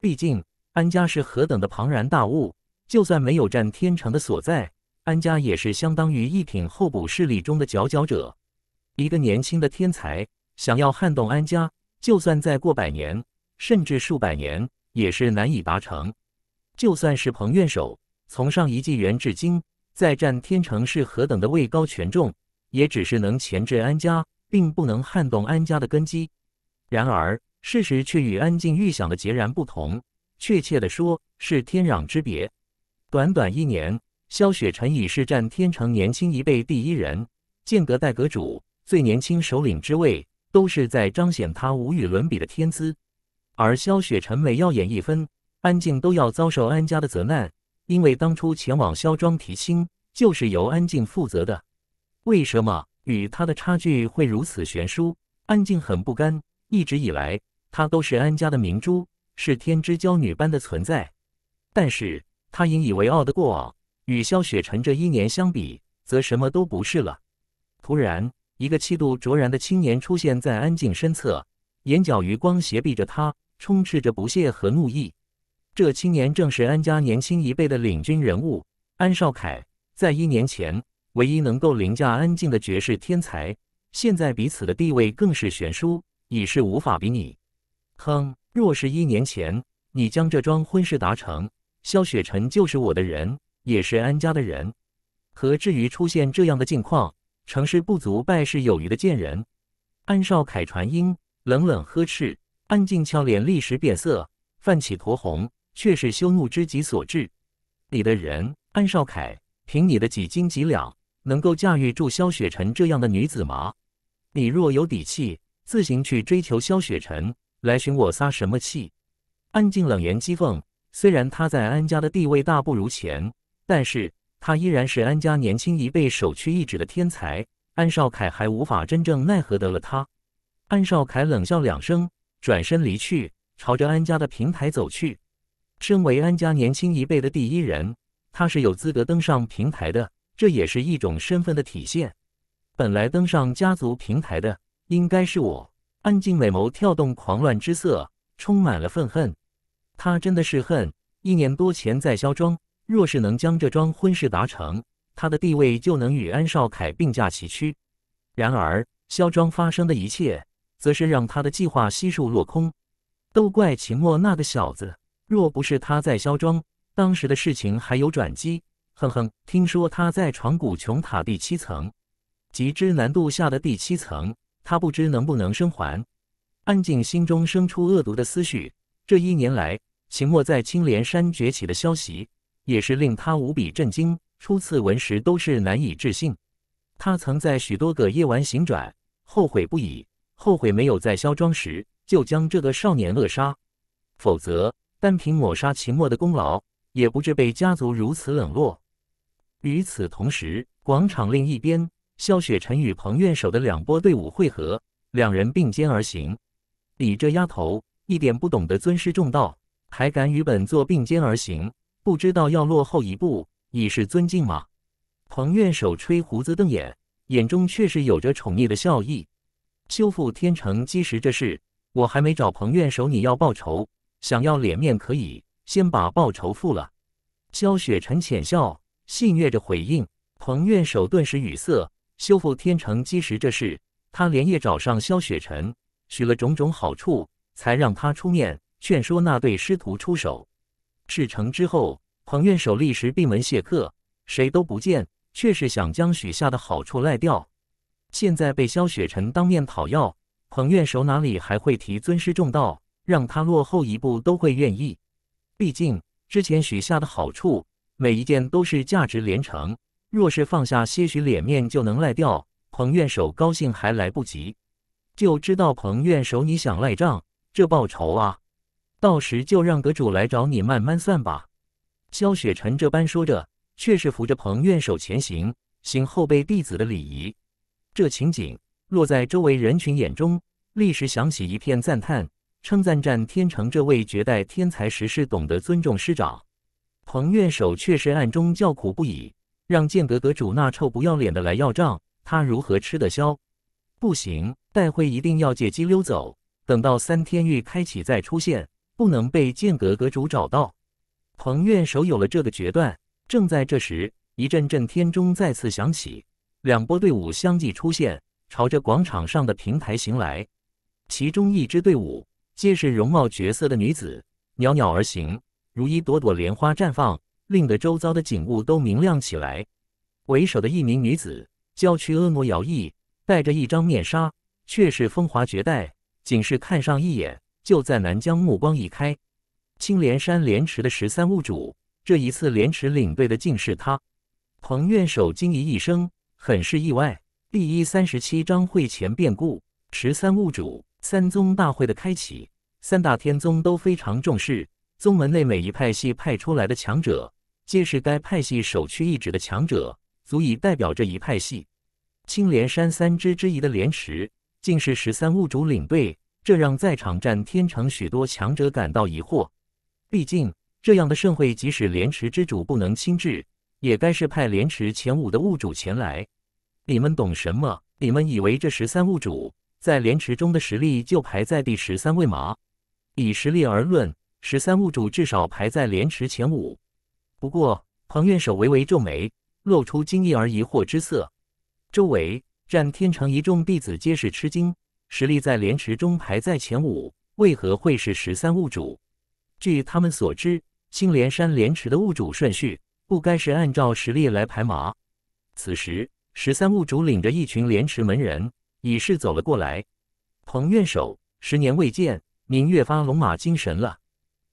毕竟安家是何等的庞然大物，就算没有战天城的所在，安家也是相当于一品候补势力中的佼佼者。一个年轻的天才想要撼动安家，就算再过百年，甚至数百年，也是难以达成。就算是彭院首。从上一纪元至今，在战天成是何等的位高权重，也只是能钳制安家，并不能撼动安家的根基。然而，事实却与安静预想的截然不同，确切的说是天壤之别。短短一年，萧雪辰已是战天成年轻一辈第一人，剑阁代阁主、最年轻首领之位，都是在彰显他无与伦比的天资。而萧雪辰每耀眼一分，安静都要遭受安家的责难。因为当初前往萧庄提亲，就是由安静负责的。为什么与他的差距会如此悬殊？安静很不甘，一直以来，她都是安家的明珠，是天之娇女般的存在。但是，她引以为傲的过往，与萧雪晨这一年相比，则什么都不是了。突然，一个气度卓然的青年出现在安静身侧，眼角余光斜避着他，充斥着不屑和怒意。这青年正是安家年轻一辈的领军人物安少凯，在一年前唯一能够凌驾安静的绝世天才，现在彼此的地位更是悬殊，已是无法比拟。哼，若是一年前你将这桩婚事达成，萧雪辰就是我的人，也是安家的人，何至于出现这样的境况？成事不足，败事有余的贱人！安少凯传音，冷冷呵斥，安静俏脸立时变色，泛起酡红。却是羞怒之极所致。你的人安少凯，凭你的几斤几两，能够驾驭住萧雪臣这样的女子吗？你若有底气，自行去追求萧雪臣，来寻我撒什么气？安静冷言讥讽。虽然他在安家的地位大不如前，但是他依然是安家年轻一辈首屈一指的天才。安少凯还无法真正奈何得了他。安少凯冷笑两声，转身离去，朝着安家的平台走去。身为安家年轻一辈的第一人，他是有资格登上平台的，这也是一种身份的体现。本来登上家族平台的应该是我。安静美眸跳动狂乱之色，充满了愤恨。他真的是恨！一年多前在萧庄，若是能将这桩婚事达成，他的地位就能与安少凯并驾齐驱。然而萧庄发生的一切，则是让他的计划悉数落空。都怪秦墨那个小子！若不是他在萧庄，当时的事情还有转机。哼哼，听说他在闯古琼塔第七层，极之难度下的第七层，他不知能不能生还。安静心中生出恶毒的思绪。这一年来，秦墨在青莲山崛起的消息，也是令他无比震惊。初次闻时都是难以置信。他曾在许多个夜晚醒转，后悔不已，后悔没有在萧庄时就将这个少年扼杀，否则。单凭抹杀秦末的功劳，也不至被家族如此冷落。与此同时，广场另一边，萧雪辰与彭院首的两波队伍汇合，两人并肩而行。你这丫头，一点不懂得尊师重道，还敢与本座并肩而行？不知道要落后一步，以示尊敬吗？彭院首吹胡子瞪眼，眼中确实有着宠溺的笑意。修复天成基石这事，我还没找彭院首你要报仇。想要脸面，可以先把报酬付了。萧雪晨浅笑，戏谑着回应。彭院首顿时语塞。修复天成基石这事，他连夜找上萧雪晨，许了种种好处，才让他出面劝说那对师徒出手。事成之后，彭院首立时闭门谢客，谁都不见，却是想将许下的好处赖掉。现在被萧雪晨当面讨要，彭院首哪里还会提尊师重道？让他落后一步都会愿意，毕竟之前许下的好处，每一件都是价值连城。若是放下些许脸面就能赖掉，彭院首高兴还来不及，就知道彭院首你想赖账，这报仇啊，到时就让阁主来找你慢慢算吧。萧雪晨这般说着，却是扶着彭院首前行，行后辈弟子的礼仪。这情景落在周围人群眼中，立时响起一片赞叹。称赞战天成这位绝代天才，时是懂得尊重师长。彭院首却是暗中叫苦不已，让剑阁阁主那臭不要脸的来要账，他如何吃得消？不行，待会一定要借机溜走，等到三天狱开启再出现，不能被剑阁阁主找到。彭院首有了这个决断，正在这时，一阵阵天钟再次响起，两波队伍相继出现，朝着广场上的平台行来。其中一支队伍。皆是容貌绝色的女子，袅袅而行，如一朵朵莲花绽放，令得周遭的景物都明亮起来。为首的一名女子，娇躯婀娜摇曳，戴着一张面纱，却是风华绝代。仅是看上一眼，就在南疆目光一开。青莲山莲池的十三物主，这一次莲池领队的竟是他。彭院首惊疑一声，很是意外。第一三十七章会前变故，十三物主。三宗大会的开启，三大天宗都非常重视。宗门内每一派系派出来的强者，皆是该派系首屈一指的强者，足以代表这一派系。青莲山三支之一的莲池，竟是十三物主领队，这让在场战天城许多强者感到疑惑。毕竟，这样的盛会，即使莲池之主不能亲至，也该是派莲池前五的物主前来。你们懂什么？你们以为这十三物主？在莲池中的实力就排在第十三位嘛？以实力而论，十三物主至少排在莲池前五。不过，彭院首微微皱眉，露出惊异而疑惑之色。周围战天成一众弟子皆是吃惊：实力在莲池中排在前五，为何会是十三物主？据他们所知，青莲山莲池的物主顺序不该是按照实力来排嘛？此时，十三物主领着一群莲池门人。已是走了过来，彭院首，十年未见，您越发龙马精神了。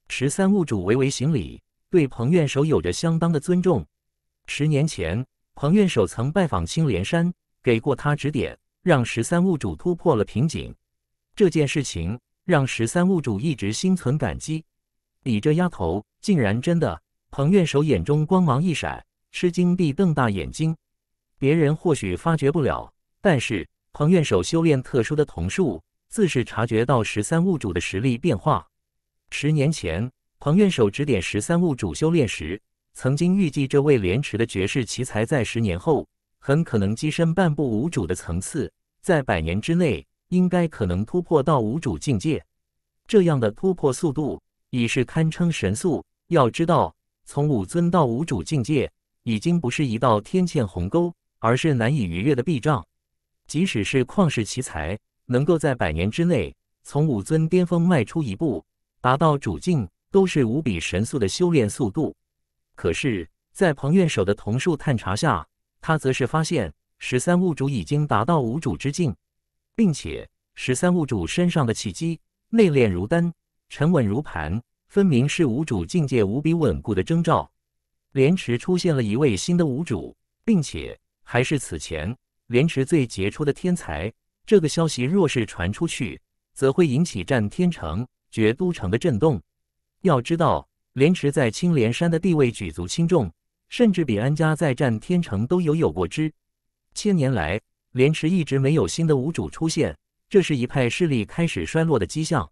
十三物主微微行礼，对彭院首有着相当的尊重。十年前，彭院首曾拜访青莲山，给过他指点，让十三物主突破了瓶颈。这件事情让十三物主一直心存感激。你这丫头，竟然真的！彭院首眼中光芒一闪，吃惊地瞪大眼睛。别人或许发觉不了，但是。狂院手修炼特殊的瞳术，自是察觉到十三物主的实力变化。十年前，狂院手指点十三物主修炼时，曾经预计这位莲池的绝世奇才在十年后很可能跻身半步无主的层次，在百年之内应该可能突破到无主境界。这样的突破速度已是堪称神速。要知道，从武尊到无主境界，已经不是一道天堑鸿沟，而是难以逾越的壁障。即使是旷世奇才，能够在百年之内从武尊巅峰迈出一步，达到主境，都是无比神速的修炼速度。可是，在彭院守的瞳树探查下，他则是发现十三物主已经达到无主之境，并且十三物主身上的气机内敛如丹，沉稳如磐，分明是无主境界无比稳固的征兆。莲池出现了一位新的无主，并且还是此前。莲池最杰出的天才，这个消息若是传出去，则会引起战天城、绝都城的震动。要知道，莲池在青莲山的地位举足轻重，甚至比安家在战天城都有有过之。千年来，莲池一直没有新的五主出现，这是一派势力开始衰落的迹象。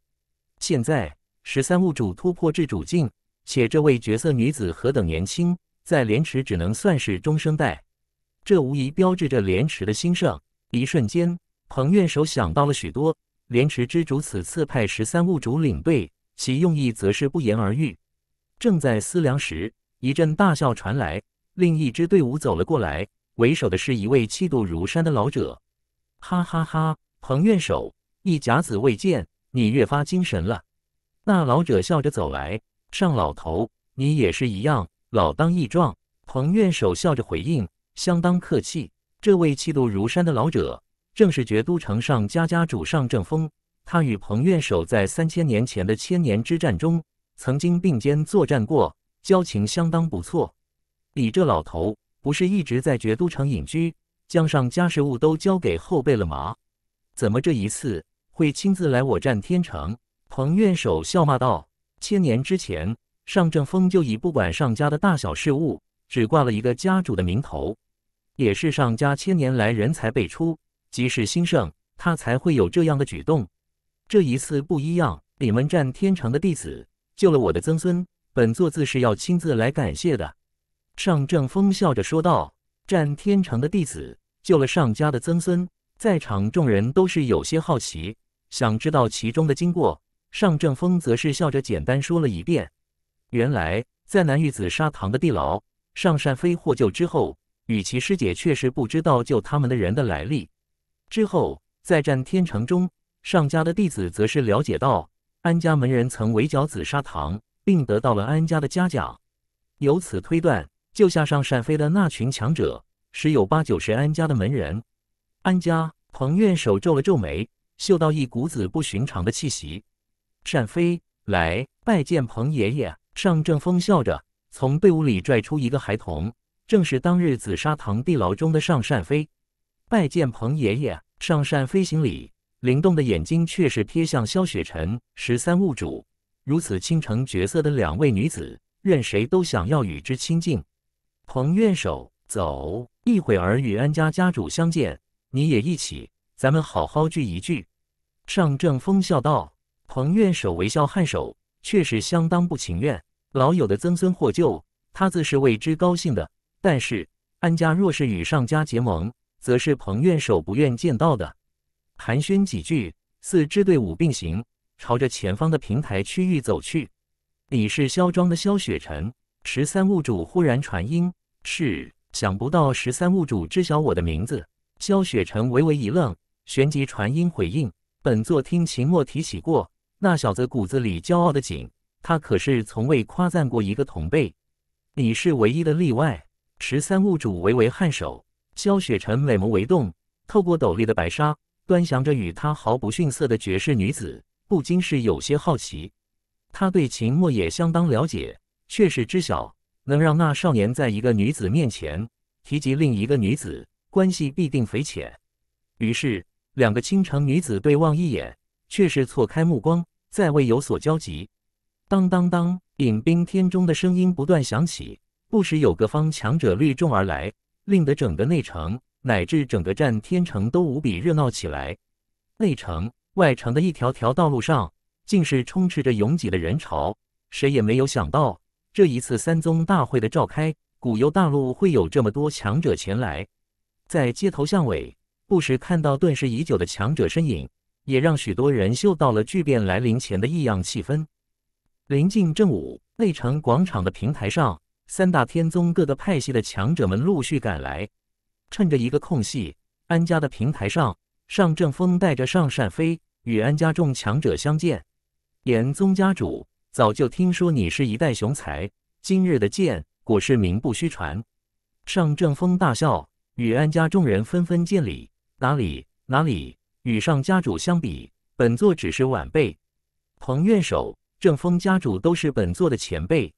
现在，十三物主突破至主境，且这位绝色女子何等年轻，在莲池只能算是中生代。这无疑标志着莲池的兴盛。一瞬间，彭院首想到了许多。莲池之主此次派十三物主领队，其用意则是不言而喻。正在思量时，一阵大笑传来，另一支队伍走了过来，为首的是一位气度如山的老者。哈哈哈！彭院首一甲子未见，你越发精神了。那老者笑着走来：“尚老头，你也是一样，老当益壮。”彭院首笑着回应。相当客气，这位气度如山的老者，正是绝都城上家家主上正风。他与彭院首在三千年前的千年之战中曾经并肩作战过，交情相当不错。你这老头不是一直在绝都城隐居，将上家事务都交给后辈了吗？怎么这一次会亲自来我战天城？彭院首笑骂道：“千年之前，上正风就已不管上家的大小事务。”只挂了一个家主的名头，也是上家千年来人才辈出，即是兴盛，他才会有这样的举动。这一次不一样，你们占天成的弟子救了我的曾孙，本座自是要亲自来感谢的。”上正风笑着说道，“占天成的弟子救了上家的曾孙，在场众人都是有些好奇，想知道其中的经过。上正风则是笑着简单说了一遍：“原来在南域紫砂堂的地牢。”上善妃获救之后，与其师姐确实不知道救他们的人的来历。之后在战天城中，上家的弟子则是了解到安家门人曾围剿紫砂堂，并得到了安家的嘉奖。由此推断，救下上善妃的那群强者，十有八九是安家的门人。安家，彭院首皱了皱眉，嗅到一股子不寻常的气息。善飞，来拜见彭爷爷。上正风笑着。从被窝里拽出一个孩童，正是当日紫砂堂地牢中的上善妃。拜见彭爷爷，上善飞行礼，灵动的眼睛却是瞥向萧雪臣。十三物主如此倾城绝色的两位女子，任谁都想要与之亲近。彭院首，走一会儿与安家家主相见，你也一起，咱们好好聚一聚。上正风笑道，彭院首微笑颔首，却是相当不情愿。老友的曾孙获救，他自是为之高兴的。但是安家若是与上家结盟，则是彭院守不愿见到的。寒暄几句，四支队伍并行，朝着前方的平台区域走去。李氏嚣庄的萧雪辰，十三物主忽然传音：“是，想不到十三物主知晓我的名字。”萧雪辰微微一愣，旋即传音回应：“本座听秦墨提起过，那小子骨子里骄傲的紧。”他可是从未夸赞过一个同辈，你是唯一的例外。十三物主微微颔首，萧雪晨美眸微动，透过斗笠的白纱，端详着与他毫不逊色的绝世女子，不禁是有些好奇。他对秦墨也相当了解，确实知晓能让那少年在一个女子面前提及另一个女子，关系必定匪浅。于是，两个倾城女子对望一眼，却是错开目光，再未有所交集。当当当！引兵天中的声音不断响起，不时有个方强者率众而来，令得整个内城乃至整个战天城都无比热闹起来。内城、外城的一条条道路上，竟是充斥着拥挤的人潮。谁也没有想到，这一次三宗大会的召开，古幽大陆会有这么多强者前来。在街头巷尾，不时看到顿世已久的强者身影，也让许多人嗅到了巨变来临前的异样气氛。临近正午，内城广场的平台上，三大天宗各个派系的强者们陆续赶来。趁着一个空隙，安家的平台上，上正风带着上善飞与安家众强者相见。严宗家主早就听说你是一代雄才，今日的剑果是名不虚传。上正风大笑，与安家众人纷纷见礼。哪里哪里，与上家主相比，本座只是晚辈。彭院首。正风家主都是本座的前辈，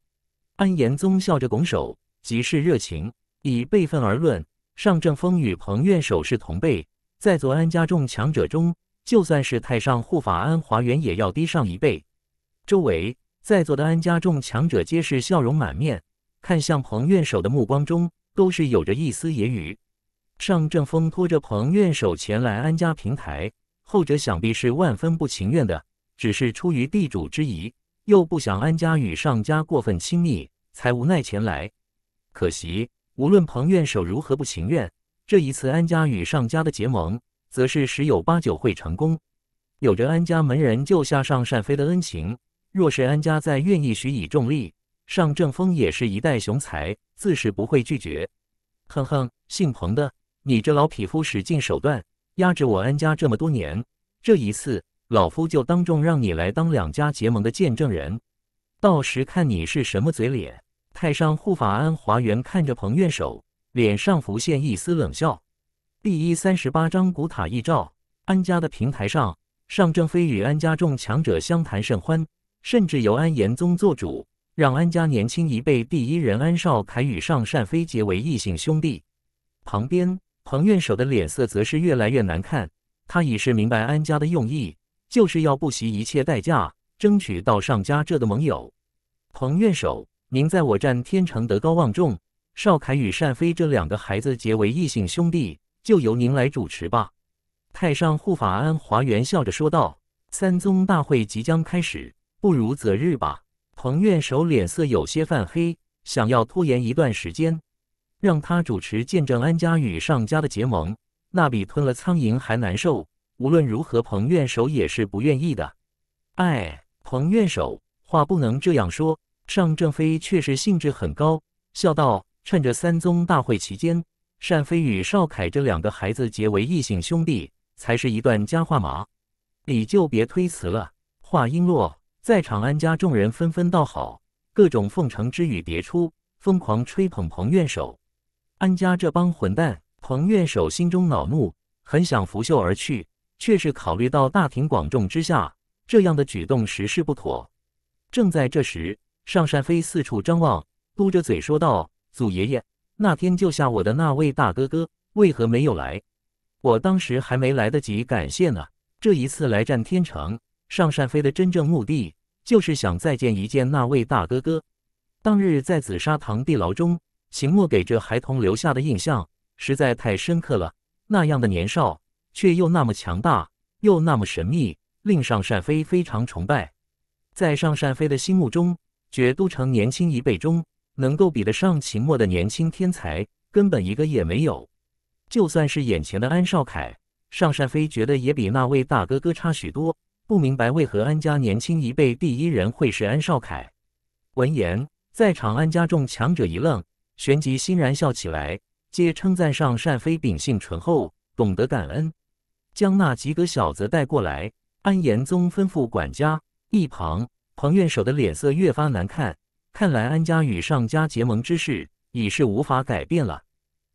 安延宗笑着拱手，极是热情。以辈分而论，尚正风与彭院首是同辈，在座安家中强者中，就算是太上护法安华元也要低上一辈。周围在座的安家中强者皆是笑容满面，看向彭院首的目光中都是有着一丝揶揄。尚正风拖着彭院首前来安家平台，后者想必是万分不情愿的。只是出于地主之谊，又不想安家与上家过分亲密，才无奈前来。可惜，无论彭院首如何不情愿，这一次安家与上家的结盟，则是十有八九会成功。有着安家门人救下上善妃的恩情，若是安家再愿意许以重利，上正风也是一代雄才，自是不会拒绝。哼哼，姓彭的，你这老匹夫，使尽手段压制我安家这么多年，这一次。老夫就当众让你来当两家结盟的见证人，到时看你是什么嘴脸。太上护法安华元看着彭院守，脸上浮现一丝冷笑。第一三十八章古塔异照。安家的平台上，尚正飞与安家众强者相谈甚欢，甚至由安延宗做主，让安家年轻一辈第一人安少凯与尚善飞结为异姓兄弟。旁边彭院守的脸色则是越来越难看，他已是明白安家的用意。就是要不惜一切代价争取到上家这的盟友，彭院首，您在我占天成德高望重，邵凯与单飞这两个孩子结为异姓兄弟，就由您来主持吧。太上护法安华元笑着说道：“三宗大会即将开始，不如择日吧。”彭院首脸色有些泛黑，想要拖延一段时间，让他主持见证安家与上家的结盟，那比吞了苍蝇还难受。无论如何，彭院首也是不愿意的。哎，彭院首，话不能这样说。尚正飞确实兴致很高，笑道：“趁着三宗大会期间，单飞与邵凯这两个孩子结为异姓兄弟，才是一段佳话嘛！你就别推辞了。”话音落，在长安家众人纷纷道好，各种奉承之语迭出，疯狂吹捧彭院首。安家这帮混蛋！彭院首心中恼怒，很想拂袖而去。却是考虑到大庭广众之下这样的举动实是不妥。正在这时，尚善飞四处张望，嘟着嘴说道：“祖爷爷，那天救下我的那位大哥哥为何没有来？我当时还没来得及感谢呢。这一次来战天城，尚善飞的真正目的就是想再见一见那位大哥哥。当日，在紫砂堂地牢中，秦墨给这孩童留下的印象实在太深刻了，那样的年少。”却又那么强大，又那么神秘，令尚善飞非常崇拜。在尚善飞的心目中，绝都城年轻一辈中能够比得上秦末的年轻天才，根本一个也没有。就算是眼前的安少凯，尚善飞觉得也比那位大哥哥差许多。不明白为何安家年轻一辈第一人会是安少凯。闻言，在场安家中强者一愣，旋即欣然笑起来，皆称赞尚善飞秉性淳厚，懂得感恩。将那几个小子带过来。安延宗吩咐管家。一旁，彭院首的脸色越发难看。看来安家与上家结盟之事已是无法改变了。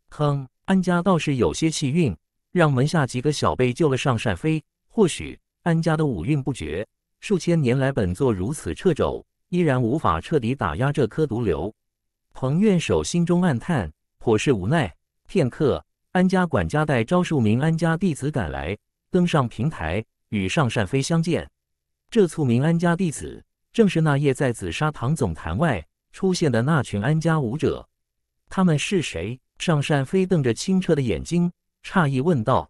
哼，安家倒是有些气运，让门下几个小辈救了上善妃。或许安家的五运不绝，数千年来本座如此掣肘，依然无法彻底打压这颗毒瘤。彭院首心中暗叹，颇是无奈。片刻。安家管家带招数名安家弟子赶来，登上平台，与上善飞相见。这簇名安家弟子，正是那夜在紫砂堂总坛外出现的那群安家武者。他们是谁？上善飞瞪着清澈的眼睛，诧异问道。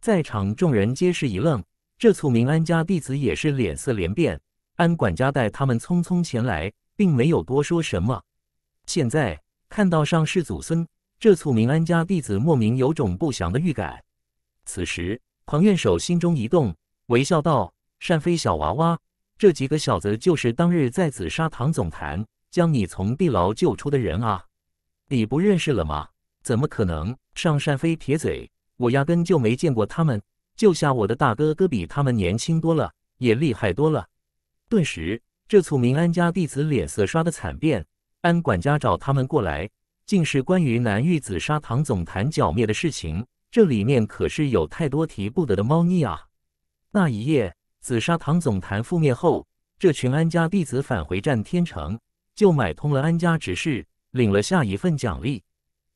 在场众人皆是一愣，这簇名安家弟子也是脸色连变。安管家带他们匆匆前来，并没有多说什么。现在看到上世祖孙。这簇明安家弟子莫名有种不祥的预感。此时，庞院首心中一动，微笑道：“单飞小娃娃，这几个小子就是当日在紫砂堂总坛将你从地牢救出的人啊，你不认识了吗？怎么可能？”上单飞撇嘴：“我压根就没见过他们，救下我的大哥哥比他们年轻多了，也厉害多了。”顿时，这簇明安家弟子脸色刷的惨变。安管家找他们过来。竟是关于南域紫砂堂总坛剿灭的事情，这里面可是有太多提不得的猫腻啊！那一夜，紫砂堂总坛覆灭后，这群安家弟子返回战天城，就买通了安家执事，领了下一份奖励。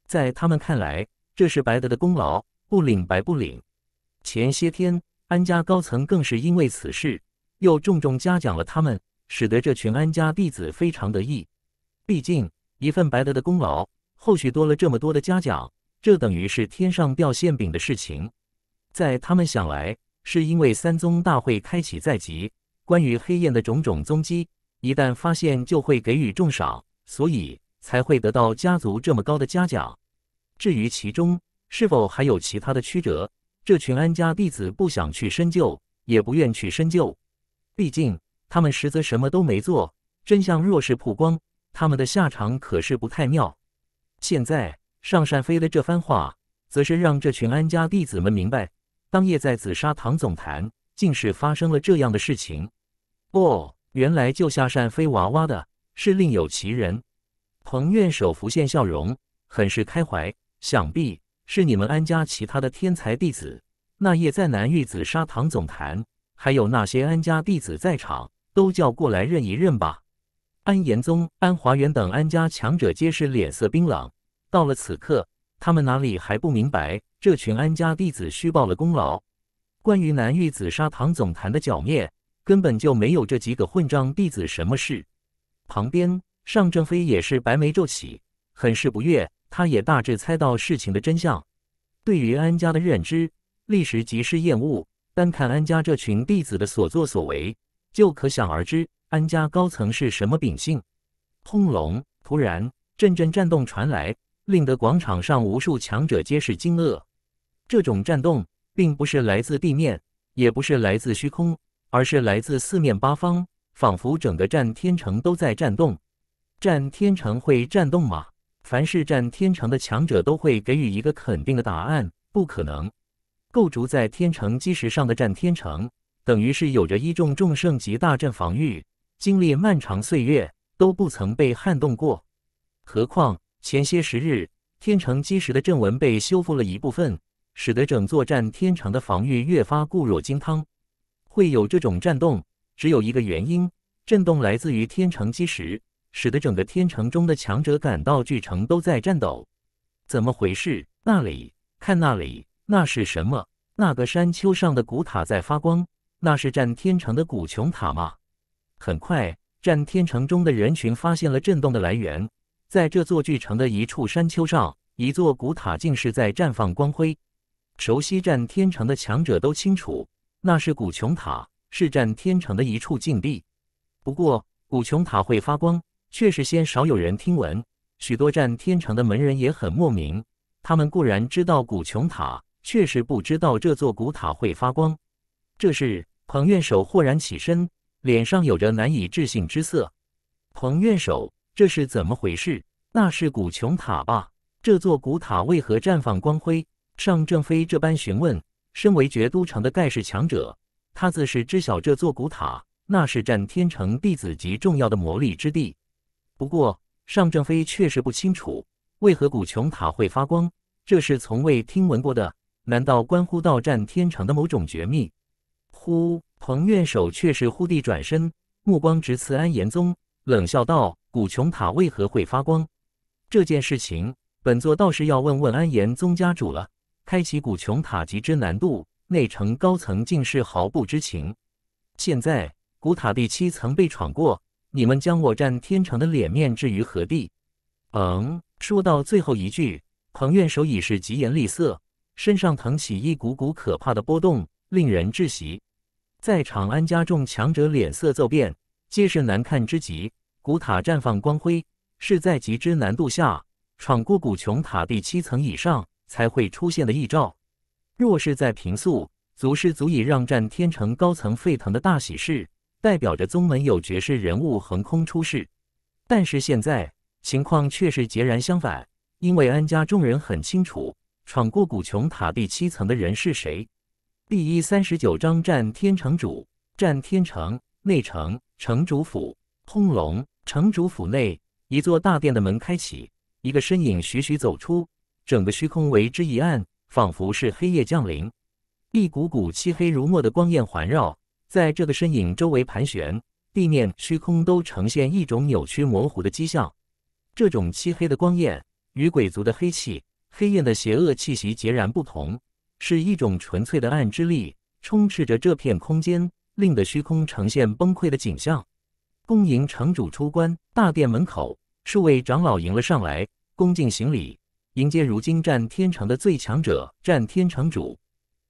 在他们看来，这是白德的功劳，不领白不领。前些天，安家高层更是因为此事，又重重嘉奖了他们，使得这群安家弟子非常得意。毕竟，一份白德的功劳。后续多了这么多的嘉奖，这等于是天上掉馅饼的事情。在他们想来，是因为三宗大会开启在即，关于黑焰的种种踪迹一旦发现，就会给予重赏，所以才会得到家族这么高的嘉奖。至于其中是否还有其他的曲折，这群安家弟子不想去深究，也不愿去深究。毕竟他们实则什么都没做，真相若是曝光，他们的下场可是不太妙。现在上善飞的这番话，则是让这群安家弟子们明白，当夜在紫砂堂总坛，竟是发生了这样的事情。哦，原来救下善飞娃娃的是另有其人。彭院首浮现笑容，很是开怀，想必是你们安家其他的天才弟子。那夜在南域紫砂堂总坛，还有那些安家弟子在场，都叫过来认一认吧。安延宗、安华元等安家强者皆是脸色冰冷。到了此刻，他们哪里还不明白这群安家弟子虚报了功劳？关于南域紫砂堂总坛的剿灭，根本就没有这几个混账弟子什么事。旁边尚正飞也是白眉皱起，很是不悦。他也大致猜到事情的真相。对于安家的认知，历时即是厌恶，单看安家这群弟子的所作所为，就可想而知。安家高层是什么秉性？轰隆！突然，阵阵战动传来，令得广场上无数强者皆是惊愕。这种战动，并不是来自地面，也不是来自虚空，而是来自四面八方，仿佛整个战天城都在战动。战天城会战动吗？凡是战天城的强者都会给予一个肯定的答案：不可能。构筑在天城基石上的战天城，等于是有着一众众圣级大阵防御。经历漫长岁月都不曾被撼动过，何况前些时日天城基石的阵纹被修复了一部分，使得整座战天城的防御越发固若金汤。会有这种震动，只有一个原因：震动来自于天城基石，使得整个天城中的强者感到巨城都在颤抖。怎么回事？那里？看那里！那是什么？那个山丘上的古塔在发光，那是战天城的古琼塔吗？很快，战天城中的人群发现了震动的来源。在这座巨城的一处山丘上，一座古塔竟是在绽放光辉。熟悉战天城的强者都清楚，那是古琼塔，是战天城的一处禁地。不过，古琼塔会发光，确实鲜少有人听闻。许多战天城的门人也很莫名，他们固然知道古琼塔，确实不知道这座古塔会发光。这时，彭院首豁然起身。脸上有着难以置信之色，彭院首，这是怎么回事？那是古琼塔吧？这座古塔为何绽放光辉？尚正飞这般询问。身为绝都城的盖世强者，他自是知晓这座古塔，那是占天城弟子级重要的魔力之地。不过，尚正飞确实不清楚为何古琼塔会发光，这是从未听闻过的。难道关乎到占天城的某种绝密？呼。彭院首却是忽地转身，目光直刺安延宗，冷笑道：“古琼塔为何会发光？这件事情，本座倒是要问问安延宗家主了。开启古琼塔级之难度，内城高层竟是毫不知情。现在古塔第七层被闯过，你们将我占天城的脸面置于何地？”嗯，说到最后一句，彭院首已是疾言厉色，身上腾起一股股可怕的波动，令人窒息。在场安家众强者脸色骤变，皆是难看之极。古塔绽放光辉，是在极之难度下闯过古琼塔第七层以上才会出现的异兆。若是在平素，足是足以让战天城高层沸腾的大喜事，代表着宗门有绝世人物横空出世。但是现在情况却是截然相反，因为安家众人很清楚，闯过古琼塔第七层的人是谁。第一三十九章战天城主。战天城内城城主府，轰隆！城主府内一座大殿的门开启，一个身影徐徐走出，整个虚空为之一暗，仿佛是黑夜降临。一股股漆黑如墨的光焰环绕在这个身影周围盘旋，地面虚空都呈现一种扭曲模糊的迹象。这种漆黑的光焰与鬼族的黑气、黑焰的邪恶气息截然不同。是一种纯粹的暗之力，充斥着这片空间，令得虚空呈现崩溃的景象。恭迎城主出关！大殿门口，数位长老迎了上来，恭敬行礼，迎接如今战天城的最强者——战天城主。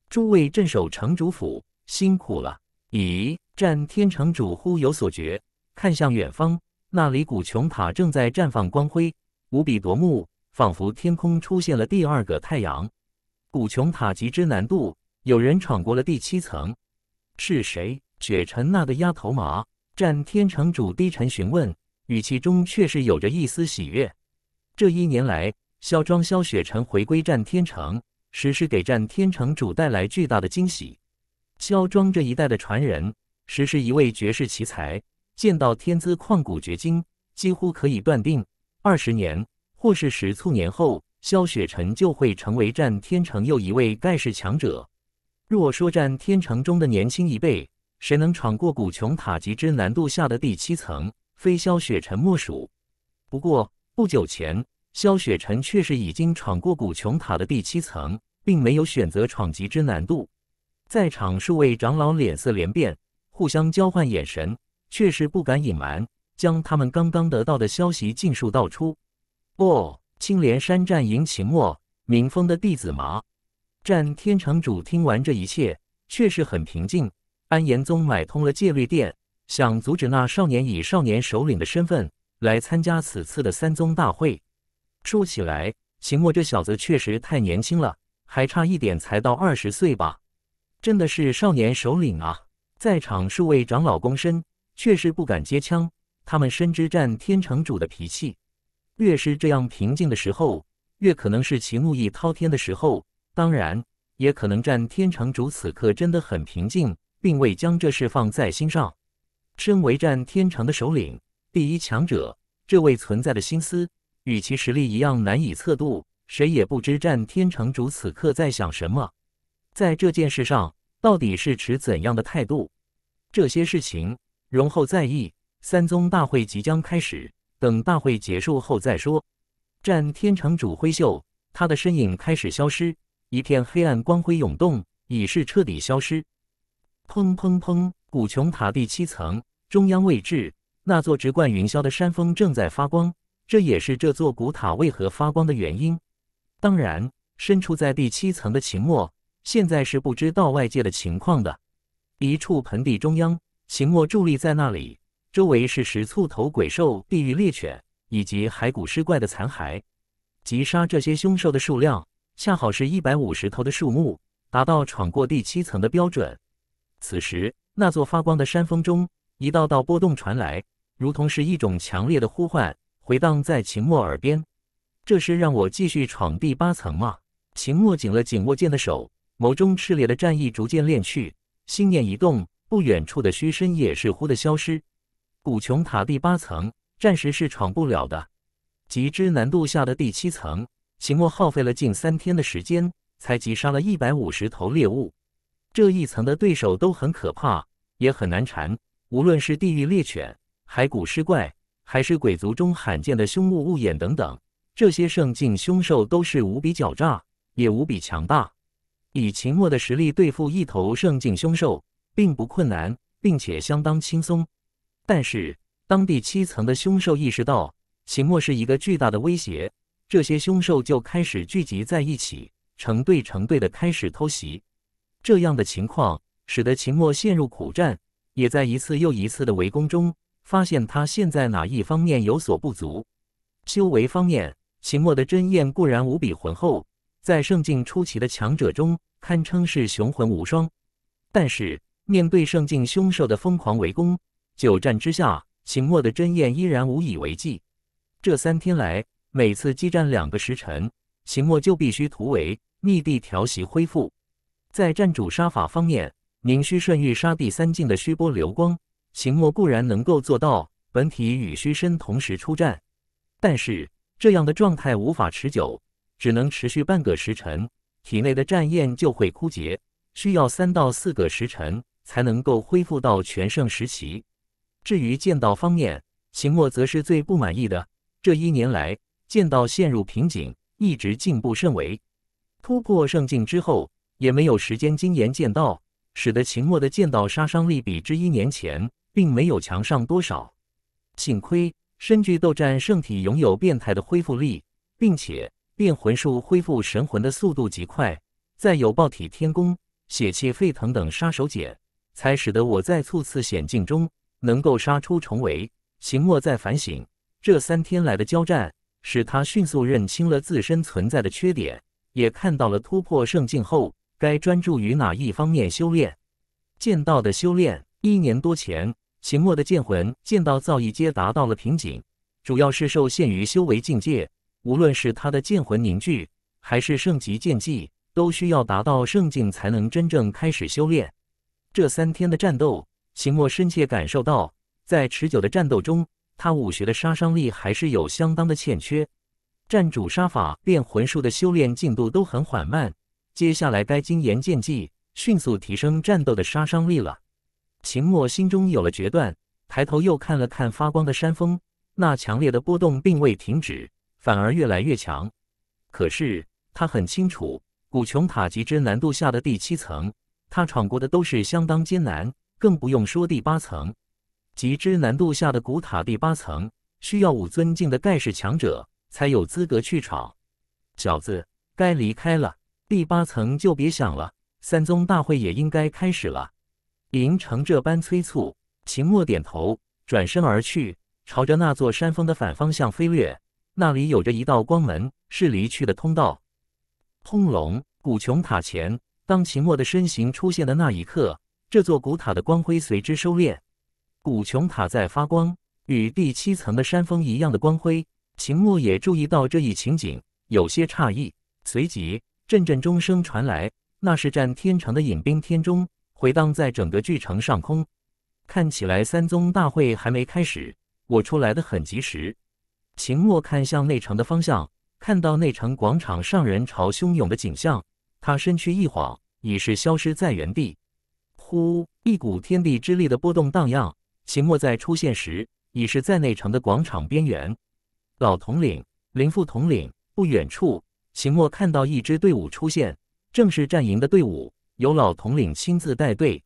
诸位镇守城主府，辛苦了。咦，战天城主忽有所觉，看向远方，那里古琼塔正在绽放光辉，无比夺目，仿佛天空出现了第二个太阳。古琼塔极之难度，有人闯过了第七层，是谁？雪尘那个丫头马战天城主低沉询问，语气中却是有着一丝喜悦。这一年来，萧庄萧雪辰回归战天城，实是给战天城主带来巨大的惊喜。萧庄这一代的传人，实是一位绝世奇才，见到天资旷古绝今，几乎可以断定，二十年或是十数年后。萧雪晨就会成为战天城又一位盖世强者。若说战天城中的年轻一辈，谁能闯过古琼塔极之难度下的第七层，非萧雪晨莫属。不过不久前，萧雪晨却是已经闯过古琼塔的第七层，并没有选择闯极之难度。在场数位长老脸色连变，互相交换眼神，却是不敢隐瞒，将他们刚刚得到的消息尽数道出。不。青莲山战赢秦末敏峰的弟子麻战天城主听完这一切，却是很平静。安延宗买通了戒律殿，想阻止那少年以少年首领的身份来参加此次的三宗大会。说起来，秦末这小子确实太年轻了，还差一点才到二十岁吧？真的是少年首领啊！在场数位长老躬身，却是不敢接枪。他们深知战天城主的脾气。越是这样平静的时候，越可能是其怒意滔天的时候。当然，也可能战天城主此刻真的很平静，并未将这事放在心上。身为战天城的首领、第一强者，这位存在的心思与其实力一样难以测度，谁也不知战天城主此刻在想什么，在这件事上到底是持怎样的态度？这些事情容后再议。三宗大会即将开始。等大会结束后再说。战天城主挥袖，他的身影开始消失，一片黑暗光辉涌动，已是彻底消失。砰砰砰！古琼塔第七层中央位置，那座直贯云霄的山峰正在发光，这也是这座古塔为何发光的原因。当然，身处在第七层的秦墨现在是不知道外界的情况的。一处盆地中央，秦墨伫立在那里。周围是十簇头鬼兽、地狱猎犬以及骸骨尸怪的残骸，击杀这些凶兽的数量恰好是一百五十头的数目，达到闯过第七层的标准。此时，那座发光的山峰中，一道道波动传来，如同是一种强烈的呼唤，回荡在秦墨耳边。这是让我继续闯第八层吗？秦墨紧了紧握剑的手，眸中炽烈的战意逐渐敛去，心念一动，不远处的虚身也是忽的消失。古琼塔第八层暂时是闯不了的，极之难度下的第七层，秦墨耗费了近三天的时间才击杀了一百五十头猎物。这一层的对手都很可怕，也很难缠。无论是地狱猎犬、骸骨尸怪，还是鬼族中罕见的凶目物眼等等，这些圣境凶兽都是无比狡诈，也无比强大。以秦墨的实力对付一头圣境凶兽，并不困难，并且相当轻松。但是，当地七层的凶兽意识到秦墨是一个巨大的威胁，这些凶兽就开始聚集在一起，成对成对的开始偷袭。这样的情况使得秦墨陷入苦战，也在一次又一次的围攻中发现他现在哪一方面有所不足。修为方面，秦墨的真焰固然无比浑厚，在圣境初期的强者中堪称是雄浑无双，但是面对圣境凶兽的疯狂围攻。久战之下，秦墨的真焰依然无以为继。这三天来，每次激战两个时辰，秦墨就必须突围、密地调息恢复。在战主杀法方面，凝虚顺欲杀地三境的虚波流光，秦墨固然能够做到本体与虚身同时出战，但是这样的状态无法持久，只能持续半个时辰，体内的战焰就会枯竭，需要三到四个时辰才能够恢复到全盛时期。至于剑道方面，秦墨则是最不满意的。这一年来，剑道陷入瓶颈，一直进步甚微。突破圣境之后，也没有时间精研剑道，使得秦墨的剑道杀伤力比之一年前，并没有强上多少。幸亏身具斗战圣体，拥有变态的恢复力，并且变魂术恢复神魂的速度极快，再有爆体天功、血气沸腾等杀手锏，才使得我在数次险境中。能够杀出重围，秦墨在反省这三天来的交战，使他迅速认清了自身存在的缺点，也看到了突破圣境后该专注于哪一方面修炼。剑道的修炼，一年多前，秦墨的剑魂剑道造诣皆达到了瓶颈，主要是受限于修为境界。无论是他的剑魂凝聚，还是圣级剑技，都需要达到圣境才能真正开始修炼。这三天的战斗。秦墨深切感受到，在持久的战斗中，他武学的杀伤力还是有相当的欠缺。战主杀法、变魂术的修炼进度都很缓慢。接下来该精研剑技，迅速提升战斗的杀伤力了。秦墨心中有了决断，抬头又看了看发光的山峰，那强烈的波动并未停止，反而越来越强。可是他很清楚，古琼塔极致难度下的第七层，他闯过的都是相当艰难。更不用说第八层极之难度下的古塔第八层，需要五尊敬的盖世强者才有资格去闯。小子，该离开了，第八层就别想了。三宗大会也应该开始了。林城这般催促，秦墨点头，转身而去，朝着那座山峰的反方向飞掠。那里有着一道光门，是离去的通道。轰隆，古琼塔前，当秦墨的身形出现的那一刻。这座古塔的光辉随之收敛，古琼塔在发光，与第七层的山峰一样的光辉。秦墨也注意到这一情景，有些诧异。随即，阵阵钟声传来，那是战天城的引兵天钟，回荡在整个巨城上空。看起来三宗大会还没开始，我出来的很及时。秦墨看向内城的方向，看到内城广场上人潮汹涌的景象，他身躯一晃，已是消失在原地。呜，一股天地之力的波动荡漾。秦墨在出现时，已是在内城的广场边缘。老统领、林副统领不远处，秦墨看到一支队伍出现，正是战营的队伍，由老统领亲自带队。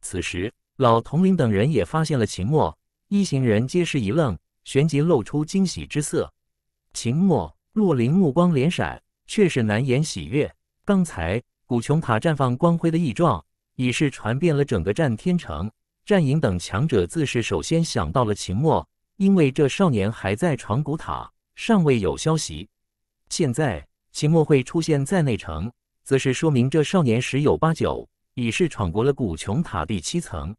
此时，老统领等人也发现了秦墨一行人，皆是一愣，旋即露出惊喜之色。秦墨、洛林目光连闪，却是难掩喜悦。刚才古琼塔绽放光辉的异状。已是传遍了整个战天城，战营等强者自是首先想到了秦墨，因为这少年还在闯古塔，尚未有消息。现在秦墨会出现在内城，则是说明这少年十有八九已是闯过了古琼塔第七层。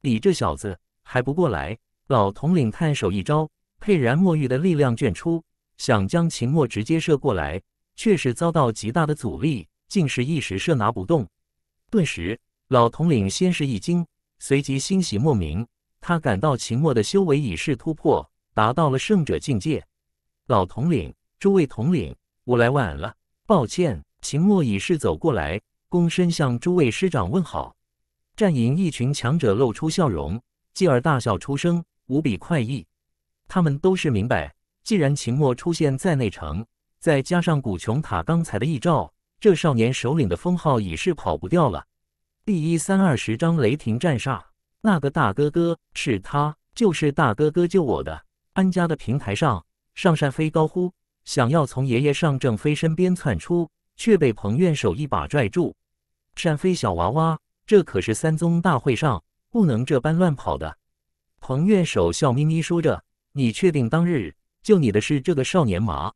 你这小子还不过来！老统领探手一招，沛然墨玉的力量卷出，想将秦墨直接射过来，却是遭到极大的阻力，竟是一时射拿不动。顿时。老统领先是一惊，随即欣喜莫名。他感到秦末的修为已是突破，达到了圣者境界。老统领，诸位统领，我来晚了，抱歉。秦末已是走过来，躬身向诸位师长问好。战营一群强者露出笑容，继而大笑出声，无比快意。他们都是明白，既然秦末出现在内城，再加上古琼塔刚才的异兆，这少年首领的封号已是跑不掉了。第一三二十章雷霆战煞。那个大哥哥是他，就是大哥哥救我的。安家的平台上，尚善飞高呼，想要从爷爷尚正飞身边窜出，却被彭院手一把拽住。善飞小娃娃，这可是三宗大会上，不能这般乱跑的。彭院手笑眯眯说着：“你确定当日救你的是这个少年吗？”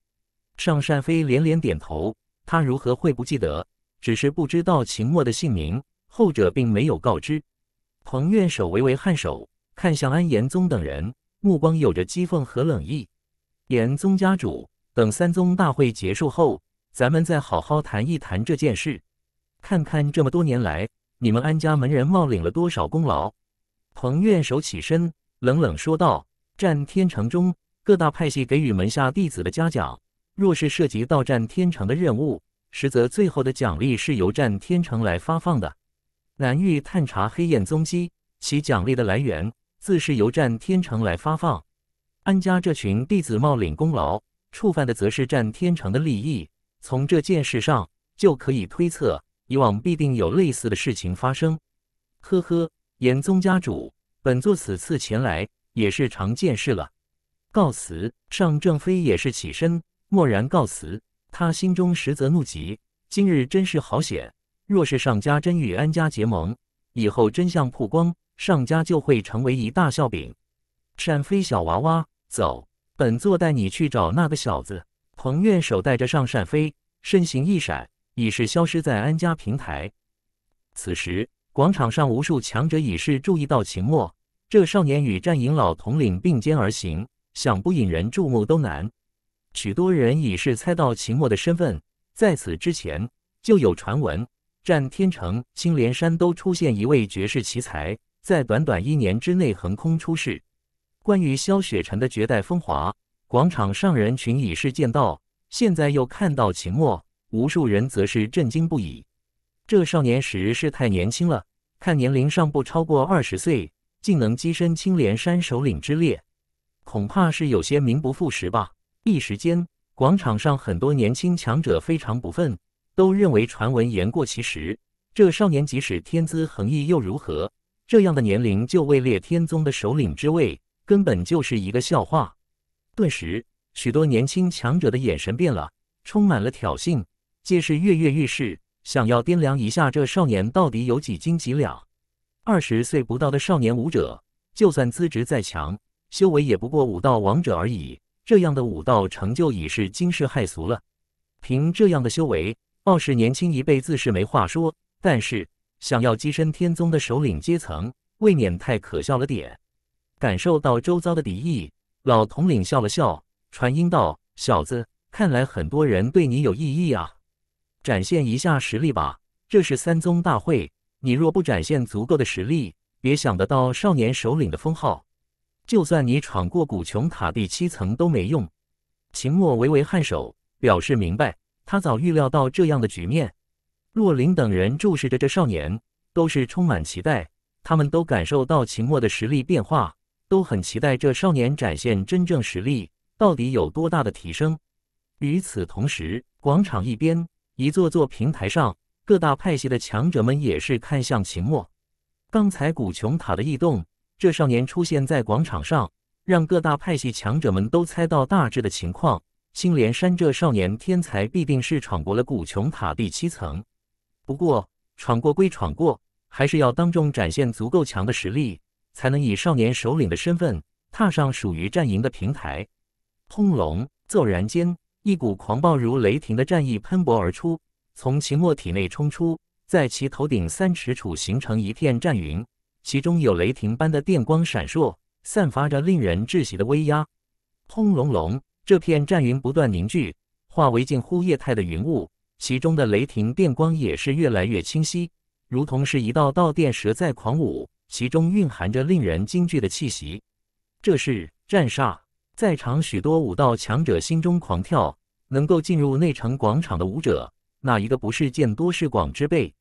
尚善飞连连点头，他如何会不记得？只是不知道秦墨的姓名。后者并没有告知，彭院首微微颔首，看向安延宗等人，目光有着讥讽和冷意。延宗家主，等三宗大会结束后，咱们再好好谈一谈这件事，看看这么多年来，你们安家门人冒领了多少功劳。彭院首起身，冷冷说道：“战天城中各大派系给予门下弟子的嘉奖，若是涉及到战天城的任务，实则最后的奖励是由战天城来发放的。”南域探查黑焰踪迹，其奖励的来源自是由战天城来发放。安家这群弟子冒领功劳，触犯的则是战天城的利益。从这件事上就可以推测，以往必定有类似的事情发生。呵呵，严宗家主，本座此次前来也是常见事了。告辞。尚正妃也是起身，默然告辞。他心中实则怒极，今日真是好险。若是上家真与安家结盟，以后真相曝光，上家就会成为一大笑柄。单飞小娃娃，走，本座带你去找那个小子。彭院守带着上单飞，身形一闪，已是消失在安家平台。此时广场上无数强者已是注意到秦墨，这少年与战影老统领并肩而行，想不引人注目都难。许多人已是猜到秦墨的身份，在此之前就有传闻。战天城、青莲山都出现一位绝世奇才，在短短一年之内横空出世。关于萧雪晨的绝代风华，广场上人群已是见到，现在又看到秦墨，无数人则是震惊不已。这少年时是太年轻了，看年龄尚不超过二十岁，竟能跻身青莲山首领之列，恐怕是有些名不副实吧。一时间，广场上很多年轻强者非常不忿。都认为传闻言过其实。这少年即使天资横溢又如何？这样的年龄就位列天宗的首领之位，根本就是一个笑话。顿时，许多年轻强者的眼神变了，充满了挑衅，皆是跃跃欲试，想要掂量一下这少年到底有几斤几两。二十岁不到的少年武者，就算资质再强，修为也不过武道王者而已。这样的武道成就已是惊世骇俗了，凭这样的修为。貌似年轻一辈自是没话说，但是想要跻身天宗的首领阶层，未免太可笑了点。感受到周遭的敌意，老统领笑了笑，传音道：“小子，看来很多人对你有异议啊！展现一下实力吧！这是三宗大会，你若不展现足够的实力，别想得到少年首领的封号。就算你闯过古琼塔第七层都没用。”秦墨微微颔首，表示明白。他早预料到这样的局面，洛林等人注视着这少年，都是充满期待。他们都感受到秦墨的实力变化，都很期待这少年展现真正实力，到底有多大的提升。与此同时，广场一边，一座座平台上，各大派系的强者们也是看向秦墨。刚才古琼塔的异动，这少年出现在广场上，让各大派系强者们都猜到大致的情况。青莲山这少年天才必定是闯过了古琼塔第七层，不过闯过归闯过，还是要当众展现足够强的实力，才能以少年首领的身份踏上属于战营的平台。轰隆！骤然间，一股狂暴如雷霆的战意喷薄而出，从秦末体内冲出，在其头顶三尺处形成一片战云，其中有雷霆般的电光闪烁，散发着令人窒息的威压。轰隆隆！这片战云不断凝聚，化为近乎液态的云雾，其中的雷霆电光也是越来越清晰，如同是一道道电蛇在狂舞，其中蕴含着令人惊惧的气息。这是战煞，在场许多武道强者心中狂跳。能够进入内城广场的武者，哪一个不是见多识广之辈？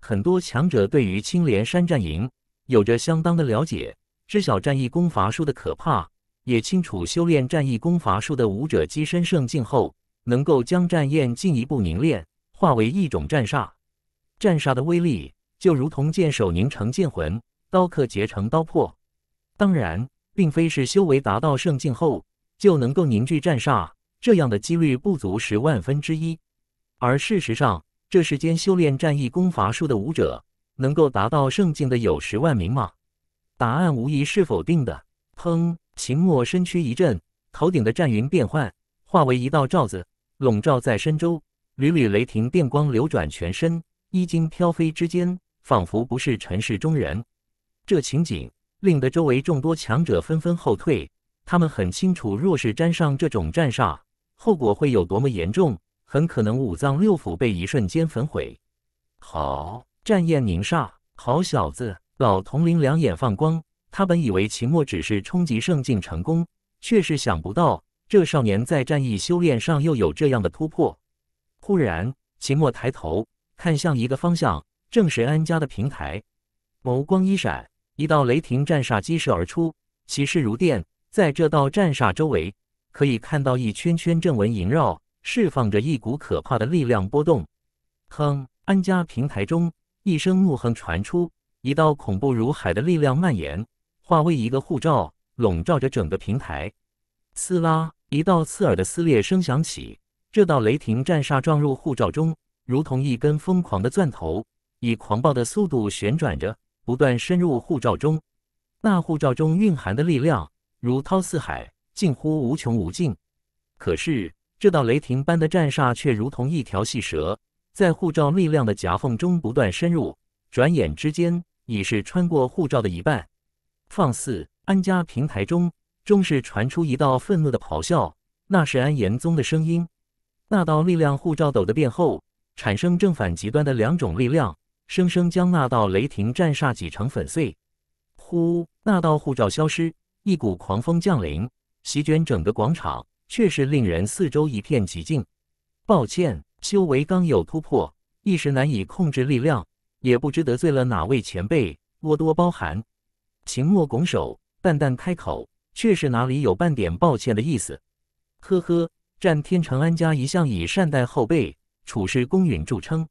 很多强者对于青莲山战营有着相当的了解，知晓战意攻伐术的可怕。也清楚，修炼战意攻伐术的武者跻身圣境后，能够将战焰进一步凝炼，化为一种战煞。战煞的威力就如同剑手凝成剑魂，刀客结成刀魄。当然，并非是修为达到圣境后就能够凝聚战煞，这样的几率不足十万分之一。而事实上，这世间修炼战意攻伐术的武者，能够达到圣境的有十万名吗？答案无疑是否定的。砰。秦墨身躯一震，头顶的战云变幻，化为一道罩子，笼罩在身周。缕缕雷霆电光流转全身，衣襟飘飞之间，仿佛不是尘世中人。这情景令得周围众多强者纷纷后退。他们很清楚，若是沾上这种战煞，后果会有多么严重，很可能五脏六腑被一瞬间焚毁。好，战焰凝煞，好小子！老统领两眼放光。他本以为秦墨只是冲击圣境成功，却是想不到这少年在战役修炼上又有这样的突破。忽然，秦墨抬头看向一个方向，正是安家的平台，眸光一闪，一道雷霆战煞激射而出，其势如电。在这道战煞周围，可以看到一圈圈阵纹萦绕，释放着一股可怕的力量波动。哼！安家平台中一声怒哼传出，一道恐怖如海的力量蔓延。化为一个护罩，笼罩着整个平台。刺啦，一道刺耳的撕裂声响起。这道雷霆战煞撞入护罩中，如同一根疯狂的钻头，以狂暴的速度旋转着，不断深入护罩中。那护罩中蕴含的力量如涛似海，近乎无穷无尽。可是，这道雷霆般的战煞却如同一条细蛇，在护罩力量的夹缝中不断深入。转眼之间，已是穿过护罩的一半。放肆！安家平台中，终是传出一道愤怒的咆哮，那是安延宗的声音。那道力量护照抖的变厚，产生正反极端的两种力量，生生将那道雷霆战煞挤成粉碎。呼，那道护照消失，一股狂风降临，席卷整个广场，却是令人四周一片寂静。抱歉，修为刚有突破，一时难以控制力量，也不知得罪了哪位前辈，多多包涵。秦墨拱手，淡淡开口，却是哪里有半点抱歉的意思。呵呵，战天成安家一向以善待后辈、处事公允著称。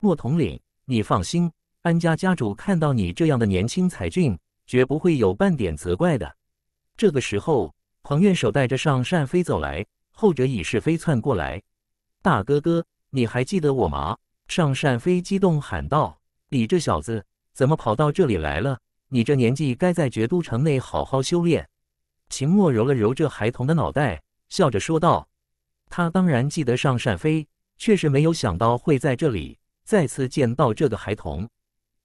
莫统领，你放心，安家家主看到你这样的年轻才俊，绝不会有半点责怪的。这个时候，彭院守带着尚善飞走来，后者已是飞窜过来。大哥哥，你还记得我吗？尚善飞激动喊道：“你这小子怎么跑到这里来了？”你这年纪该在绝都城内好好修炼。”秦墨揉了揉这孩童的脑袋，笑着说道：“他当然记得尚善飞，却是没有想到会在这里再次见到这个孩童。”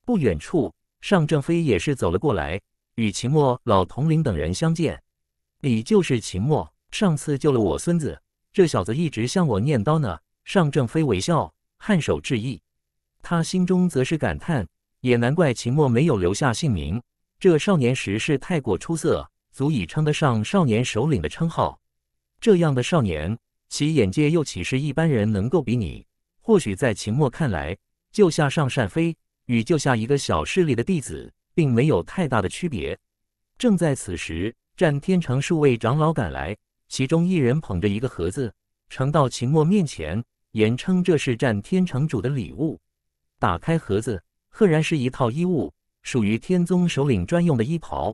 不远处，尚正飞也是走了过来，与秦墨、老统领等人相见：“你就是秦墨，上次救了我孙子，这小子一直向我念叨呢。”尚正飞微笑，颔首致意。他心中则是感叹。也难怪秦墨没有留下姓名，这少年时是太过出色，足以称得上少年首领的称号。这样的少年，其眼界又岂是一般人能够比拟？或许在秦墨看来，救下上善飞与救下一个小势力的弟子，并没有太大的区别。正在此时，占天城数位长老赶来，其中一人捧着一个盒子，呈到秦墨面前，言称这是占天城主的礼物。打开盒子。赫然是一套衣物，属于天宗首领专用的衣袍。